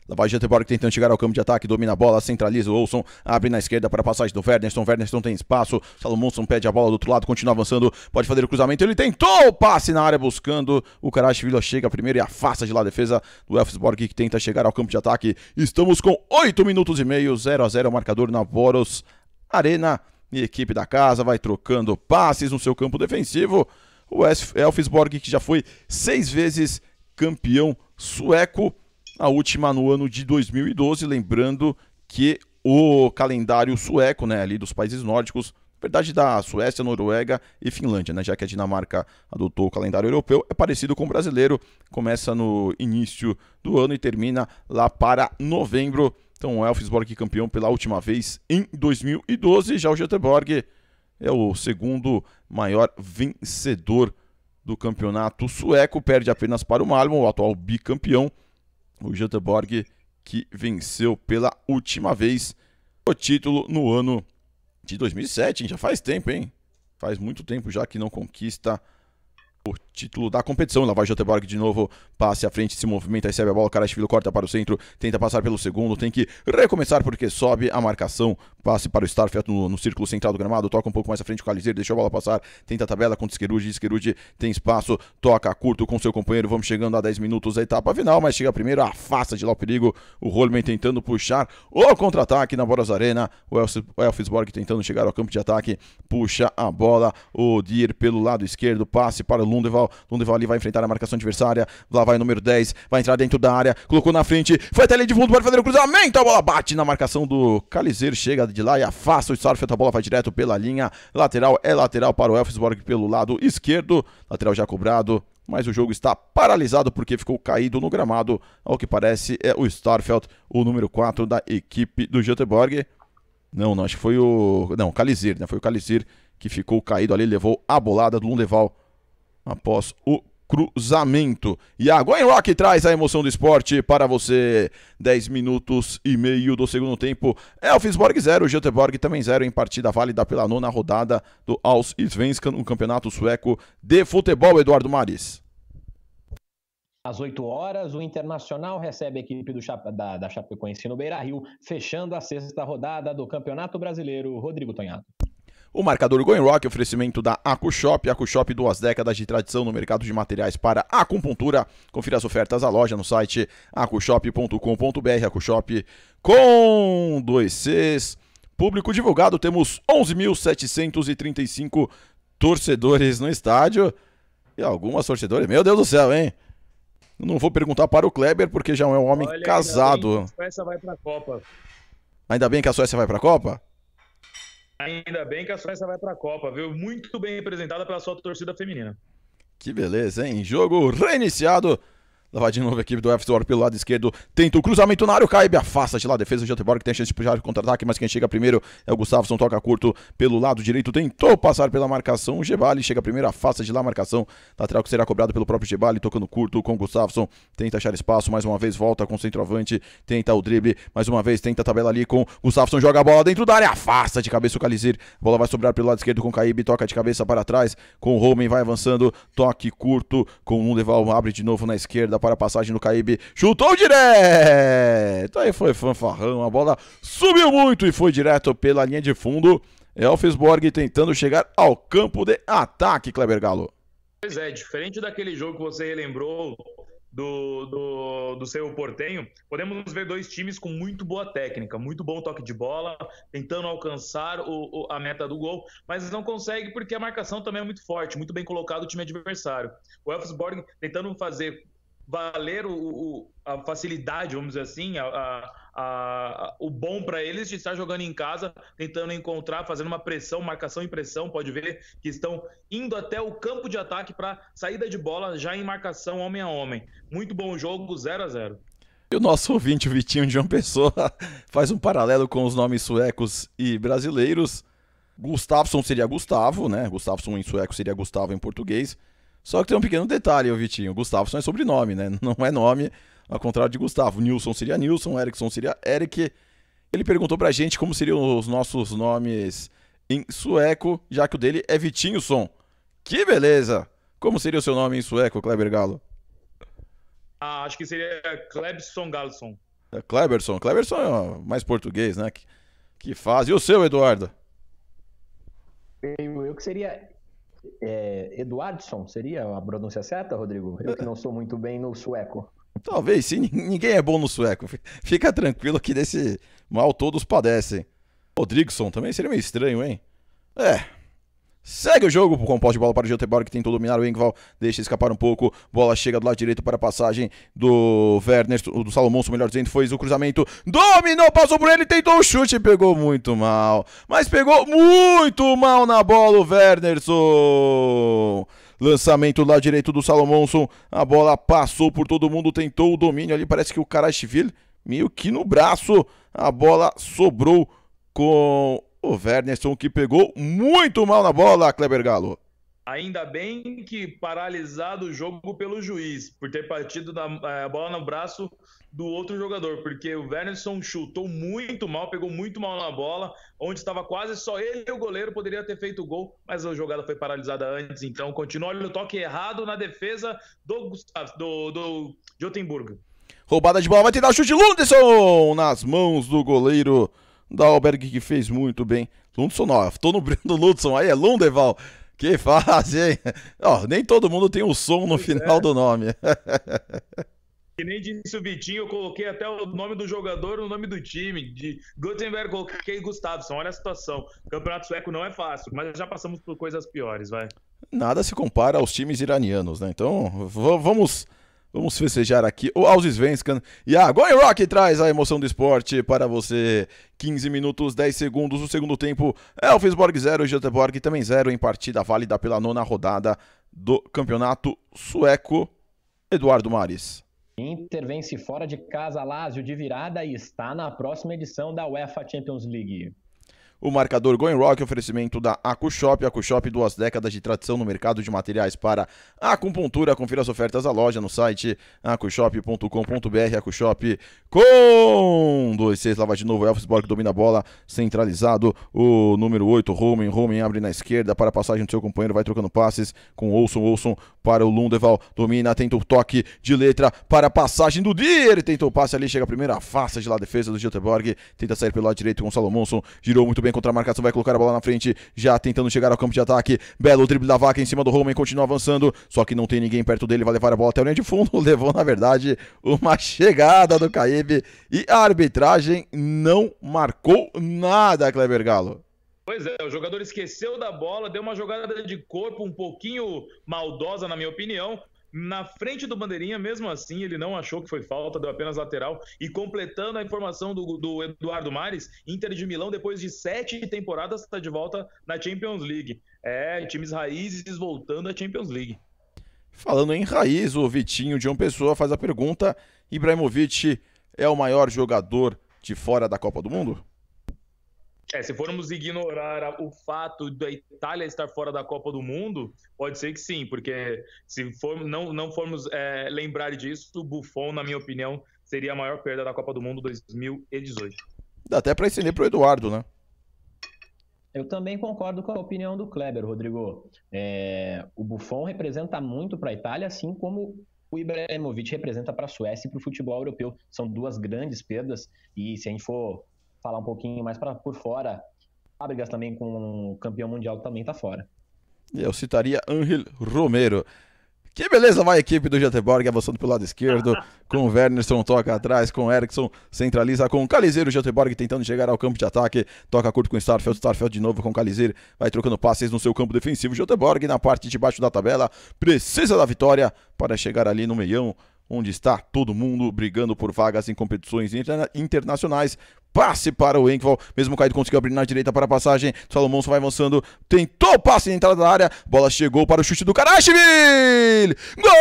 Lavagia Teboric tentando chegar ao campo de ataque, domina a bola, centraliza o Olson, abre na esquerda para a passagem do Wernersson, Wernersson tem espaço, Salomonson pede a bola do outro lado, continua avançando, pode fazer o cruzamento, ele tentou o passe na área buscando, o Karashvili chega primeiro e afasta de lá a defesa do Elfsborg que tenta chegar ao campo de ataque, estamos com 8 minutos e meio, 0 a 0 o marcador na Boros Arena, e equipe da casa vai trocando passes no seu campo defensivo. O Elfsborg, que já foi seis vezes campeão sueco, a última no ano de 2012, lembrando que o calendário sueco, né, ali dos países nórdicos, na verdade da Suécia, Noruega e Finlândia, né, já que a Dinamarca adotou o calendário europeu, é parecido com o brasileiro, começa no início do ano e termina lá para novembro. Então o Elfsborg campeão pela última vez em 2012, já o Göteborg é o segundo maior vencedor do campeonato sueco, perde apenas para o Malmo, o atual bicampeão, o Göteborg que venceu pela última vez o título no ano de 2007, hein? já faz tempo, hein? Faz muito tempo já que não conquista o título da competição. Lá vai Joteborg de novo, passe à frente, se movimenta, recebe a bola, Karashvili corta para o centro, tenta passar pelo segundo, tem que recomeçar porque sobe a marcação, passe para o Starfield no, no círculo central do gramado, toca um pouco mais à frente o Alizeiro, deixa a bola passar, tenta a tabela contra Esquerude, Esquerude tem espaço, toca curto com seu companheiro, vamos chegando a 10 minutos da etapa final, mas chega primeiro, afasta de lá o perigo, o Holman tentando puxar o contra-ataque na Boras Arena, o Elfsborg tentando chegar ao campo de ataque, puxa a bola, o Dier pelo lado esquerdo, passe para o Lundeval, lateral. Lundeval ali vai enfrentar a marcação adversária. Lá vai o número 10, vai entrar dentro da área, colocou na frente, foi até ali de fundo, pode fazer o cruzamento. A bola bate na marcação do Calizeiro, chega de lá e afasta o Sarfet. A bola vai direto pela linha lateral, é lateral para o Elfsborg pelo lado esquerdo. Lateral já cobrado, mas o jogo está paralisado porque ficou caído no gramado. Ao que parece, é o Starfelt, o número 4 da equipe do Göteborg. Não, não, acho que foi o. Não, Calizir, né? Foi o Calizir que ficou caído ali, levou a bolada do Lundeval após o cruzamento. E a Goian Rock traz a emoção do esporte para você. 10 minutos e meio do segundo tempo. Elfsborg 0, Göteborg também 0 em partida válida pela nona rodada do Aus Svenskan, um campeonato sueco de futebol. Eduardo Maris. Às 8 horas, o Internacional recebe a equipe do da, da Chapecoense no Beira Rio, fechando a sexta rodada do Campeonato Brasileiro. Rodrigo Tonhado o marcador Goenrock, oferecimento da AcuShop, AcuShop duas décadas de tradição no mercado de materiais para acupuntura. Confira as ofertas à loja no site acushop.com.br, acushop com dois Cs. Público divulgado, temos 11.735 torcedores no estádio. E algumas torcedoras, meu Deus do céu, hein? Não vou perguntar para o Kleber, porque já é um homem Olha, casado. Ainda bem a Suécia vai para a Copa. Ainda bem que a Suécia vai para a Copa? Ainda bem que a Suécia vai para a Copa, viu? Muito bem representada pela sua torcida feminina. Que beleza, hein? Jogo reiniciado Lá vai de novo a equipe do F-Store pelo lado esquerdo. Tenta o cruzamento na área, o Caibe afasta de lá. Defesa de que tem chance de puxar contra-ataque, mas quem chega primeiro é o Gustafsson. Toca curto pelo lado direito. Tentou passar pela marcação. O Gebali chega primeiro, afasta de lá a marcação. Lateral que será cobrado pelo próprio Gebali. Tocando curto com o Gustafsson. Tenta achar espaço. Mais uma vez volta com o centroavante. Tenta o drible. Mais uma vez tenta a tabela ali com o Gustafsson. Joga a bola dentro da área. Afasta de cabeça o Calizir. A bola vai sobrar pelo lado esquerdo com o Caibe. Toca de cabeça para trás com o Roman. Vai avançando. Toque curto com o Lundeval. Abre de novo na esquerda para a passagem do Caribe. Chutou direto! Aí foi fanfarrão, a bola subiu muito e foi direto pela linha de fundo. Elfsborg tentando chegar ao campo de ataque, Kleber Galo. Pois é, diferente daquele jogo que você relembrou do, do, do seu Portenho, podemos ver dois times com muito boa técnica, muito bom toque de bola, tentando alcançar o, o, a meta do gol, mas não consegue porque a marcação também é muito forte, muito bem colocado o time adversário. O Elfsborg tentando fazer valer o, o, a facilidade, vamos dizer assim, a, a, a, o bom para eles de estar jogando em casa, tentando encontrar, fazendo uma pressão, marcação e pressão. Pode ver que estão indo até o campo de ataque para saída de bola, já em marcação homem a homem. Muito bom jogo, 0 a 0 e o nosso ouvinte, o Vitinho de uma pessoa, faz um paralelo com os nomes suecos e brasileiros. Gustafsson seria Gustavo, né? Gustafsson em sueco seria Gustavo em português. Só que tem um pequeno detalhe, ô Vitinho. Gustavo só é sobrenome, né? Não é nome, ao contrário de Gustavo. Nilson seria Nilson, Erickson seria Eric. Ele perguntou pra gente como seriam os nossos nomes em sueco, já que o dele é Vitinhoson. Que beleza! Como seria o seu nome em sueco, Kleber Galo? Ah, acho que seria Klebson Galson. É Kleberson. Kleberson é mais português, né? Que, que faz. E o seu, Eduardo? Eu que seria é, Eduardsson, seria a pronúncia certa, Rodrigo? Eu que não sou muito bem no sueco. Talvez sim, ninguém é bom no sueco. Fica tranquilo que desse mal todos padecem. Rodrigson também seria meio estranho, hein? É, Segue o jogo com posse de bola para o Giltebauro, que tentou dominar o Engval, deixa escapar um pouco. Bola chega do lado direito para a passagem do Werner, do Salomonso, melhor dizendo, foi o cruzamento. Dominou, passou por ele, tentou o chute, pegou muito mal. Mas pegou muito mal na bola o Wernerson. Lançamento do lado direito do Salomonson. A bola passou por todo mundo, tentou o domínio ali. Parece que o Karashvili meio que no braço. A bola sobrou com o Wernerson que pegou muito mal na bola, Kleber Galo. Ainda bem que paralisado o jogo pelo juiz, por ter partido da, eh, a bola no braço do outro jogador, porque o Wernerson chutou muito mal, pegou muito mal na bola, onde estava quase só ele e o goleiro poderia ter feito o gol, mas a jogada foi paralisada antes, então continua olha o toque errado na defesa do Gustavo, do, do Jotemburgo. Roubada de bola, vai tentar o chute, Lunderson nas mãos do goleiro da Alberg que fez muito bem. Lundson, ó, tô no Breno Lundson, aí é Lundeval. Que fase, hein? Ó, nem todo mundo tem o som no final é. do nome. Que nem disse o Vitinho, eu coloquei até o nome do jogador no nome do time. De Gutenberg, coloquei Gustavo Olha a situação. campeonato sueco não é fácil, mas já passamos por coisas piores, vai. Nada se compara aos times iranianos, né? Então, vamos Vamos festejar aqui o Alves Svenskan e a Going Rock traz a emoção do esporte para você. 15 minutos, 10 segundos, o segundo tempo. Elfsborg 0, Göteborg também 0 em partida válida pela nona rodada do campeonato sueco. Eduardo Mares. Inter vence fora de casa Lazio de virada e está na próxima edição da UEFA Champions League. O marcador Going Rock, oferecimento da AcuShop. AcuShop, duas décadas de tradição no mercado de materiais para acupuntura. Confira as ofertas da loja no site acushop.com.br. AcuShop com 2-6, lava de novo. Elfsborg domina a bola, centralizado. O número 8, Roman. Roman abre na esquerda para a passagem do seu companheiro, vai trocando passes com Olson. Olson para o Lundeval. Domina, tenta o toque de letra para a passagem do Dia. Ele tenta o passe ali, chega a primeira face de lá, defesa do Göteborg. Tenta sair pelo lado direito com o Salomonson. Girou muito bem contra a marcação, vai colocar a bola na frente. Já tentando chegar ao campo de ataque. Belo drible da vaca em cima do Roman, continua avançando. Só que não tem ninguém perto dele, vai levar a bola até o linha de fundo. Levou, na verdade, uma chegada do Caíbe. E a arbitragem não marcou nada, Kleber Galo. Pois é, o jogador esqueceu da bola, deu uma jogada de corpo um pouquinho maldosa, na minha opinião. Na frente do bandeirinha, mesmo assim, ele não achou que foi falta, deu apenas lateral. E completando a informação do, do Eduardo Mares, Inter de Milão, depois de sete temporadas, está de volta na Champions League. É, times raízes voltando à Champions League. Falando em raiz, o Vitinho de uma pessoa faz a pergunta: Ibrahimovic é o maior jogador de fora da Copa do Mundo? É, se formos ignorar o fato da Itália estar fora da Copa do Mundo, pode ser que sim, porque se for, não, não formos é, lembrar disso, o Buffon, na minha opinião, seria a maior perda da Copa do Mundo 2018. Dá até para estender para o Eduardo, né? Eu também concordo com a opinião do Kleber, Rodrigo. É, o Buffon representa muito para a Itália, assim como o Ibrahimovic representa para a Suécia e para o futebol europeu. São duas grandes perdas, e se a gente for falar um pouquinho mais para por fora. Fábricas também com o campeão mundial também está fora. Eu citaria Angel Romero. Que beleza vai a equipe do Göteborg avançando pelo lado esquerdo, com o Wernerson toca atrás, com o Eriksson centraliza, com o Calizeiro, o Göteborg tentando chegar ao campo de ataque, toca curto com o Starfield, Starfield de novo com o Calizeiro, vai trocando passes no seu campo defensivo, o Göteborg na parte de baixo da tabela, precisa da vitória para chegar ali no meião, onde está todo mundo brigando por vagas em competições interna internacionais. Passe para o Enkvall, mesmo o Caído conseguiu abrir na direita para a passagem. Salomão só vai avançando, tentou o passe na entrada da área, bola chegou para o chute do Karashvili! Gol!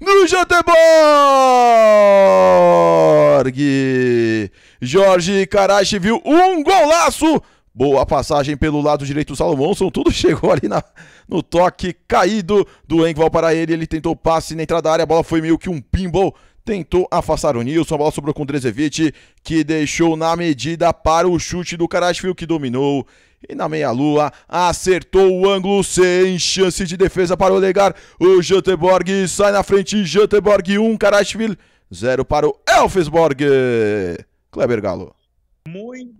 no Göteborg! Jorge Karachi viu um golaço. Boa passagem pelo lado direito do Salomonson, tudo chegou ali na, no toque caído do Engval para ele, ele tentou passe na entrada da área, a bola foi meio que um pinball, tentou afastar o Nilson, a bola sobrou com o Drezevic, que deixou na medida para o chute do Karashvili, que dominou e na meia-lua acertou o ângulo sem chance de defesa para o Olegar. O Jutteborg sai na frente, Jutteborg 1, um, Karashvili 0 para o Elfsborg. Kleber Galo. Muito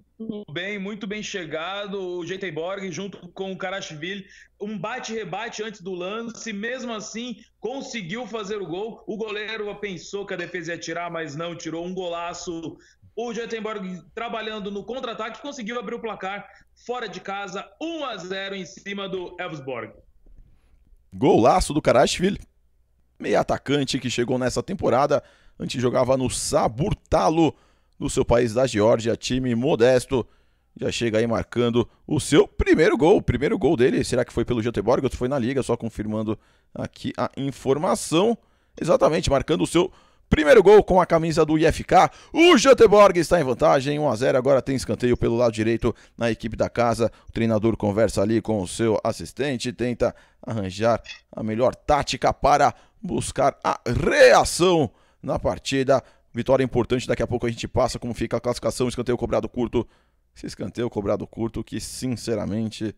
bem, muito bem chegado o JT Borg junto com o Karashvili. Um bate-rebate antes do lance, mesmo assim conseguiu fazer o gol. O goleiro pensou que a defesa ia tirar, mas não tirou. Um golaço o Jettenborg trabalhando no contra-ataque conseguiu abrir o placar fora de casa, 1 a 0 em cima do Elfsborg. Golaço do Karashvili, meio atacante que chegou nessa temporada, antes jogava no Saburtalo no seu país da Geórgia, time modesto. Já chega aí marcando o seu primeiro gol. O primeiro gol dele, será que foi pelo Göteborg ou foi na Liga? Só confirmando aqui a informação. Exatamente, marcando o seu primeiro gol com a camisa do IFK. O Göteborg está em vantagem, 1 a 0 Agora tem escanteio pelo lado direito na equipe da casa. O treinador conversa ali com o seu assistente, tenta arranjar a melhor tática para buscar a reação na partida. Vitória importante, daqui a pouco a gente passa como fica a classificação, escanteio cobrado curto. Esse escanteio cobrado curto que, sinceramente,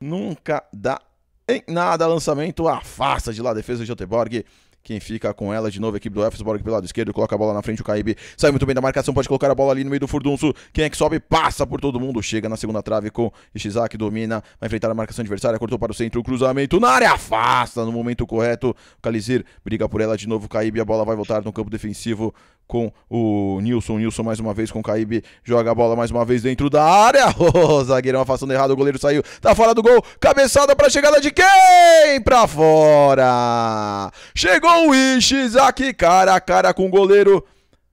nunca dá em nada. Lançamento afasta de lá a defesa de Göteborg. Quem fica com ela de novo, a equipe do Efesborg pelo lado esquerdo, coloca a bola na frente, o Caibe sai muito bem da marcação, pode colocar a bola ali no meio do furdunço. Quem é que sobe, passa por todo mundo, chega na segunda trave com Ishizak, domina, vai enfrentar a marcação adversária, cortou para o centro, cruzamento na área, afasta no momento correto. O Calizir briga por ela de novo, o Caibe, a bola vai voltar no campo defensivo com o Nilson. Nilson mais uma vez com o Caíbe. Joga a bola mais uma vez dentro da área. Oh, zagueirão afastando errado. O goleiro saiu. Tá fora do gol. Cabeçada pra chegada de quem? Pra fora. Chegou o Ishizaki cara a cara com o goleiro.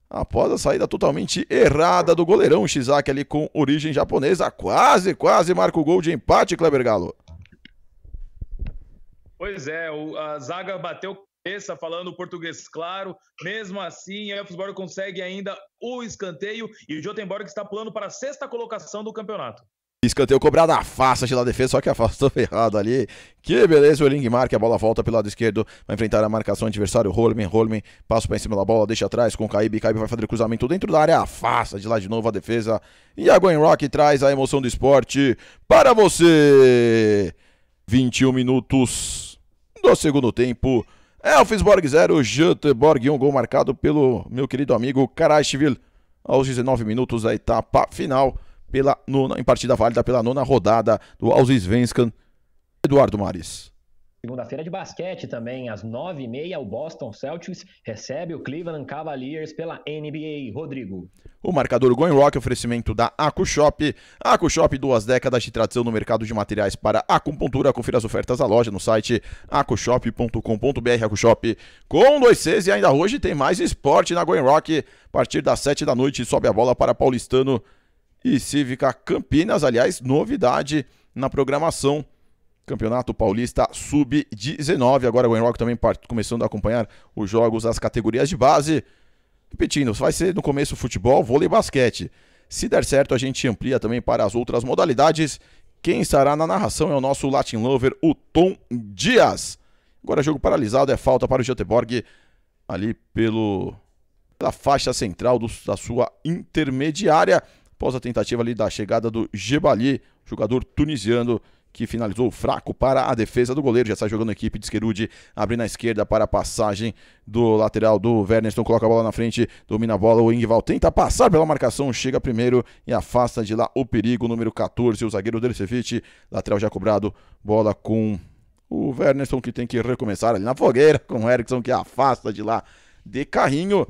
Após a saída totalmente errada do goleirão, Shizaki ali com origem japonesa. Quase, quase marca o gol de empate, Kleber Galo. Pois é, a zaga bateu cabeça, falando português claro. Mesmo assim, a Elfsborg consegue ainda o escanteio e o Jotenborg está pulando para a sexta colocação do campeonato. Escanteio cobrado a faça de lá da defesa, só que afastou ferrado ali. Que beleza, o Ling marca, a bola volta pelo lado esquerdo, vai enfrentar a marcação adversário, Holmen, Holmen, passo para em cima da bola, deixa atrás com o Caíbe, Caíbe vai fazer o cruzamento dentro da área, afasta de lá de novo a defesa. E a Gwen Rock traz a emoção do esporte para você. 21 minutos do segundo tempo. Elfsborg 0, Göteborg 1, um gol marcado pelo meu querido amigo Karashvili aos 19 minutos da etapa final pela nona, em partida válida pela nona rodada do Ausis Eduardo Mares. Segunda-feira de basquete também, às nove e meia, o Boston Celtics recebe o Cleveland Cavaliers pela NBA. Rodrigo. O marcador Going Rock, oferecimento da AcuShop. AcuShop, duas décadas de tradição no mercado de materiais para acupuntura. Confira as ofertas da loja no site acushop.com.br. AcuShop com dois Cs e ainda hoje tem mais esporte na Going Rock. A partir das sete da noite, sobe a bola para Paulistano e Cívica Campinas. Aliás, novidade na programação Campeonato Paulista Sub-19. Agora o Enrock também começando a acompanhar os jogos, as categorias de base. Repetindo, vai ser no começo futebol, vôlei e basquete. Se der certo, a gente amplia também para as outras modalidades. Quem estará na narração é o nosso Latin Lover, o Tom Dias. Agora jogo paralisado, é falta para o Göteborg ali pelo da faixa central do, da sua intermediária, após a tentativa ali da chegada do Gebali, jogador tunisiano que finalizou fraco para a defesa do goleiro. Já sai jogando a equipe de Esquerude, abre na esquerda para a passagem do lateral do então Coloca a bola na frente, domina a bola. O Ingval tenta passar pela marcação, chega primeiro e afasta de lá o perigo. Número 14, o zagueiro Dercevic, lateral já cobrado, bola com o Wernerson que tem que recomeçar ali na fogueira com o Erickson que afasta de lá de carrinho.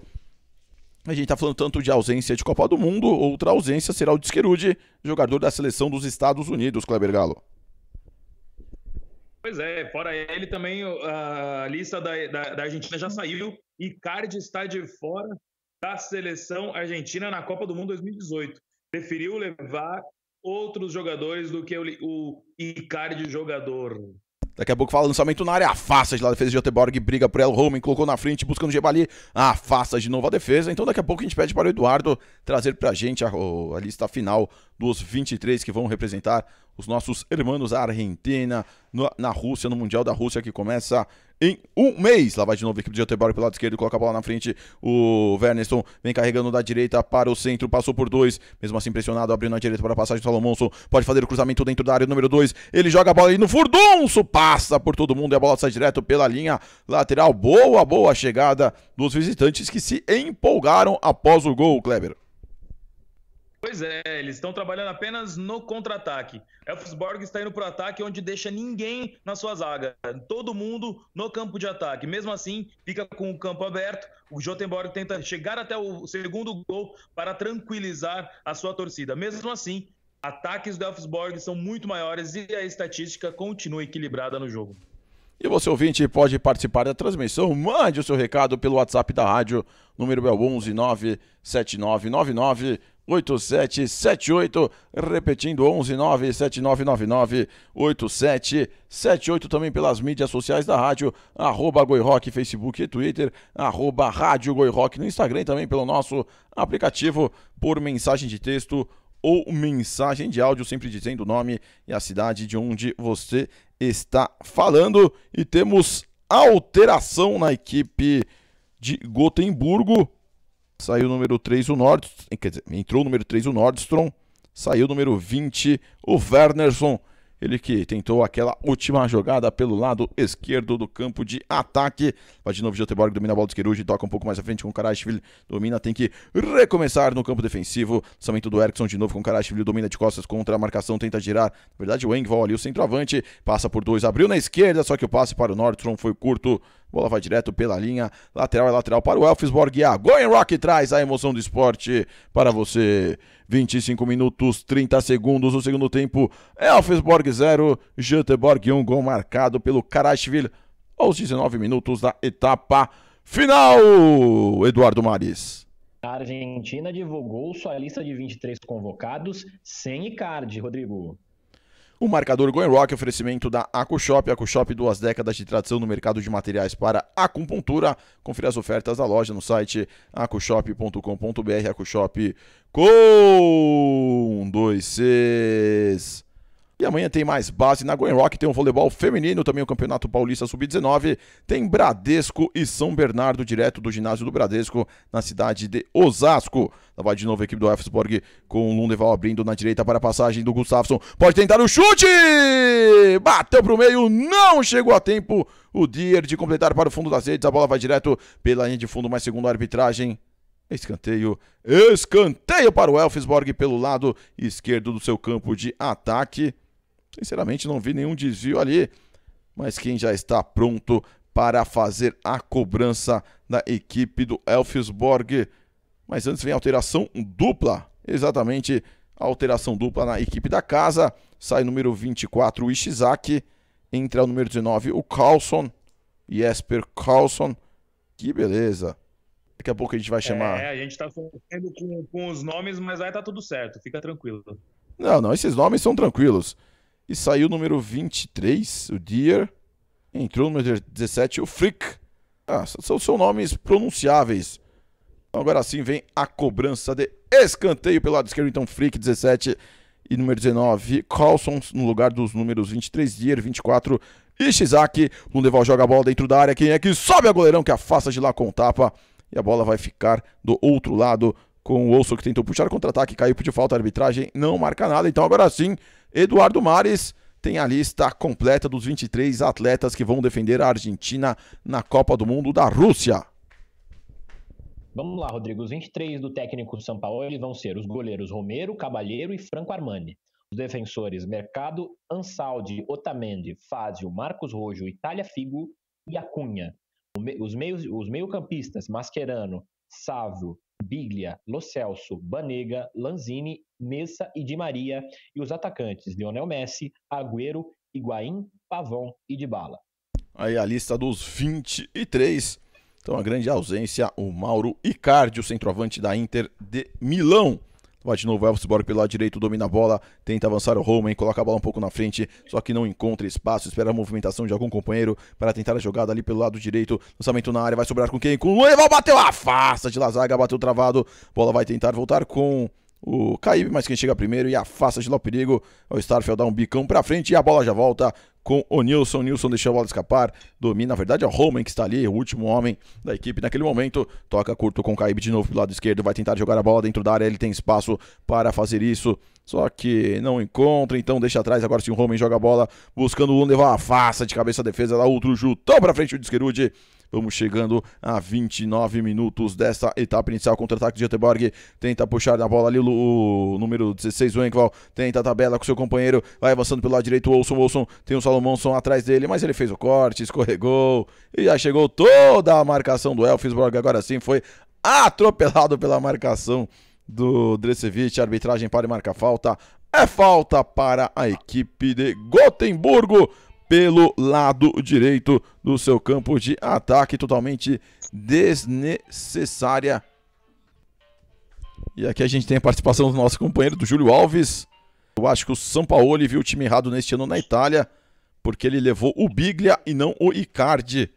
A gente está falando tanto de ausência de Copa do Mundo, outra ausência será o de jogador da seleção dos Estados Unidos, Kleber Galo. Pois é, fora ele também a lista da, da, da Argentina já saiu. Icardi está de fora da seleção argentina na Copa do Mundo 2018. Preferiu levar outros jogadores do que o, o Icardi jogador. Daqui a pouco fala lançamento na área, afasta de lá a defesa de Göteborg, briga por El Roman, colocou na frente, buscando Jebali, afasta de novo a defesa. Então daqui a pouco a gente pede para o Eduardo trazer para a gente a, lista final dos 23 que vão representar os nossos irmãos da Argentina na Rússia, no Mundial da Rússia, que começa em um mês. Lá vai de novo a equipe de Göteborg pelo lado esquerdo, coloca a bola na frente. O Wernerson vem carregando da direita para o centro, passou por dois. Mesmo assim pressionado, abriu na direita para a passagem do Salomonson. Pode fazer o cruzamento dentro da área número dois. Ele joga a bola aí no Furdunço, passa por todo mundo e a bola sai direto pela linha lateral. Boa, boa chegada dos visitantes que se empolgaram após o gol, Kleber. Pois é, eles estão trabalhando apenas no contra-ataque. Elfsborg está indo para o ataque onde deixa ninguém na sua zaga. Todo mundo no campo de ataque. Mesmo assim, fica com o campo aberto. O Jotenborg tenta chegar até o segundo gol para tranquilizar a sua torcida. Mesmo assim, ataques do Elfsborg são muito maiores e a estatística continua equilibrada no jogo. E você ouvinte pode participar da transmissão. Mande o seu recado pelo WhatsApp da rádio, número é 11 8778, repetindo 11979998778 também pelas mídias sociais da rádio, arroba Goirock, Facebook e Twitter, arroba Rádio Goirock no Instagram também pelo nosso aplicativo por mensagem de texto ou mensagem de áudio, sempre dizendo o nome e a cidade de onde você está falando. E temos alteração na equipe de Gotemburgo saiu o número 3 o Nordstrom, quer dizer, entrou o número 3 o Nordstrom, saiu o número 20 o Wernerson, ele que tentou aquela última jogada pelo lado esquerdo do campo de ataque. Vai de novo Joteborg, domina a bola do Skiruji, toca um pouco mais à frente com o Karashvili, domina, tem que recomeçar no campo defensivo. Lançamento do Erickson de novo com o Karashvili, domina de costas contra a marcação, tenta girar. Na verdade, o Engval ali, o centroavante, passa por dois, abriu na esquerda, só que o passe para o Nordstrom foi curto. Bola vai direto pela linha lateral é lateral para o Elfsborg. a Going Rock traz a emoção do esporte para você. 25 minutos, 30 segundos do segundo tempo. Elfsborg 0, Göteborg 1, um gol marcado pelo Karashvili aos 19 minutos da etapa final. Eduardo Maris. A Argentina divulgou sua lista de 23 convocados sem Icardi, Rodrigo. O marcador Going Rock, oferecimento da AcuShop. AcuShop, duas décadas de tradição no mercado de materiais para acupuntura. Confira as ofertas da loja no site acushop.com.br. AcuShop com dois Cs. E amanhã tem mais base na Goiânia Rock, tem um voleibol feminino, também o Campeonato Paulista Sub-19, tem Bradesco e São Bernardo, direto do ginásio do Bradesco, na cidade de Osasco. Lá vai de novo a equipe do Elfsborg com o Lundeval abrindo na direita para a passagem do Gustafsson. Pode tentar o chute! Bateu para o meio, não chegou a tempo. O Dier de completar para o fundo das redes. A bola vai direto pela linha de fundo, mas segundo a arbitragem, Escanteio, escanteio para o Elfsborg pelo lado esquerdo do seu campo de ataque. Sinceramente, não vi nenhum desvio ali, mas quem já está pronto para fazer a cobrança da equipe do Elfsborg. Mas antes vem a alteração dupla, exatamente a alteração dupla na equipe da casa. Sai número 24 o Ishizaki, entra o número 19 o Carlson, Jesper Carlson. Que beleza. Daqui a pouco a gente vai chamar. É, a gente está sofrendo com, com os nomes, mas aí tá tudo certo, fica tranquilo. Não, não, esses nomes são tranquilos. E saiu o número 23, o Deer. Entrou o número 17, o freak Ah, são, são nomes pronunciáveis. Agora sim vem a cobrança de escanteio pelo lado esquerdo. Então, freak 17 e número 19, Carlson no lugar dos números 23, dear 24 e Shizaki. Lundeval joga a bola dentro da área. Quem é que sobe a goleirão que afasta de lá com tapa? E a bola vai ficar do outro lado com o Olson que tentou puxar contra-ataque, caiu, pediu falta, a arbitragem não marca nada. Então agora sim Eduardo Mares tem a lista completa dos 23 atletas que vão defender a Argentina na Copa do Mundo da Rússia. Vamos lá, Rodrigo. Os 23 do técnico São Paulo vão ser os goleiros Romero, Cabalheiro e Franco Armani. Os defensores Mercado, Ansaldi, Otamendi, Fazio, Marcos Rojo, Itália Figo e Acunha. Os, os meio-campistas Mascherano, Sávio, Biglia, Lo Celso, Banega, Lanzini, Messa e Di Maria, e os atacantes Lionel Messi, Agüero, Higuaín, Pavon e Dybala. Aí a lista dos 23. Então a grande ausência, o Mauro Icardi, o centroavante da Inter de Milão. Vai de novo, Elvis Borg pelo lado direito, domina a bola, tenta avançar o Roman, coloca a bola um pouco na frente, só que não encontra espaço, espera a movimentação de algum companheiro para tentar a jogada ali pelo lado direito. Lançamento na área, vai sobrar com quem? Com o Leval, bateu, afasta de Lazaga, bateu travado. Bola vai tentar voltar com o Caíbe, mas quem chega primeiro e afasta de lá o perigo é o Starfield, dá um bicão pra frente e a bola já volta com o Nilson. O Nilson deixa a bola escapar, domina, na verdade, é o Roman que está ali, o último homem da equipe naquele momento. Toca curto com o Caíbe de novo pro lado esquerdo, vai tentar jogar a bola dentro da área, ele tem espaço para fazer isso. Só que não encontra, então deixa atrás. Agora sim o Roman joga a bola, buscando o Lundevar, afasta de cabeça a defesa lá, outro jutão para frente o Disquerude. Vamos chegando a 29 minutos desta etapa inicial. Contra-ataque de Göteborg. Tenta puxar a bola ali o número 16, o Enkval. Tenta a tabela com seu companheiro. Vai avançando pelo lado direito. O Olson, Olson tem o Salomonson atrás dele, mas ele fez o corte, escorregou. E já chegou toda a marcação do Elfsborg. Agora sim foi atropelado pela marcação do Dresevich. Arbitragem para e marca falta. É falta para a equipe de Gotemburgo pelo lado direito do seu campo de ataque, totalmente desnecessária. E aqui a gente tem a participação do nosso companheiro, do Júlio Alves. Eu acho que o São Paulo viu o time errado neste ano na Itália, porque ele levou o Biglia e não o Icardi.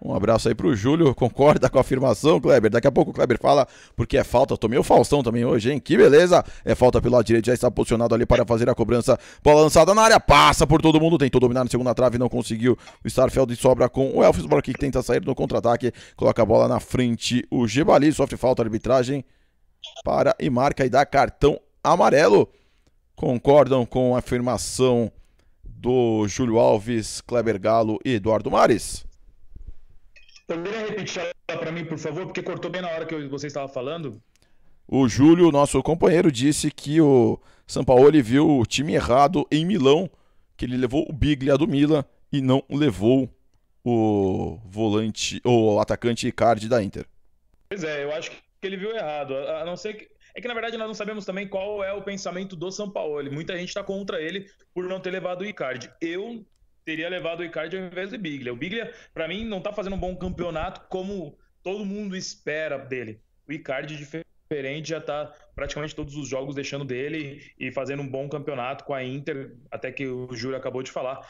Um abraço aí pro Júlio, concorda com a afirmação, Kleber? Daqui a pouco o Kleber fala porque é falta. tomei o Faustão também hoje, hein? Que beleza! É falta pelo lado direito, já está posicionado ali para fazer a cobrança. Bola lançada na área, passa por todo mundo, tentou dominar na segunda trave, não conseguiu. O Starfield sobra com o Elfis Brock que tenta sair no contra-ataque, coloca a bola na frente. O Gebali sofre falta, arbitragem para e marca e dá cartão amarelo. Concordam com a afirmação do Júlio Alves, Kleber Galo e Eduardo Mares? Poderia então, repetir para mim, por favor? Porque cortou bem na hora que você estava falando. O Júlio, nosso companheiro, disse que o São Paulo viu o time errado em Milão, que ele levou o Biglia do Milan e não levou o volante, o atacante Icardi da Inter. Pois é, eu acho que ele viu errado. A não ser que é que na verdade nós não sabemos também qual é o pensamento do São Paulo. Muita gente está contra ele por não ter levado o Icardi. Eu teria levado o Icardi ao invés do Biglia. O Biglia, para mim, não está fazendo um bom campeonato como todo mundo espera dele. O Icardi, diferente, já está praticamente todos os jogos deixando dele e fazendo um bom campeonato com a Inter, até que o Júlio acabou de falar.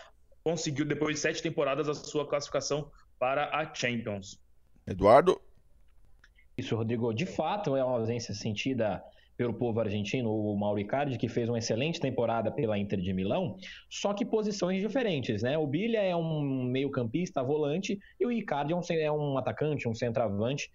Conseguiu, depois de sete temporadas, a sua classificação para a Champions. Eduardo? Isso, Rodrigo. De fato, é uma ausência sentida pelo povo argentino, o Mauricardi, que fez uma excelente temporada pela Inter de Milão, só que posições diferentes, né? O Bilha é um meio-campista, volante, e o Icardi é um, é um atacante, um centroavante.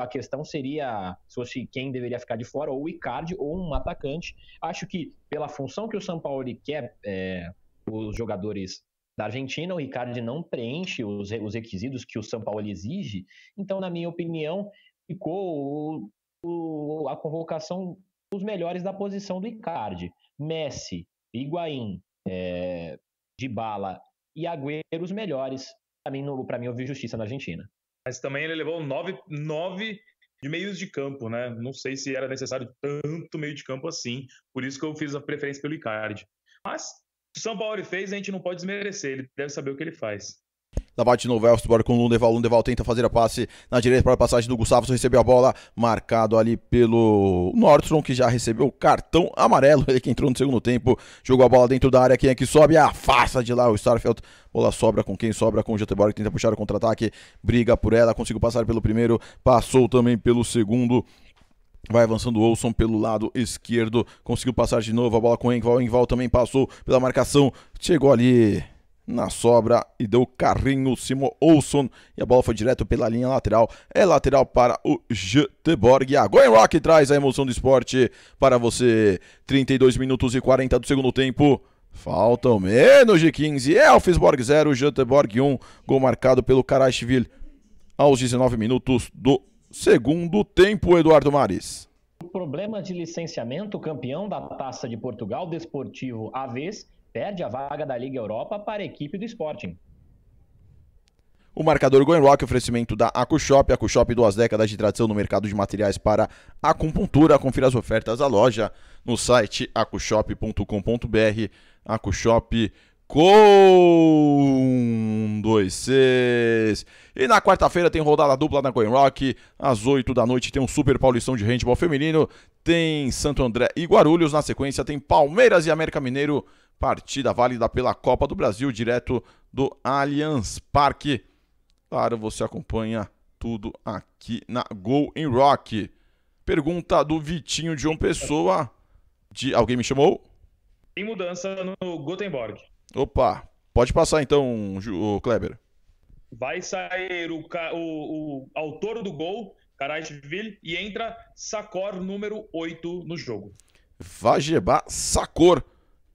A questão seria se fosse quem deveria ficar de fora, ou o Icardi ou um atacante. Acho que pela função que o São Paulo quer, é, os jogadores da Argentina, o Ricardo não preenche os, os requisitos que o São Paulo exige, então, na minha opinião, ficou o, a convocação os melhores da posição do Icardi. Messi, Higuaín, é, Dybala e Agüero os melhores. Para mim, para mim, houve justiça na Argentina. Mas também ele levou nove, nove de meios de campo, né? Não sei se era necessário tanto meio de campo assim. Por isso que eu fiz a preferência pelo Icardi. Mas o São Paulo fez, a gente não pode desmerecer. Ele deve saber o que ele faz. Lá bate de novo Elcio, com o Lundeval. Lundeval tenta fazer a passe na direita para a passagem do Gustavo. Só recebeu a bola marcado ali pelo Nordstrom, que já recebeu o cartão amarelo. Ele que entrou no segundo tempo, jogou a bola dentro da área. Quem é que sobe? Afasta de lá o Starfelt Bola sobra com quem sobra com o Göteborg. Tenta puxar o contra-ataque, briga por ela. Conseguiu passar pelo primeiro, passou também pelo segundo. Vai avançando o Olson pelo lado esquerdo. Conseguiu passar de novo a bola com o Engval. Engval também passou pela marcação. Chegou ali na sobra e deu carrinho Simo Olson e a bola foi direto pela linha lateral. É lateral para o Göteborg. a Goian Rock traz a emoção do esporte para você. 32 minutos e 40 do segundo tempo. Faltam menos de 15. Elfsborg 0, Göteborg 1. Gol marcado pelo Karashvili aos 19 minutos do segundo tempo, Eduardo Maris. Problemas de licenciamento, campeão da Taça de Portugal, Desportivo Aves, perde a vaga da Liga Europa para a equipe do Sporting. O marcador Goenrock, oferecimento da AcuShop. AcuShop, duas décadas de tradição no mercado de materiais para acupuntura. Confira as ofertas da loja no site acushop.com.br. AcuShop com 2 C. E na quarta-feira tem rodada dupla na Goenrock. Às 8 da noite tem um Super Paulistão de Handball Feminino. Tem Santo André e Guarulhos. Na sequência tem Palmeiras e América Mineiro partida válida pela Copa do Brasil, direto do Allianz Parque. Claro, você acompanha tudo aqui na Go in Rock. Pergunta do Vitinho de uma pessoa. De... Alguém me chamou? Tem mudança no Gothenburg. Opa, pode passar então, o Kleber. Vai sair o, o, o autor do gol, Karajvili, e entra Sakor número 8 no jogo. Vageba Sakor.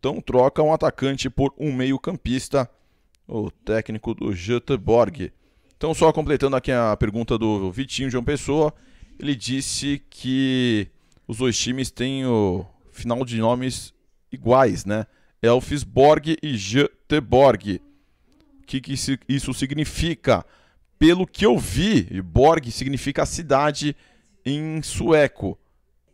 Então troca um atacante por um meio-campista, o técnico do Göteborg. Então, só completando aqui a pergunta do Vitinho João Pessoa, ele disse que os dois times têm o final de nomes iguais, né? Elfsborg e Göteborg. O que, que isso significa? Pelo que eu vi, Borg significa cidade em sueco.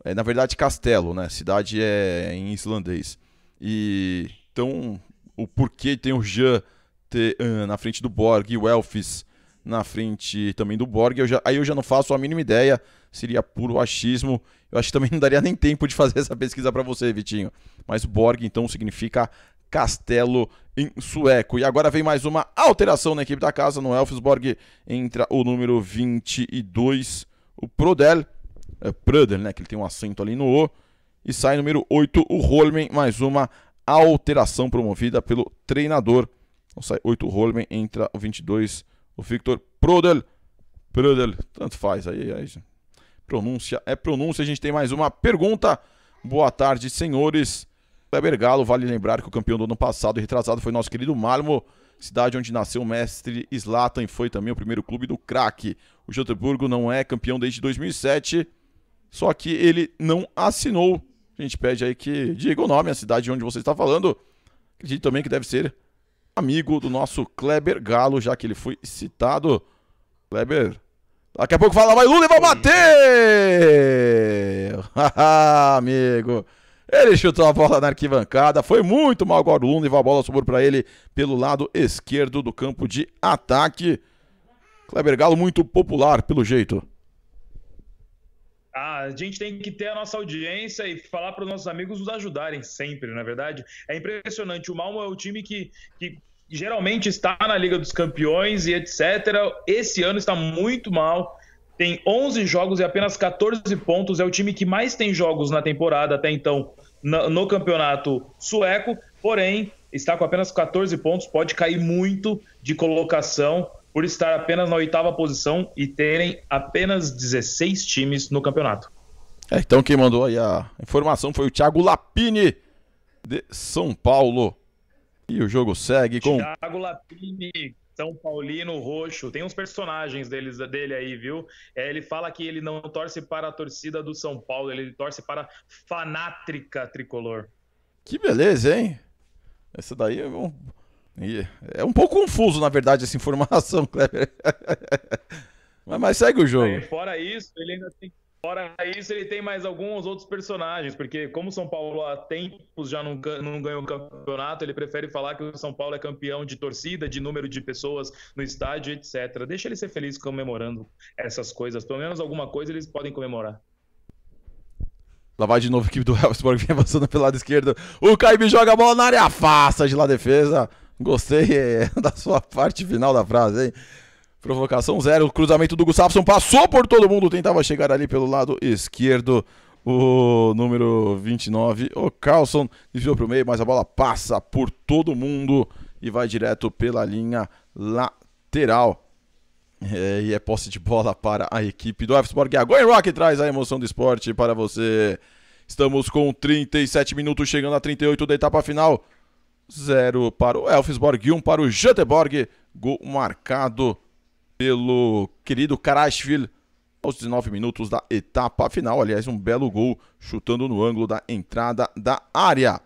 É, na verdade, castelo, né? Cidade é em islandês. E então, o porquê tem o Jean ter, uh, na frente do Borg e o Elfis na frente também do Borg, eu já, aí eu já não faço a mínima ideia, seria puro achismo. Eu acho que também não daria nem tempo de fazer essa pesquisa para você, Vitinho. Mas Borg então significa castelo em sueco. E agora vem mais uma alteração na equipe da casa, no Elfsborg entra o número 22, o Prodel, é Prodel, né, que ele tem um acento ali no O. E sai número 8, o Holmen, mais uma alteração promovida pelo treinador. Então sai 8 o Holmen, entra o 22, o Victor Prodel. Prodel, tanto faz, aí, aí pronúncia é pronúncia. A gente tem mais uma pergunta. Boa tarde, senhores. Weber Galo, vale lembrar que o campeão do ano passado e retrasado foi nosso querido Malmo, cidade onde nasceu o mestre Slatan e foi também o primeiro clube do craque. O Joteburgo não é campeão desde 2007, só que ele não assinou a gente pede aí que diga o nome, a cidade onde você está falando. Acredito também que deve ser amigo do nosso Kleber Galo, já que ele foi citado. Kleber, daqui a pouco fala, vai Lula e vai bater! amigo, ele chutou a bola na arquibancada, foi muito mal agora o Lula e a bola sobrou para ele pelo lado esquerdo do campo de ataque. Kleber Galo muito popular, pelo jeito a gente tem que ter a nossa audiência e falar para os nossos amigos nos ajudarem sempre, na é verdade. É impressionante. O Malmo é o time que, que geralmente está na Liga dos Campeões e etc. Esse ano está muito mal. Tem 11 jogos e apenas 14 pontos. É o time que mais tem jogos na temporada até então no, no campeonato sueco. Porém, está com apenas 14 pontos. Pode cair muito de colocação por estar apenas na oitava posição e terem apenas 16 times no campeonato. É, então quem mandou aí a informação foi o Thiago Lapini, de São Paulo. E o jogo segue com. Thiago Lapini, São Paulino Roxo. Tem uns personagens deles, dele aí, viu? É, ele fala que ele não torce para a torcida do São Paulo, ele torce para a fanátrica tricolor. Que beleza, hein? Essa daí é um e é um pouco confuso, na verdade, essa informação, Kleber. mas, mas, segue o jogo. fora isso, ele ainda tem. Fora isso, ele tem mais alguns outros personagens, porque como o São Paulo há tempos já não, não ganhou o campeonato, ele prefere falar que o São Paulo é campeão de torcida, de número de pessoas no estádio, etc. Deixa ele ser feliz comemorando essas coisas. Pelo menos alguma coisa eles podem comemorar. Lá vai de novo a equipe do Elfsborg, vem avançando pelo lado esquerdo. O Caibe joga a bola na área, afasta de lá a defesa. Gostei é, da sua parte final da frase, hein? Provocação zero, cruzamento do Gustafsson passou por todo mundo, tentava chegar ali pelo lado esquerdo. O número 29, o Carlson, desviou para o meio, mas a bola passa por todo mundo e vai direto pela linha lateral. É, e é posse de bola para a equipe do Elfsborg. A Going Rock traz a emoção do esporte para você. Estamos com 37 minutos, chegando a 38 da etapa final. 0 para o Elfsborg, 1 um para o Göteborg. Gol marcado pelo querido Karasville aos 19 minutos da etapa final. Aliás, um belo gol chutando no ângulo da entrada da área.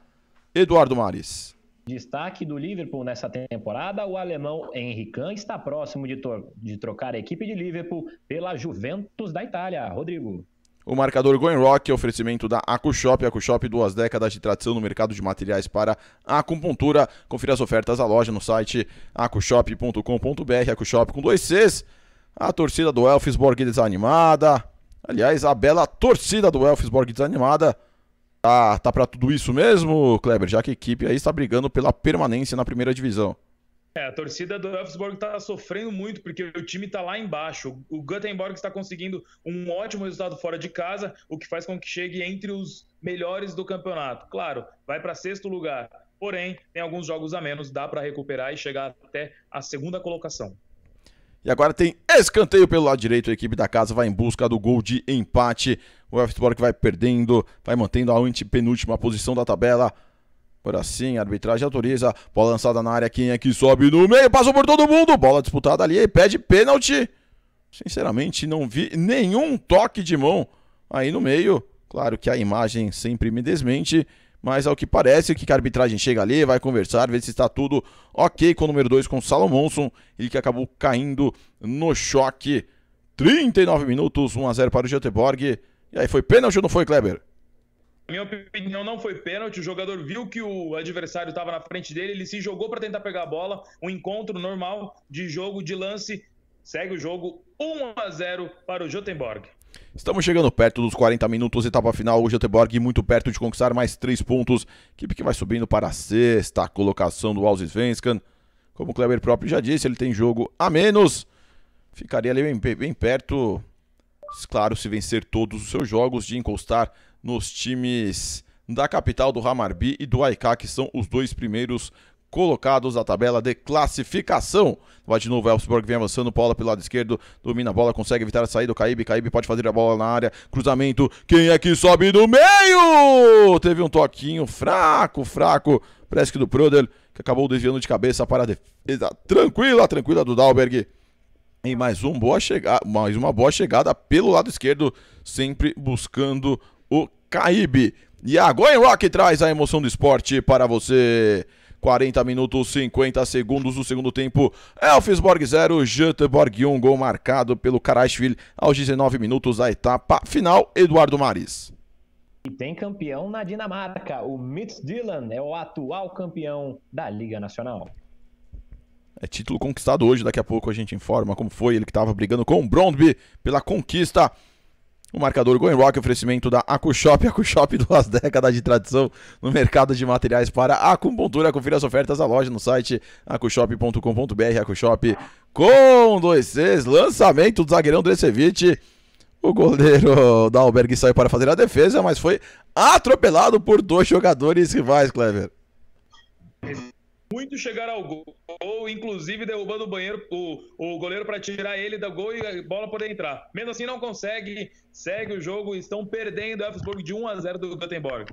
Eduardo Mares. Destaque do Liverpool nessa temporada, o alemão Henrique está próximo de, de trocar a equipe de Liverpool pela Juventus da Itália. Rodrigo. O marcador Going Rock é oferecimento da AcuShop. AcuShop, duas décadas de tradição no mercado de materiais para acupuntura. Confira as ofertas à loja no site acushop.com.br. AcuShop com dois Cs. A torcida do Elfsborg desanimada. Aliás, a bela torcida do Elfsborg desanimada. Ah, tá para tudo isso mesmo, Kleber, já que a equipe aí está brigando pela permanência na primeira divisão. É, a torcida do Elfsborg está sofrendo muito porque o time está lá embaixo. O Gothenburg está conseguindo um ótimo resultado fora de casa, o que faz com que chegue entre os melhores do campeonato. Claro, vai para sexto lugar, porém tem alguns jogos a menos, dá para recuperar e chegar até a segunda colocação. E agora tem escanteio pelo lado direito, a equipe da casa vai em busca do gol de empate. O Elfsborg vai perdendo, vai mantendo a antepenúltima posição da tabela. Por assim, a arbitragem autoriza. Bola lançada na área, quem é que sobe no meio? Passou por todo mundo. Bola disputada ali e pede pênalti. Sinceramente, não vi nenhum toque de mão aí no meio. Claro que a imagem sempre me desmente, mas ao que parece, o que a arbitragem chega ali, vai conversar, ver se está tudo ok com o número 2, com o Salomonson, ele que acabou caindo no choque. 39 minutos, 1 a 0 para o Göteborg. E aí, foi pênalti ou não foi, Kleber? minha opinião, não foi pênalti. O jogador viu que o adversário estava na frente dele, ele se jogou para tentar pegar a bola. Um encontro normal de jogo, de lance. Segue o jogo 1 a 0 para o Jotemborg Estamos chegando perto dos 40 minutos, etapa final. O Jotemborg muito perto de conquistar mais 3 pontos. Equipe que vai subindo para a sexta colocação do Aussvenskan. Como o Kleber próprio já disse, ele tem jogo a menos. Ficaria ali bem, bem perto, claro, se vencer todos os seus jogos, de encostar nos times da capital do Hamarbi e do Aiká, que são os dois primeiros colocados na tabela de classificação. Vai de novo, Elfsborg vem avançando, Paula pelo lado esquerdo, domina a bola, consegue evitar a saída do Caíbe, Caíbe pode fazer a bola na área, cruzamento, quem é que sobe no meio? Teve um toquinho fraco, fraco, parece que do Prodel, que acabou desviando de cabeça para a defesa, tranquila, tranquila do Dalberg. Em mais, um boa chegada mais uma boa chegada pelo lado esquerdo, sempre buscando o Caribe. E a Goian Rock traz a emoção do esporte para você. 40 minutos, 50 segundos do segundo tempo. Elfsborg 0, Göteborg 1, um gol marcado pelo Karasville aos 19 minutos da etapa final. Eduardo Maris. E tem campeão na Dinamarca. O Mitz Dylan é o atual campeão da Liga Nacional. É título conquistado hoje, daqui a pouco a gente informa como foi ele que estava brigando com o Brondby pela conquista o marcador Going Rock, oferecimento da AcuShop, AcuShop duas décadas de tradição no mercado de materiais para acupuntura. Confira as ofertas da loja no site acushop.com.br, AcuShop com dois Cs. Lançamento do zagueirão Dresevich. O goleiro da Albergue saiu para fazer a defesa, mas foi atropelado por dois jogadores rivais, Clever muito chegar ao gol, inclusive derrubando o banheiro, o, o goleiro para tirar ele do gol e a bola poder entrar. Mesmo assim, não consegue, segue o jogo, estão perdendo o Wolfsburg de 1 a 0 do Göteborg.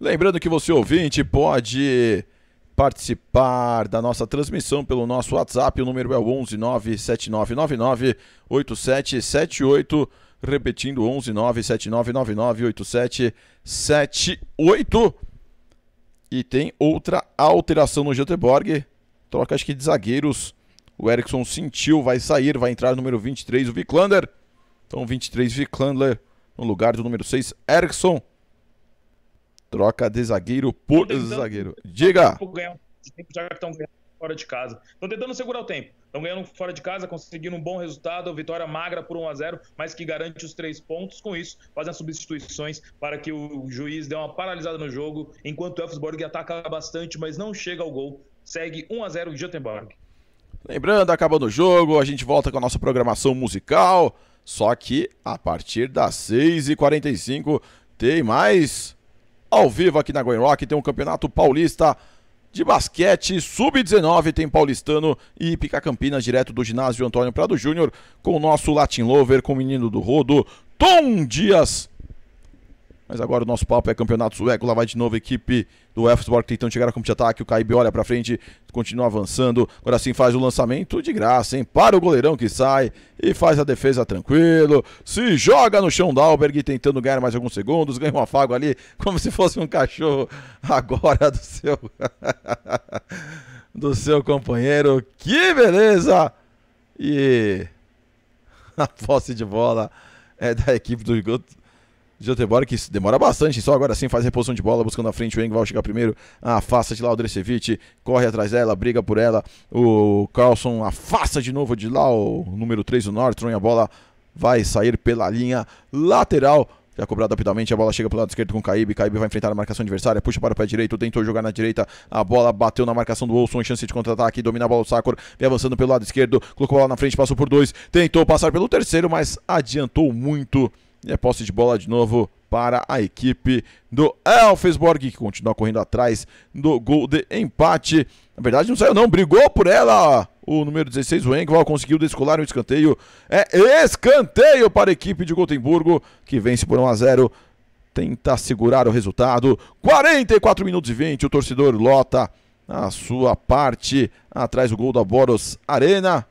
Lembrando que você ouvinte pode participar da nossa transmissão pelo nosso WhatsApp, o número é 11 97999 8778 repetindo 11 97999 8778 e tem outra alteração no Göteborg. Troca acho que de zagueiros. O Erickson sentiu, vai sair, vai entrar o número 23, o Viklander. Então 23, Viklander no lugar do número 6, Erickson. Troca de zagueiro por zagueiro. Diga! Estão ganhando, já que estão ganhando fora de casa. Estão tentando segurar o tempo. Estão ganhando fora de casa, conseguindo um bom resultado, vitória magra por 1 a 0 mas que garante os três pontos. Com isso, fazem as substituições para que o juiz dê uma paralisada no jogo, enquanto o Elfsborg ataca bastante, mas não chega ao gol. Segue 1 a 0 o Göteborg. Lembrando, acabando o jogo, a gente volta com a nossa programação musical. Só que a partir das 6h45 tem mais ao vivo aqui na Goiânia Rock, tem um campeonato paulista de basquete sub-19 tem paulistano e Pica Campinas direto do ginásio Antônio Prado Júnior com o nosso Latin Lover, com o menino do rodo, Tom Dias mas agora o nosso papo é campeonato sueco. Lá vai de novo a equipe do Elfsborg tentando chegar a campo de ataque. O Caíbe olha pra frente, continua avançando. Agora sim faz o lançamento de graça, hein? Para o goleirão que sai e faz a defesa tranquilo. Se joga no chão da Alberg, tentando ganhar mais alguns segundos. Ganha um afago ali, como se fosse um cachorro agora do seu. do seu companheiro. Que beleza! E a posse de bola é da equipe do Joteborg que demora bastante, só agora sim faz reposição de bola, buscando a frente, o Engval chega primeiro, ah, afasta de lá o Drecevic, corre atrás dela, briga por ela, o Carlson afasta de novo de lá o número 3, o Nortron, e a bola vai sair pela linha lateral, já cobrado rapidamente, a bola chega pelo lado esquerdo com o Caíbe. Caíbe vai enfrentar a marcação adversária, puxa para o pé direito, tentou jogar na direita. A bola bateu na marcação do Olson, chance de contra-ataque, domina a bola o Sakura, vem avançando pelo lado esquerdo, colocou a bola na frente, passou por dois, tentou passar pelo terceiro, mas adiantou muito. E a posse de bola de novo para a equipe do Elfesborg, que continua correndo atrás do gol de empate. Na verdade, não saiu não, brigou por ela. O número 16, o Engval, conseguiu descolar um escanteio. É escanteio para a equipe de Gotemburgo, que vence por 1 a 0 Tenta segurar o resultado. 44 minutos e 20, o torcedor lota a sua parte atrás do gol da Boros Arena.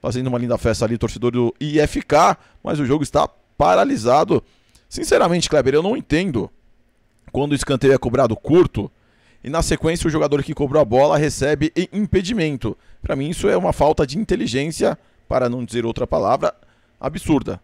Fazendo uma linda festa ali, torcedor do IFK, mas o jogo está paralisado. Sinceramente, Kleber, eu não entendo quando o escanteio é cobrado curto e na sequência o jogador que cobrou a bola recebe impedimento. Para mim isso é uma falta de inteligência, para não dizer outra palavra, absurda.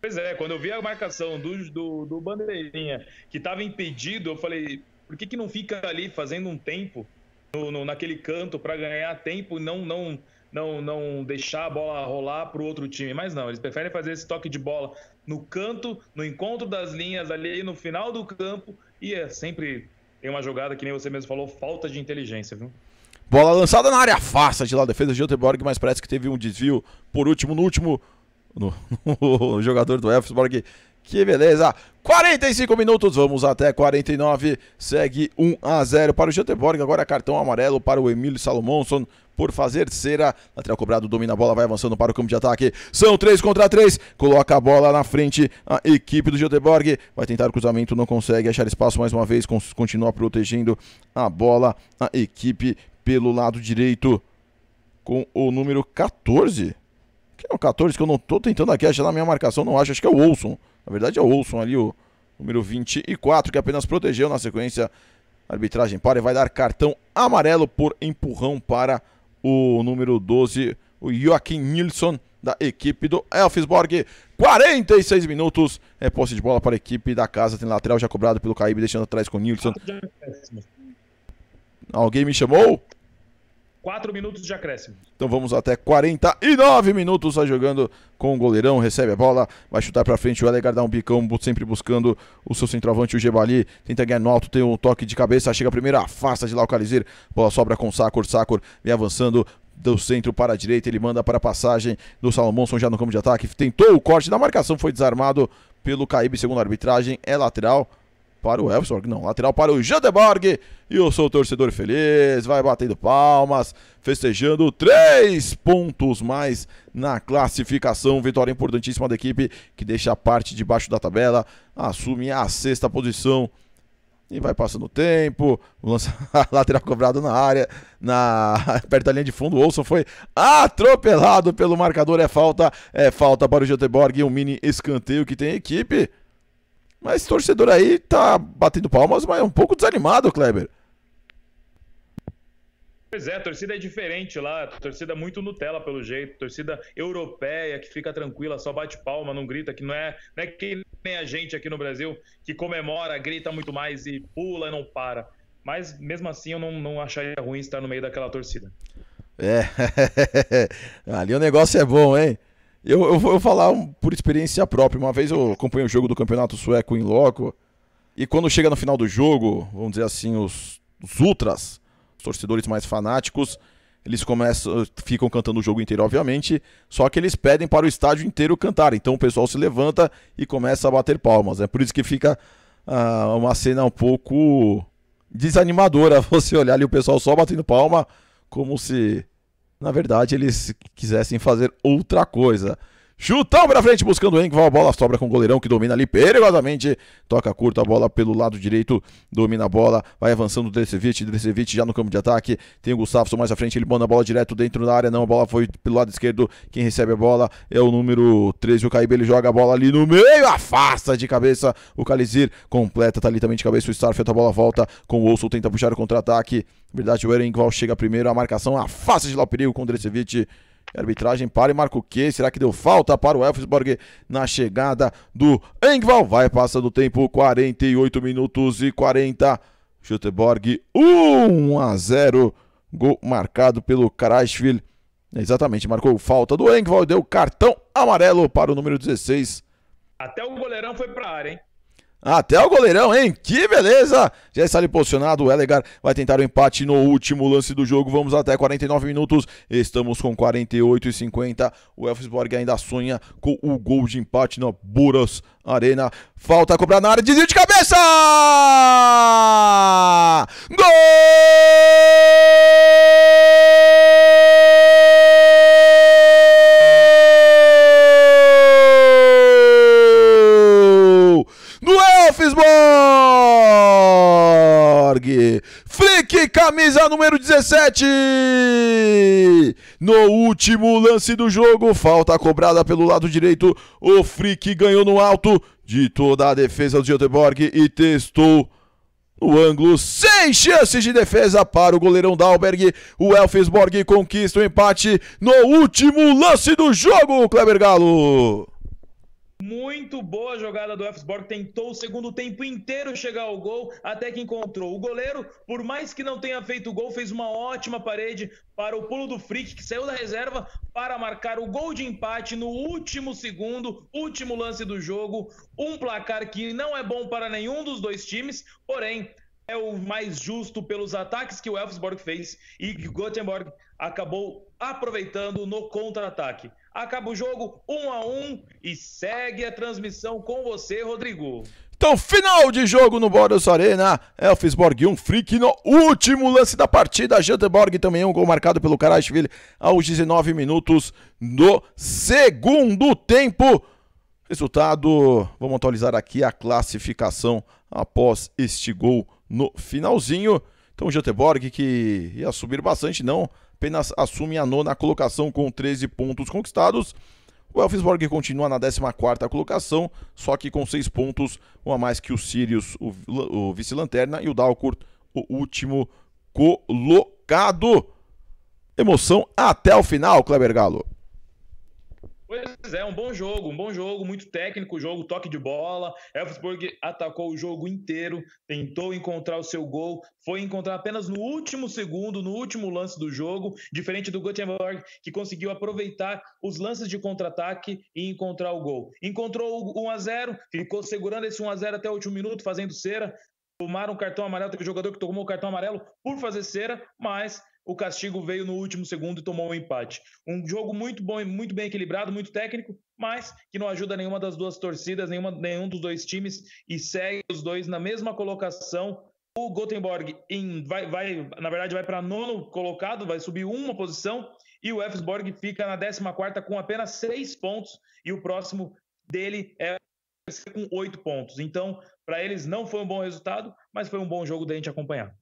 Pois é, quando eu vi a marcação do, do, do Bandeirinha que estava impedido, eu falei, por que, que não fica ali fazendo um tempo no, no naquele canto para ganhar tempo e não, não não, não deixar a bola rolar para o outro time. Mas não, eles preferem fazer esse toque de bola no canto, no encontro das linhas, ali no final do campo. E é sempre tem uma jogada que nem você mesmo falou, falta de inteligência, viu? Bola lançada na área fácil de lá, defesa de Göteborg, mas parece que teve um desvio por último, no último. No, no, no jogador do Elfsborg que beleza! 45 minutos, vamos até 49. Segue 1 a 0 para o Göteborg. Agora cartão amarelo para o Emílio Salomonson por fazer cera. Lateral cobrado, domina a bola, vai avançando para o campo de ataque. São 3 contra 3. Coloca a bola na frente a equipe do Göteborg. Vai tentar o cruzamento, não consegue achar espaço mais uma vez. Continua protegendo a bola a equipe pelo lado direito com o número 14. Que é o 14 que eu não estou tentando aqui achar na minha marcação, não acho. Acho que é o Olson. Na verdade é o Olson ali, o número 24, que apenas protegeu na sequência. A arbitragem para e vai dar cartão amarelo por empurrão para o número 12, o Joaquim Nilsson, da equipe do Elfsborg. 46 minutos. É posse de bola para a equipe da casa. Tem lateral já cobrado pelo Caíbe, deixando atrás com o Nilsson. Alguém me chamou? 4 minutos de acréscimo. Então vamos até 49 minutos, vai tá jogando com o goleirão, recebe a bola, vai chutar para frente, o Elegar dá um bicão, sempre buscando o seu centroavante, o Gebali, tenta ganhar no alto, tem um toque de cabeça, chega primeiro, afasta de lá o Calizir, bola sobra com o sacor Sakor vem avançando, do centro para a direita, ele manda para a passagem do Salomonson já no campo de ataque, tentou o corte da marcação, foi desarmado pelo Caíbe, segundo a arbitragem, é lateral, para o Elfsborg, não, lateral para o Jandeborg. E eu sou o torcedor feliz, vai batendo palmas, festejando três pontos mais na classificação. Vitória importantíssima da equipe que deixa a parte de baixo da tabela, assume a sexta posição. E vai passando o tempo, lança lateral cobrado na área, na perto da linha de fundo, o Olson foi atropelado pelo marcador, é falta, é falta para o Göteborg, um mini escanteio que tem equipe. Mas torcedor aí tá batendo palmas, mas é um pouco desanimado, Kleber. Pois é, a torcida é diferente lá, torcida muito Nutella pelo jeito, torcida europeia que fica tranquila, só bate palma, não grita, que não é, não é que nem a gente aqui no Brasil que comemora, grita muito mais e pula e não para. Mas mesmo assim eu não, não acharia ruim estar no meio daquela torcida. É, ali o negócio é bom, hein? Eu, eu, vou falar por experiência própria. Uma vez eu acompanhei o jogo do campeonato sueco em loco. E quando chega no final do jogo, vamos dizer assim, os, os ultras, os torcedores mais fanáticos, eles começam, ficam cantando o jogo inteiro, obviamente, só que eles pedem para o estádio inteiro cantar. Então o pessoal se levanta e começa a bater palmas. É né? por isso que fica ah, uma cena um pouco desanimadora você olhar ali o pessoal só batendo palma, como se na verdade eles quisessem fazer outra coisa. Chutão pra frente, buscando o Engval. A bola sobra com o goleirão que domina ali perigosamente. Toca curta a bola pelo lado direito. Domina a bola. Vai avançando o Drecevic. Drecevic já no campo de ataque. Tem o Gustafsson mais à frente. Ele manda a bola direto dentro da área. Não, a bola foi pelo lado esquerdo. Quem recebe a bola é o número 13. O Caíbe ele joga a bola ali no meio. Afasta de cabeça. O Calizir completa. Tá ali também de cabeça. O Starfield. A bola volta com o Olson. Tenta puxar o contra-ataque. verdade, o Engval chega primeiro. A marcação afasta de lá o perigo com o Drecevic arbitragem para e marca o quê? Será que deu falta para o Elfsborg na chegada do Engval? Vai, passa do tempo, 48 minutos e 40. Schutteborg 1 a 0. Gol marcado pelo Karasvil. Exatamente, marcou falta do Engval, deu cartão amarelo para o número 16. Até o goleirão foi para a área, hein? Até o goleirão, hein? Que beleza! Já está ali posicionado. O Elegar vai tentar o um empate no último lance do jogo. Vamos até 49 minutos. Estamos com 48 e 50. O Elfsborg ainda sonha com o gol de empate na Buras Arena. Falta cobrar na área. Desvio de cabeça! Gol! Borg. Flick, camisa número 17. No último lance do jogo, falta cobrada pelo lado direito. O Flick ganhou no alto de toda a defesa do Göteborg e testou no ângulo, sem chances de defesa para o goleirão Dalberg. O Elfsborg conquista o empate no último lance do jogo, Kleber Galo. Muito boa jogada do Elfsborg, tentou o segundo tempo inteiro chegar ao gol, até que encontrou. O goleiro, por mais que não tenha feito gol, fez uma ótima parede para o pulo do Frick, que saiu da reserva para marcar o gol de empate no último segundo, último lance do jogo. Um placar que não é bom para nenhum dos dois times, porém, é o mais justo pelos ataques que o Elfsborg fez e que Gothenburg acabou aproveitando no contra-ataque. Acaba o jogo um a um e segue a transmissão com você, Rodrigo. Então, final de jogo no Boros Arena. Elfsborg 1, um Frick no último lance da partida. Göteborg também um gol marcado pelo Karashvili aos 19 minutos do segundo tempo. Resultado, vamos atualizar aqui a classificação após este gol no finalzinho. Então, o Göteborg, que ia subir bastante, não apenas assume a nona colocação com 13 pontos conquistados. O Elfsborg continua na 14 colocação, só que com 6 pontos, um a mais que o Sirius, o, o vice-lanterna, e o Dalkurd, o último colocado. Emoção até o final, Kleber Galo. Pois é, um bom jogo, um bom jogo, muito técnico, jogo, toque de bola. Elfsborg atacou o jogo inteiro, tentou encontrar o seu gol, foi encontrar apenas no último segundo, no último lance do jogo, diferente do Göteborg, que conseguiu aproveitar os lances de contra-ataque e encontrar o gol. Encontrou o 1 a 0, ficou segurando esse 1 a 0 até o último minuto, fazendo cera. Tomaram o cartão amarelo, teve jogador que tomou o cartão amarelo por fazer cera, mas o castigo veio no último segundo e tomou o um empate. Um jogo muito bom e muito bem equilibrado, muito técnico, mas que não ajuda nenhuma das duas torcidas, nenhuma, nenhum dos dois times, e segue os dois na mesma colocação. O Gothenburg em, vai, vai, na verdade, vai para nono colocado, vai subir uma posição, e o Elfsborg fica na 14 com apenas seis pontos, e o próximo dele é com oito pontos. Então, para eles não foi um bom resultado, mas foi um bom jogo da gente acompanhar.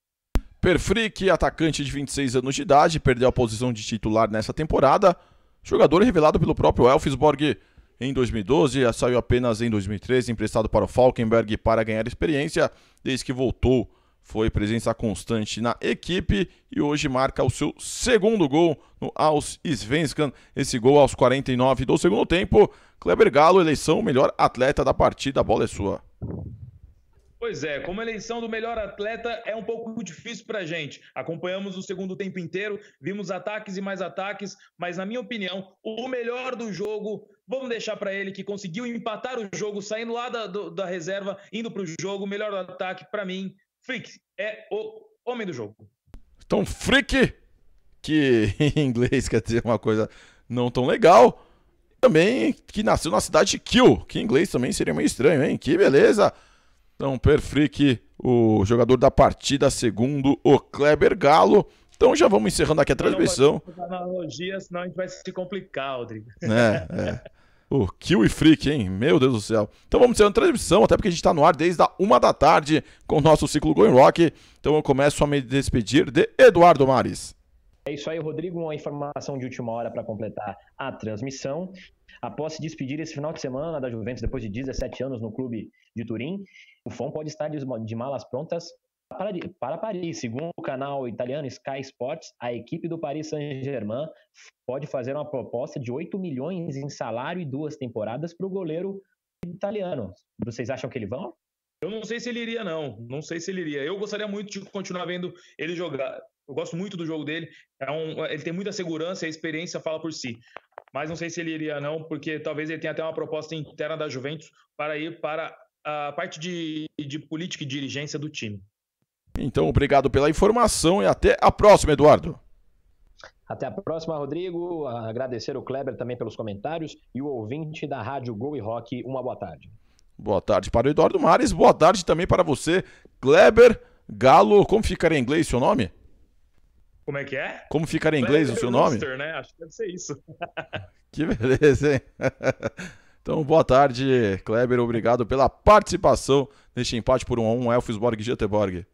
Perfric, atacante de 26 anos de idade, perdeu a posição de titular nessa temporada. Jogador revelado pelo próprio Elfsborg em 2012, saiu apenas em 2013, emprestado para o Falkenberg para ganhar experiência. Desde que voltou, foi presença constante na equipe e hoje marca o seu segundo gol no Aus Svenskan. Esse gol aos 49 do segundo tempo. Kleber Galo, eleição melhor atleta da partida. A bola é sua. Pois é, como a eleição do melhor atleta é um pouco difícil para a gente. Acompanhamos o segundo tempo inteiro, vimos ataques e mais ataques, mas na minha opinião, o melhor do jogo, vamos deixar para ele que conseguiu empatar o jogo, saindo lá da, do, da reserva, indo para o jogo, melhor ataque, para mim, Frick é o homem do jogo. Então, Frick, que em inglês quer dizer uma coisa não tão legal, também que nasceu na cidade de Kill, que em inglês também seria meio estranho, hein? Que beleza! Então, Perfric, o jogador da partida, segundo o Kleber Galo. Então já vamos encerrando aqui a transmissão. Analogia, senão a gente vai se complicar, Rodrigo. É, é. O Kiwi Freak, hein? Meu Deus do céu. Então vamos encerrando a transmissão, até porque a gente está no ar desde a uma da tarde com o nosso ciclo Going Rock. Então eu começo a me despedir de Eduardo Mares. É isso aí, Rodrigo. Uma informação de última hora para completar a transmissão. Após se despedir esse final de semana da Juventus, depois de 17 anos no clube de Turim, o Fon pode estar de malas prontas para, para Paris. Segundo o canal italiano Sky Sports, a equipe do Paris Saint-Germain pode fazer uma proposta de 8 milhões em salário e duas temporadas para o goleiro italiano. Vocês acham que ele vão? Eu não sei se ele iria, não. Não sei se ele iria. Eu gostaria muito de continuar vendo ele jogar. Eu gosto muito do jogo dele. É um, ele tem muita segurança, a experiência fala por si. Mas não sei se ele iria não, porque talvez ele tenha até uma proposta interna da Juventus para ir para a parte de, de política e dirigência do time. Então, obrigado pela informação e até a próxima, Eduardo. Até a próxima, Rodrigo. Agradecer o Kleber também pelos comentários e o ouvinte da Rádio Gol e Rock. Uma boa tarde. Boa tarde para o Eduardo Mares. Boa tarde também para você, Kleber Galo. Como ficaria em inglês seu nome? Como é que é? Como ficar em inglês Blair o seu nome? Lister, né? Acho que deve ser isso. que beleza, hein? Então, boa tarde, Kleber. Obrigado pela participação neste empate por 1 a 1 Elfsborg e Göteborg.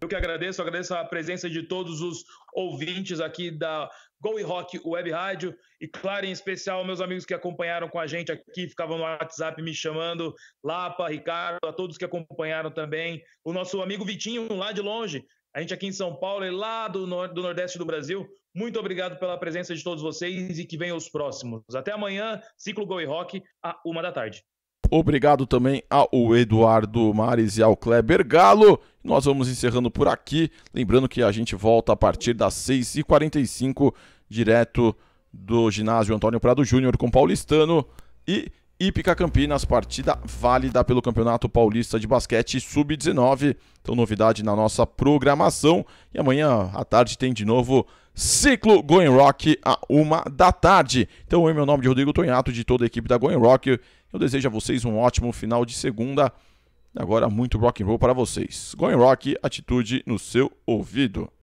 Eu que agradeço, agradeço a presença de todos os ouvintes aqui da Go e Rock Web Rádio e, claro, em especial, meus amigos que acompanharam com a gente aqui, ficavam no WhatsApp me chamando, Lapa, Ricardo, a todos que acompanharam também, o nosso amigo Vitinho lá de longe, a gente aqui em São Paulo e lá do, nor do Nordeste do Brasil, muito obrigado pela presença de todos vocês e que venham os próximos. Até amanhã, Ciclo Gol e Rock, a uma da tarde. Obrigado também ao Eduardo Mares e ao Kleber Galo. Nós vamos encerrando por aqui. Lembrando que a gente volta a partir das 6h45, direto do ginásio Antônio Prado Júnior com Paulistano. E Ípica Campinas, partida válida pelo Campeonato Paulista de Basquete Sub-19. Então, novidade na nossa programação. E amanhã à tarde tem de novo Ciclo Going Rock a uma da tarde. Então, em meu nome de Rodrigo Tonhato, de toda a equipe da Going Rock, eu desejo a vocês um ótimo final de segunda. Agora, muito rock and roll para vocês. Going Rock, atitude no seu ouvido.